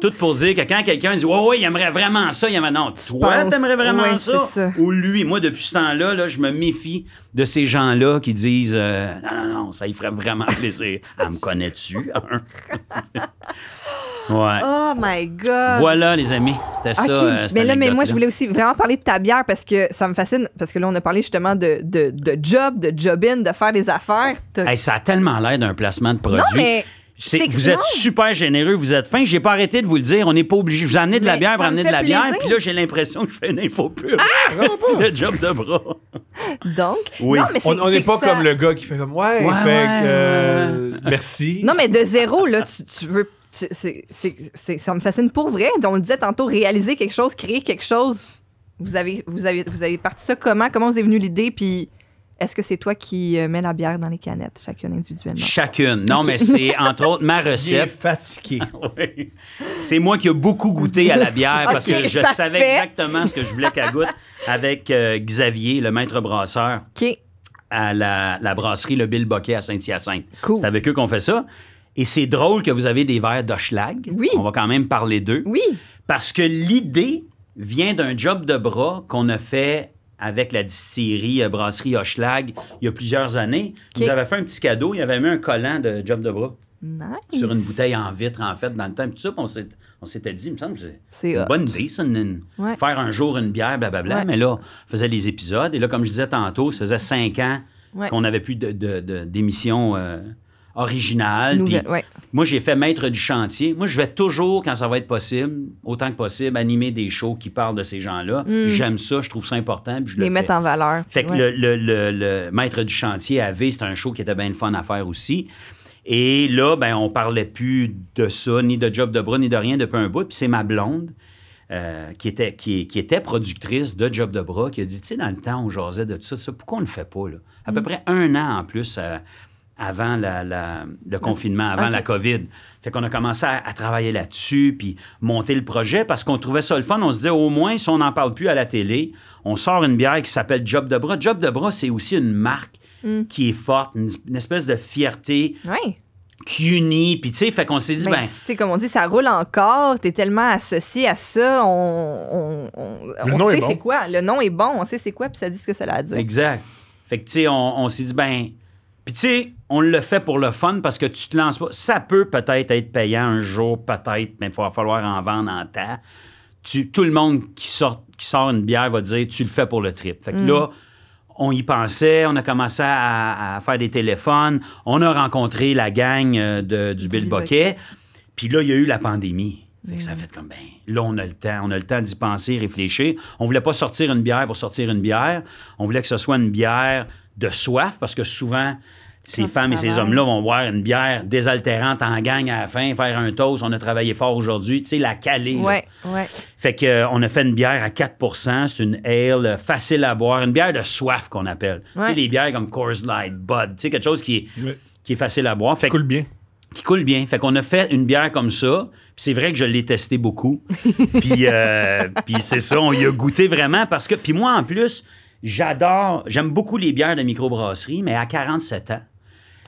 tout pour dire que quand quelqu'un dit, ouais, ouais, il aimerait vraiment ça, il aimerait. Non, toi, t'aimerais vraiment ça, Ou lui, moi, depuis ce temps-là, là, je me méfie de ces gens-là qui disent, euh, non, non, non, ça il ferait vraiment plaisir. à ah, me connaître. tu Ouais. Oh my God. Voilà, les amis. C'était ça. Euh, mais là, mais moi, je voulais aussi vraiment parler de ta bière parce que ça me fascine. Parce que là, on a parlé justement de, de job, de job-in, de faire des affaires. ça a tellement l'air d'un placement de produit. mais vous êtes super généreux, vous êtes fin. J'ai pas arrêté de vous le dire. On n'est pas obligé. Vous amenez de la bière, vous amenez de la bière. Puis là, j'ai l'impression que je fais une info Ah, c'est le job de bras. Donc, on n'est pas comme le gars qui fait comme euh, ouais, merci. Non, mais de zéro, là, tu, veux. ça me fascine pour vrai. On le disait tantôt, réaliser quelque chose, créer quelque chose. Vous avez, vous avez, vous avez parti ça comment? Comment vous est venu l'idée? Puis est-ce que c'est toi qui euh, mets la bière dans les canettes, chacune individuellement? Chacune. Non, mais c'est entre autres ma recette. fatigué. C'est moi qui ai beaucoup goûté à la bière parce que je savais exactement ce que je voulais qu'elle goûte avec euh, Xavier, le maître brasseur, à la, brasserie Le Bill à Saint-Hyacinthe. C'est avec eux qu'on fait ça. Et c'est drôle que vous avez des verres d'Oschlag. Oui. On va quand même parler d'eux. Oui. Parce que l'idée vient d'un job de bras qu'on a fait avec la distillerie euh, Brasserie Hochelag il y a plusieurs années. Ils nous avaient fait un petit cadeau. Ils avait mis un collant de job de bras. Sur une bouteille en vitre, en fait, dans le temps. tout ça, on s'était dit, il me semble, c'est une bonne idée, ça, faire un jour une bière, blablabla. bla, Mais là, on faisait les épisodes. Et là, comme je disais tantôt, ça faisait cinq ans qu'on n'avait plus d'émission de, euh, original. Moi, j'ai fait maître du chantier. Moi, je vais toujours, quand ça va être possible, autant que possible, animer des shows qui parlent de ces gens-là. Mm. J'aime ça, je trouve ça important. je Les mettre en valeur. Fait que le, maître du chantier à V, c'est un show qui était bien une fun à faire aussi. Et là, ben, on parlait plus de ça, ni de job de bras, ni de rien depuis un bout. Puis c'est ma blonde. Euh, qui, était, qui, était productrice de Job de Bras, qui a dit, tu sais, dans le temps, on jasait de tout ça, pourquoi on ne le fait pas? Là? À peu mm. près un an en plus, euh, avant le confinement, avant la COVID. Fait qu'on a commencé à, travailler là-dessus, puis monter le projet parce qu'on trouvait ça le fun. On se dit au moins, si on n'en parle plus à la télé, on sort une bière qui s'appelle Job de bras. Job de bras, c'est aussi une marque mm. qui est forte, une, espèce de fierté. Oui cuny. Puis, tu sais, fait qu'on s'est dit, ben. comme on dit, ça roule encore. T'es tellement associé à ça. On, on, on, sait c'est quoi. Le nom est bon. On sait c'est quoi. Puis ça dit ce que ça a dit. Exact. Fait que, tu sais, on, on s'est dit, ben, puis tu sais, on le fait pour le fun parce que tu te lances pas. Ça peut peut-être être payant un jour, peut-être, mais il va falloir en vendre en temps. tout le monde qui sort, qui sort une bière va dire tu le fais pour le trip. Fait que mm. là, on y pensait, on a commencé à, faire des téléphones, on a rencontré la gang euh, du, Bill Boquet. Puis là, il y a eu la pandémie. Fait que ça a mm. fait comme ben là on a le temps, on a le temps d'y penser, réfléchir. On voulait pas sortir une bière pour sortir une bière, on voulait que ce soit une bière de soif, parce que souvent, ces femmes et ces hommes-là vont boire une bière désaltérante en gang à la fin, faire un toast, on a travaillé fort aujourd'hui, tu sais, la caler. Oui. oui. Fait qu'on euh, a fait une bière à 4 c'est une ale euh, facile à boire, une bière de soif qu'on appelle. Tu sais, les bières comme Coors Light, Bud, tu sais, quelque chose qui est, facile à boire. Qui coule bien. Qui coule bien. Fait qu'on a fait une bière comme ça, c'est vrai que je l'ai testé beaucoup. Euh, puis c'est ça, on y a goûté vraiment parce que... Puis moi, en plus... J'adore, j'aime beaucoup les bières de microbrasserie, mais à 47 ans,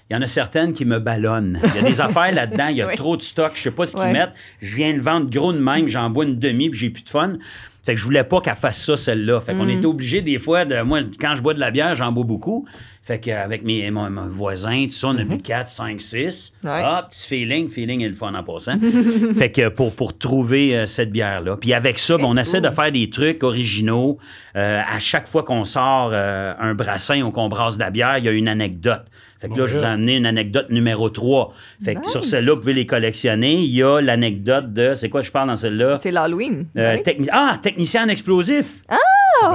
il y en a certaines qui me ballonnent. Il y a des affaires là-dedans, il y a trop de stock, je sais pas ce qu'ils mettent. Je viens de vendre gros de même, j'en bois une demi, puis j'ai plus de fun. Fait que je voulais pas qu'elle fasse ça, celle-là. Fait qu'on était mm. obligé des fois de. Moi, quand je bois de la bière, j'en bois beaucoup. Fait qu'avec mes, mon, voisin, tout ça, on a mhm. mis 4, 5, 6. petit feeling. Feeling est le fun en passant. fait que pour, pour trouver euh, cette bière-là. Puis avec ça, ben, on eh, essaie de faire des trucs originaux. Euh, à chaque fois qu'on sort euh, un brassin ou qu'on brasse de la bière, il y a une anecdote. Fait que là, je vous ben ai amené une anecdote numéro 3. Fait que sur celle-là, vous pouvez les collectionner. Il y a l'anecdote de. C'est quoi je parle dans celle-là? C'est l'Halloween. Euh, ben ah, technicien en explosif! Ah!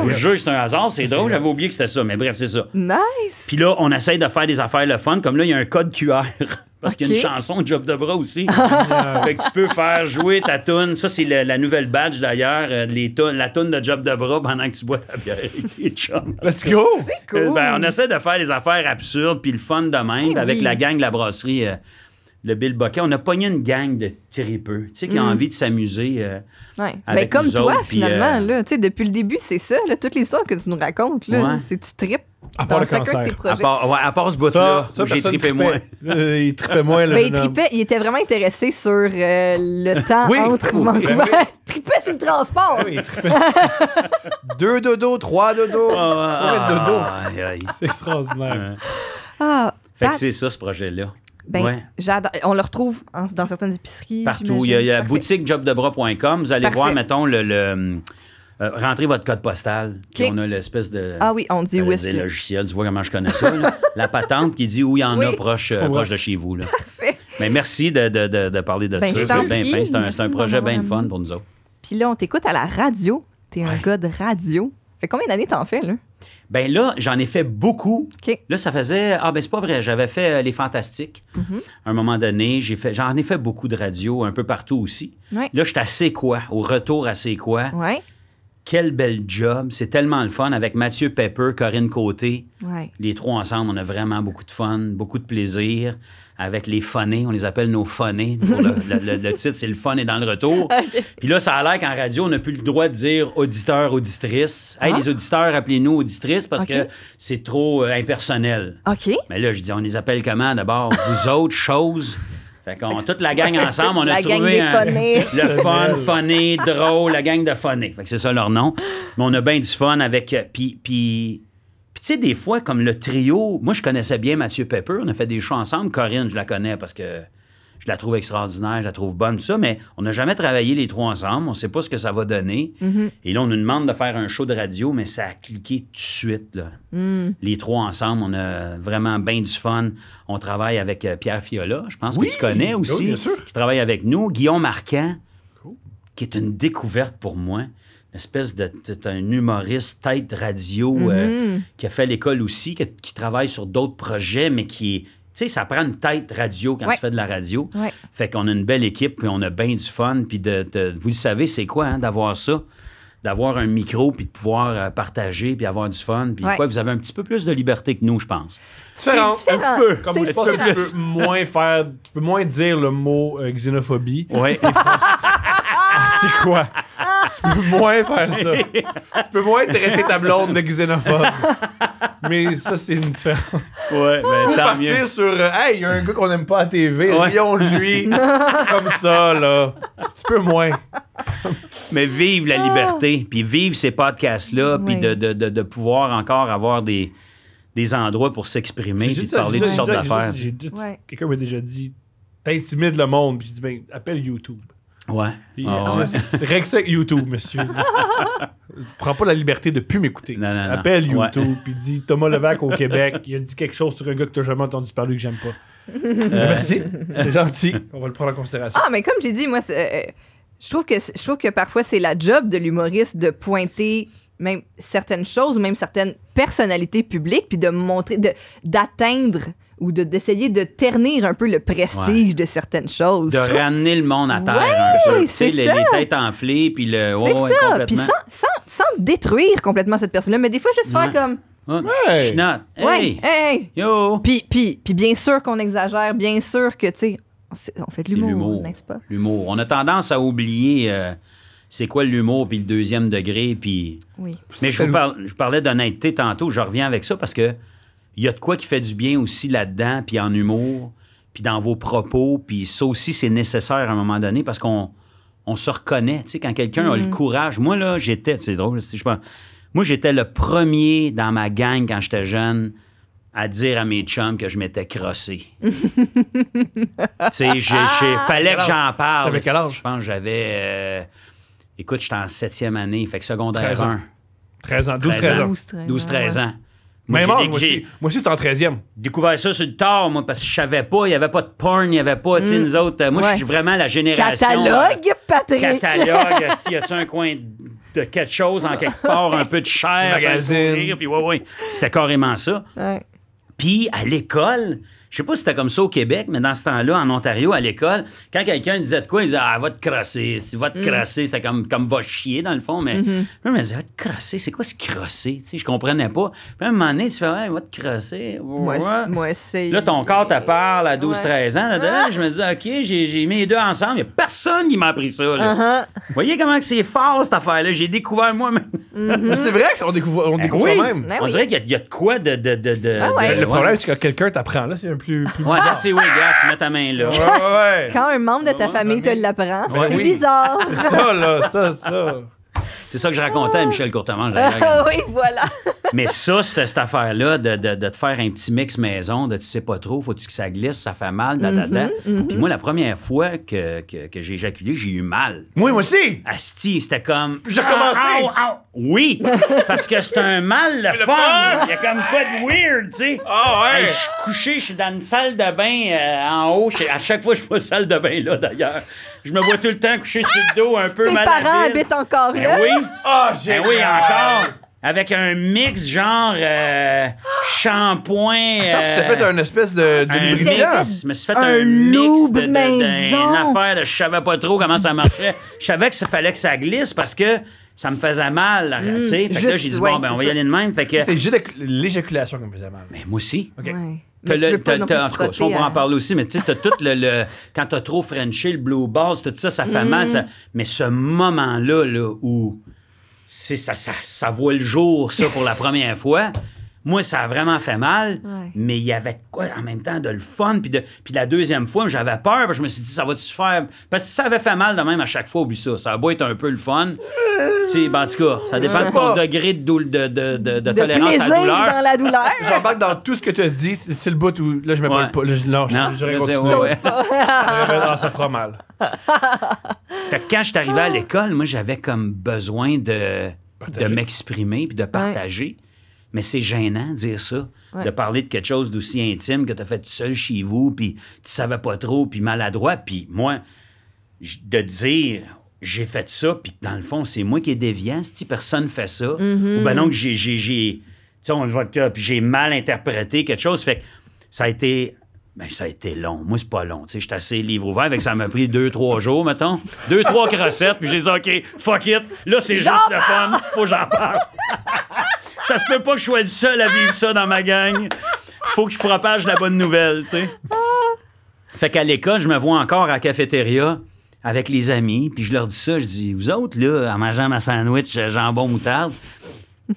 Je vous jure, c'est un hasard, c'est drôle, j'avais oublié que c'était ça, mais bref, c'est ça. Nice! Puis là, on essaye de faire des affaires le fun, comme là, il y a un code QR. Parce qu'il y a une chanson Job de bras aussi. Ah. fait que tu peux faire jouer ta toune. Ça, c'est la, nouvelle badge d'ailleurs. Euh, la toune de Job de bras pendant que tu bois ta bière Let's go! C'est cool. Euh, ben, on essaie de faire des affaires absurdes puis le fun de même avec la gang de la brasserie. Euh, le Bill Bucket. on a pogné une gang de tripeux, tu sais, qui a mm. envie de s'amuser. Mais comme toi, finalement, depuis le début, c'est ça, toutes les histoires que tu nous racontes, là, c'est tu tripes à part le cancer. à, part, ouais, à part ce bout-là, j'ai tripé moins. Euh, il trippait moins. Mais ben, il, tripait, il était vraiment intéressé sur euh, le temps oui, entre Vancouver. Ben oui. il trippait sur le transport. Ben oui, Deux dodos, trois dodos, ah, trois ah, ah, dodos. Ah, c'est extraordinaire. Ah, fait que c'est ça, ce projet-là. Ben, On le retrouve dans certaines épiceries. Partout. Il y a, boutiquejobdebras.com. boutique Vous allez voir, mettons, le euh, rentrez votre code postal. on a l'espèce de. Ah oui, on dit euh, logiciel, tu vois comment je connais ça. la patente qui dit où il y en a euh, proche, de chez vous. Parfait. Mais merci de, parler de ben, ça. C'est un, projet bien fun pour nous autres. Puis là, on t'écoute à la radio. T'es es un gars de radio. Fait combien d'années t'en fais, là? Ben là, j'en ai fait beaucoup. Là, ça faisait. Ah, ben c'est pas vrai, j'avais fait Les Fantastiques mm-hmm. à un moment donné. J'ai fait, j'en ai fait beaucoup de radio, un peu partout aussi. Là, je suis à quoi, au retour à C'est quoi. Ouais quel bel job. C'est tellement le fun avec Mathieu Pepper, Corinne Côté. Les trois ensemble, on a vraiment beaucoup de fun, beaucoup de plaisir. Avec les phonés, on les appelle nos phonés. Le, titre, c'est Le fun est dans le retour. Puis là, ça a l'air qu'en radio, on n'a plus le droit de dire auditeur, auditrice. Hey, ah. les auditeurs, appelez-nous auditrices parce que c'est trop euh, impersonnel. OK. Mais là, je dis, on les appelle comment d'abord? Vous autres, choses. Fait qu'on, toute la gang ensemble, on a trouvé un, le fun, funny, drôle, la gang de funny. Fait que c'est ça leur nom. Mais on a bien du fun avec. Euh, puis, puis, tu sais, des fois, comme le trio, moi, je connaissais bien Mathieu Pepper, on a fait des shows ensemble. Corinne, je la connais parce que je la trouve extraordinaire, je la trouve bonne, tout ça, mais on n'a jamais travaillé les trois ensemble, on ne sait pas ce que ça va donner. Mhm. Et là, on nous demande de faire un show de radio, mais ça a cliqué tout de suite. Là. Mm. Les trois ensemble, on a vraiment bien du fun. On travaille avec euh, Pierre Fiola, je pense que tu connais aussi, bien sûr. qui travaille avec nous. Guillaume Marquand, qui est une découverte pour moi. Une espèce de. un humoriste tête radio mhm. euh, qui a fait l'école aussi, qui, qui travaille sur d'autres projets, mais qui est sais, ça prend une tête radio quand tu fais de la radio. Fait qu'on a une belle équipe, puis on a bien du fun. Puis de, vous savez, c'est quoi hein, d'avoir ça? D'avoir un micro, puis de pouvoir euh, partager, puis avoir du fun. Puis quoi, vous avez un petit peu plus de liberté que nous, je pense. Différent. Un petit peu. tu peux moins faire, tu peux moins dire le mot euh, xénophobie. Oui. c'est quoi? tu peux moins faire ça. tu peux moins traiter ta blonde de xénophobe. Mais ça, c'est une différence. Ouais, mais ben, ça partir sur euh, Hey, il y a un gars qu'on aime pas à TV, ouais. lui. comme ça, là. Tu peux moins. Mais vive la liberté, ah. puis vive ces podcasts-là, puis de, de, de, pouvoir encore avoir des des endroits pour s'exprimer et parler de toutes sortes d'affaires. Quelqu'un m'a déjà dit T'intimides le monde, puis je dis ben, appelle YouTube. Ouais. Puis, ah, YouTube, monsieur. Prends pas la liberté de plus m'écouter. Appelle YouTube, puis dis Thomas Levac au Québec, il a dit quelque chose sur un gars que t'as jamais entendu parler que j'aime pas. Merci, euh. eh ben, c'est gentil. On va le prendre en considération. Ah, mais comme j'ai dit, moi, euh, je, trouve que, je trouve que parfois c'est la job de l'humoriste de pointer même certaines choses, même certaines personnalités publiques, puis de montrer, d'atteindre ou d'essayer de, ternir un peu le prestige de certaines choses. De ramener le monde à terre tu sais les, les, têtes enflées, puis le. c'est ça. sans, détruire complètement cette personne-là, mais des fois, juste faire comme. Oh, hey. Hey. Yo. Puis, bien sûr qu'on exagère, bien sûr que, tu sais, on fait de l'humour, n'est-ce pas? L'humour. On a tendance à oublier. Euh, c'est quoi l'humour, puis le deuxième degré, puis... Oui. Mais je vous parlais d'honnêteté tantôt, je reviens avec ça parce que il y a de quoi qui fait du bien aussi là-dedans, puis en humour, puis dans vos propos, puis ça aussi, c'est nécessaire à un moment donné parce qu'on se reconnaît, tu sais, quand quelqu'un a le mm. courage. Moi, là, j'étais, c'est drôle, je pense, moi, j'étais le premier dans ma gang quand j'étais jeune à dire à mes chums que je m'étais crossé. tu sais, ah! fallait que j'en parle. T'avais quel âge? Je pense que j'avais... Euh, écoute, j'étais en septième année, fait que secondaire 13 1. 13 ans, 12-13 ans. 12-13 ans. 12, 13 ans moi, aussi. Moi aussi, en 13e. Découvert ça sur le tard, moi, parce que je savais pas. Il n'y avait pas de porn, il n'y avait pas, tu sais, mm. nous autres. Euh, moi, je suis vraiment la génération. Catalogue, euh, Patrick. Catalogue, s'il y a un coin de quelque chose en quelque part, un peu de chair, magazine. Puis, ouais, ouais. C'était carrément ça. Puis, à l'école, je sais pas si c'était comme ça au Québec, mais dans ce temps-là, en Ontario, à l'école, quand quelqu'un disait de quoi, il disait Ah, va te crosser, va te mm. crosser. C'était comme, comme va chier, dans le fond. Mais mm je me disais Va te crosser, c'est quoi ce crosser Je comprenais pas. Puis à un moment donné, tu fais hey, va te crosser. Moi, moi, c'est. Là, ton corps te parle à 12-13 ans. Là, ah! Je me disais OK, j'ai, mis les deux ensemble. Il n'y a personne qui m'a appris ça. Uh-huh. Vous voyez comment c'est fort, cette affaire-là. J'ai découvert moi-même. Mm-hmm. c'est vrai qu'on découvre, on ben découvre même. Ben on dirait qu'il y a, de quoi de. de, de, ah Le problème, c'est que quelqu'un t'apprend. Là, ouais, ça c'est oui, gars, tu mets ta main là. Ouais, ouais. Quand un membre de ta famille te l'apprend, ben c'est bizarre. C'est ça, là, ça, ça. C'est ça que je racontais à Michel Courtemanche. Ah oui, voilà. Mais ça, cette, affaire-là de, te faire un petit mix maison, de tu sais pas trop, faut-tu que ça glisse, ça fait mal, da, da, da. Mhm, mhm. Puis moi, la première fois que, j'ai éjaculé, j'ai eu mal. moi aussi. Asti, c'était comme. J'ai commencé. Ah, ah, oui, parce que c'est un mal le, fun. Il y a comme quoi de weird, tu sais. Ah ouais. Je suis couché, je suis dans une salle de bain euh, en haut. À chaque fois, je fais salle de bain là, d'ailleurs. Je me vois tout le temps couché sur le dos, un peu Tes mal parents habitent encore ben là. oui. Ah, j'ai. Ben oui, encore. Avec un mix genre euh, shampoing. t'as euh, fait un espèce de. Un mix. fait un, mix de, affaire je savais pas trop comment ça marchait. Je savais que ça fallait que ça glisse parce que ça me faisait mal. Mm, là, mmh, là, j'ai dit, bon, ben, on va y aller de même. C'est juste l'éjaculation qui me faisait mal. Mais moi aussi. OK. Ouais. Mais le, tu en tout cas, on va en parler aussi, mais tu sais, tout le, le Quand t'as trop Frenchy, le blue balls, tout ça, ça fait mal. Mm. mais ce moment-là, là, où ça, ça voit le jour, ça, pour la première fois, moi, ça a vraiment fait mal, mais il y avait quoi en même temps de le fun. Puis, de, la deuxième fois, j'avais peur, parce que je me suis dit, ça va-tu faire. Parce que ça avait fait mal de même à chaque fois, au ça. Ça a beau être un peu le fun. c'est ben, en tout cas, ça dépend de ton degré de, tolérance à la douleur. dans la douleur. J'embarque dans tout ce que tu as dit. C'est le bout où. Là, je ne pas. je, non, je, ça fera mal. quand je suis arrivé à ah. l'école, moi, j'avais comme besoin de, de m'exprimer puis de partager mais c'est gênant de dire ça, de parler de quelque chose d'aussi intime que tu as fait tout seul chez vous, puis tu savais pas trop, puis maladroit, puis moi, de dire j'ai fait ça, puis dans le fond, c'est moi qui ai déviant, si personne fait ça, mhm. ou ben non, j'ai, j'ai, on j'ai mal interprété quelque chose, fait ça a été ben, ça a été long. Moi, c'est pas long. Je suis assez livre ouvert. Avec ça m'a pris deux, trois jours, mettons. Deux, trois recettes, Puis j'ai dit, OK, fuck it. Là, c'est juste le fun. Faut que j'en parle ça se peut pas que je sois le seul à vivre ça dans ma gang. Faut que je propage la bonne nouvelle, tu sais. Fait qu'à l'école, je me vois encore à la cafétéria avec les amis, puis je leur dis ça, je dis, vous autres, là, en mangeant ma sandwich euh, jambon moutarde,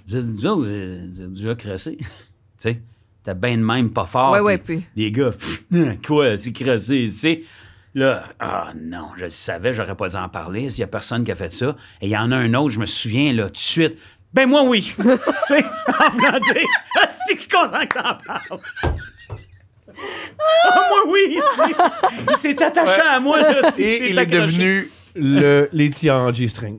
vous autres, euh, vous êtes déjà cressé. tu sais, t'as bien de même pas fort. Ouais, ouais, puis. Les gars, quoi, c'est crossé, tu sais. Là, ah non, je le savais, j'aurais pas dû en parler. S'il y a personne qui a fait ça. Et il y en a un autre, je me souviens, là, tout de suite, ben ah, moi oui. tu sais, en c'est qu'on content que t'en moi oui! Il s'est attaché à moi, là. c'est- Et il est devenu le l'étudiant en G-string.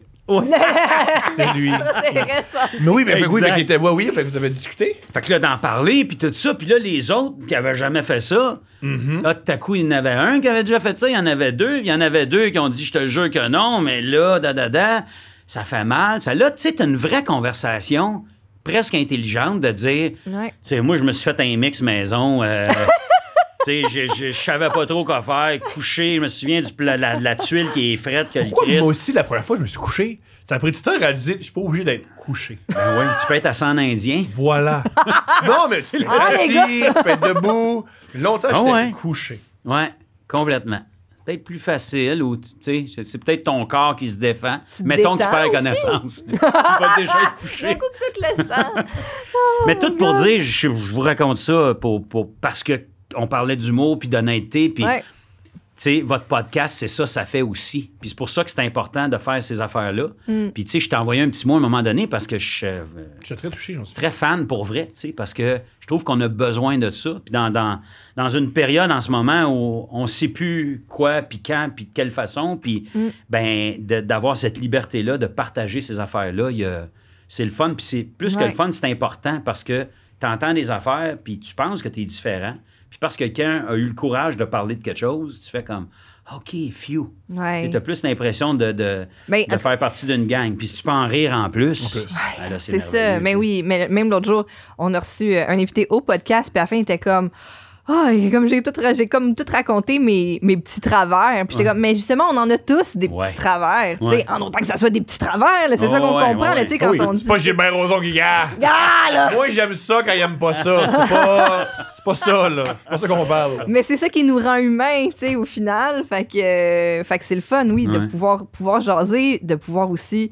C'est lui. Mais oui, mais fait fait qu'il était. oui, fait que vous avez discuté. Fait que là, d'en parler, puis tout ça, puis là, les autres qui avaient jamais fait ça, là, mm-hmm. ah, tout à coup, il y en avait un qui avait déjà fait ça, il y en avait deux, il y en avait deux qui ont dit, je te jure que non, mais là, da, da, da ça fait mal. Ça, là, tu sais, une vraie conversation presque intelligente de dire, ouais. tu sais, moi, je me suis fait un mix maison. Euh, tu sais, je, savais pas trop quoi faire. Coucher, je me souviens du, la, tuile qui est frette Pourquoi Moi aussi, la première fois, je me suis couché. Ça a pris du temps de réaliser, je suis pas obligé d'être couché. Ben oui, tu peux être à 100 indiens. Voilà. non, mais tu ah, peux être assis, tu peux être debout. Longtemps, oh, j'étais couché. Ouais, complètement peut-être plus facile ou tu sais, c'est peut-être ton corps qui se défend. Mettons que tu perds connaissance. tu vas déjà tout le Mais tout pour oh, dire, je, vous raconte ça pour, pour, parce que on parlait d'humour puis d'honnêteté puis c'est votre podcast, c'est ça, ça fait aussi. Puis c'est pour ça que c'est important de faire ces affaires-là. Mm. Puis, tu sais, je t'ai envoyé un petit mot à un moment donné parce que je, euh, suis très touché, suis. Très fan pour vrai, tu sais, parce que je trouve qu'on a besoin de ça. Puis dans, dans, une période en ce moment où on ne sait plus quoi, puis quand, puis de quelle façon, puis, mm. ben, d'avoir cette liberté-là, de partager ces affaires-là, c'est le fun. Puis c'est plus que le fun, c'est important parce que tu entends des affaires, puis tu penses que tu es différent. Puis parce que quelqu'un a eu le courage de parler de quelque chose, tu fais comme OK, few. Ouais. Tu as plus l'impression de, ben, faire partie d'une gang. Puis si tu peux en rire en plus, ben c'est ça. Mais oui, mais même l'autre jour, on a reçu euh, un invité au podcast, puis à la fin, il était comme ah, comme j'ai tout, j'ai comme tout raconté mes, mes petits travers. j'étais comme, mais justement, on en a tous des petits travers. Ouais. En autant que ça soit des petits travers, c'est ça qu'on comprend, là, quand on dit. pas j'ai bien Roson qui gare ah, Moi, j'aime ça quand il aime pas ça. C'est pas, pas ça, là. C'est pas ça qu'on parle. Mais c'est ça qui nous rend humains, tu sais, au final. Fait que, fait que c'est le fun, oui, de pouvoir, pouvoir jaser, de pouvoir aussi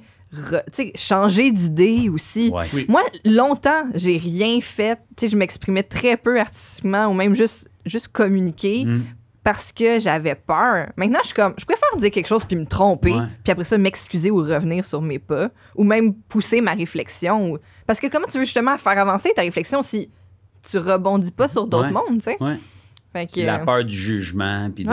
changer d'idée aussi. Moi, longtemps, j'ai rien fait. je m'exprimais très peu artistiquement ou même juste, juste communiquer mm. parce que j'avais peur. Maintenant, je suis comme, je préfère dire quelque chose puis me tromper, puis après ça, m'excuser ou revenir sur mes pas, ou même pousser ma réflexion. Parce que comment tu veux justement faire avancer ta réflexion si tu rebondis pas sur d'autres mondes, tu la peur du jugement, puis de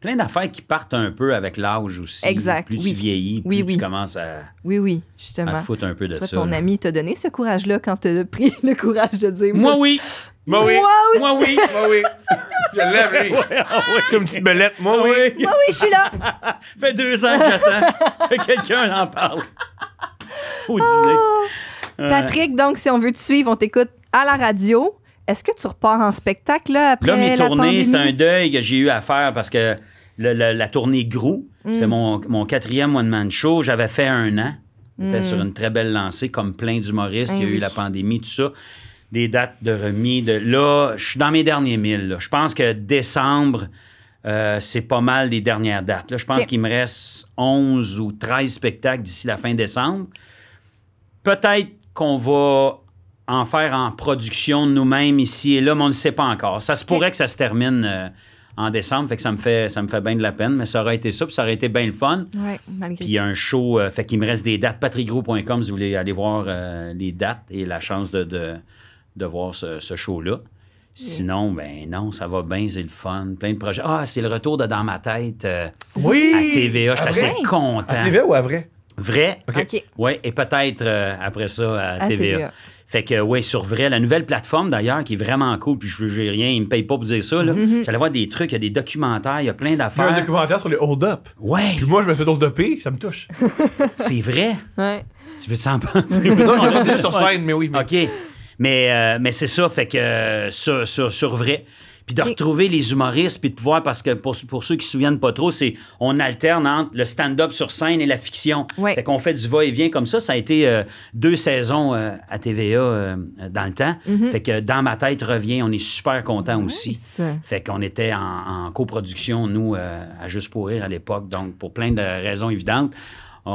plein d'affaires qui partent un peu avec l'âge aussi. Exact. Plus tu vieillis, plus tu commences à, oui, oui, justement. À te foutre un peu de ça. Ton ami t'a donné ce courage-là quand t'as pris le courage de dire Moi, oui! Moi oui! Moi, oui! Moi oui! Je lève, oui, Comme petite belette. Moi oui! Moi oui, je suis là! fait deux ans que j'attends que quelqu'un en parle. Au dîner. Ah. Patrick, donc, si on veut te suivre, on t'écoute à la radio, est-ce que tu repars en spectacle là, après là, mes tournées, c'est un deuil que j'ai eu à faire parce que la tournée Grou, mm. c'est mon, mon, quatrième one-man show. J'avais fait un an. J'étais mm. sur une très belle lancée, comme plein d'humoristes. Il y a eh eu la pandémie, tout ça. Des dates de remis. De... Là, je suis dans mes derniers mille. Je pense que décembre, euh, c'est pas mal les dernières dates. Je pense qu'il me reste 11 ou 13 spectacles d'ici la fin décembre. Peut-être qu'on va en faire en production nous-mêmes ici et là, mais on ne sait pas encore. Ça se pourrait que ça se termine euh, en décembre, fait que ça me fait ça me fait bien de la peine, mais ça aurait été ça, puis ça aurait été bien le fun. Ouais, malgré. Puis un show, euh, fait qu'il me reste des dates, patrigro.com si vous voulez aller voir euh, les dates et la chance de, de, voir ce, show-là. Sinon, ben non, ça va bien, c'est le fun. Plein de projets. Ah, c'est le retour de Dans ma tête oui! à TVA. Je suis ah, assez content. À TVA ou à vrai? Vrai. OK. Oui, Ouais, et peut-être après ça à, TVA. Fait que, ouais, sur vrai, la nouvelle plateforme d'ailleurs, qui est vraiment cool, puis je n'ai rien, ils me payent pas pour dire ça. Là. Mm-hmm. J'allais voir des trucs, il y a des documentaires, il y a plein d'affaires. Il y a un documentaire sur les hold-up. Ouais. Puis moi, je me fais hold-upé, e ça me touche. C'est vrai. Ouais. Tu veux t'en penser? non, je sur scène, mais oui. OK. Mais, euh, mais c'est ça, fait que euh, sur vrai. Puis de retrouver les humoristes, puis de pouvoir, parce que pour, ceux qui ne se souviennent pas trop, c'est on alterne entre le stand-up sur scène et la fiction. Fait qu'on fait du va-et-vient comme ça. Ça a été euh, deux saisons euh, à TVA euh, dans le temps. Mhm. Fait que Dans ma tête revient, on est super content aussi. Fait qu'on était en, en, coproduction, nous, à Juste pour rire à l'époque. Donc, pour plein de raisons évidentes,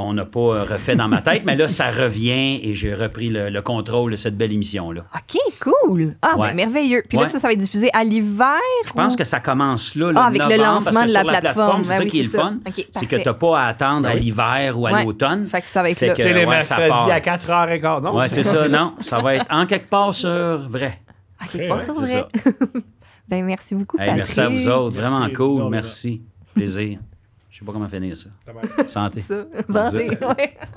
on n'a pas euh, refait dans ma tête, mais là, ça revient et j'ai repris le, contrôle de cette belle émission-là. OK, cool. Ah, ben, merveilleux. Puis là, ça, va être diffusé à l'hiver. Je pense que ça commence là, le ah, avec le lancement de la, plateforme. c'est ben ça qui est, le fun. c'est que tu n'as pas à attendre à l'hiver ou à l'automne. ça va être les mercredis à 4 h quart. non? Oui, c'est ça, non. Ça va être en quelque part sur vrai. En quelque part sur vrai. ben, merci beaucoup, hey, Merci à vous autres. Vraiment cool. Merci. Plaisir sais pas comment finir ça. Santé. Ça. Santé, oui.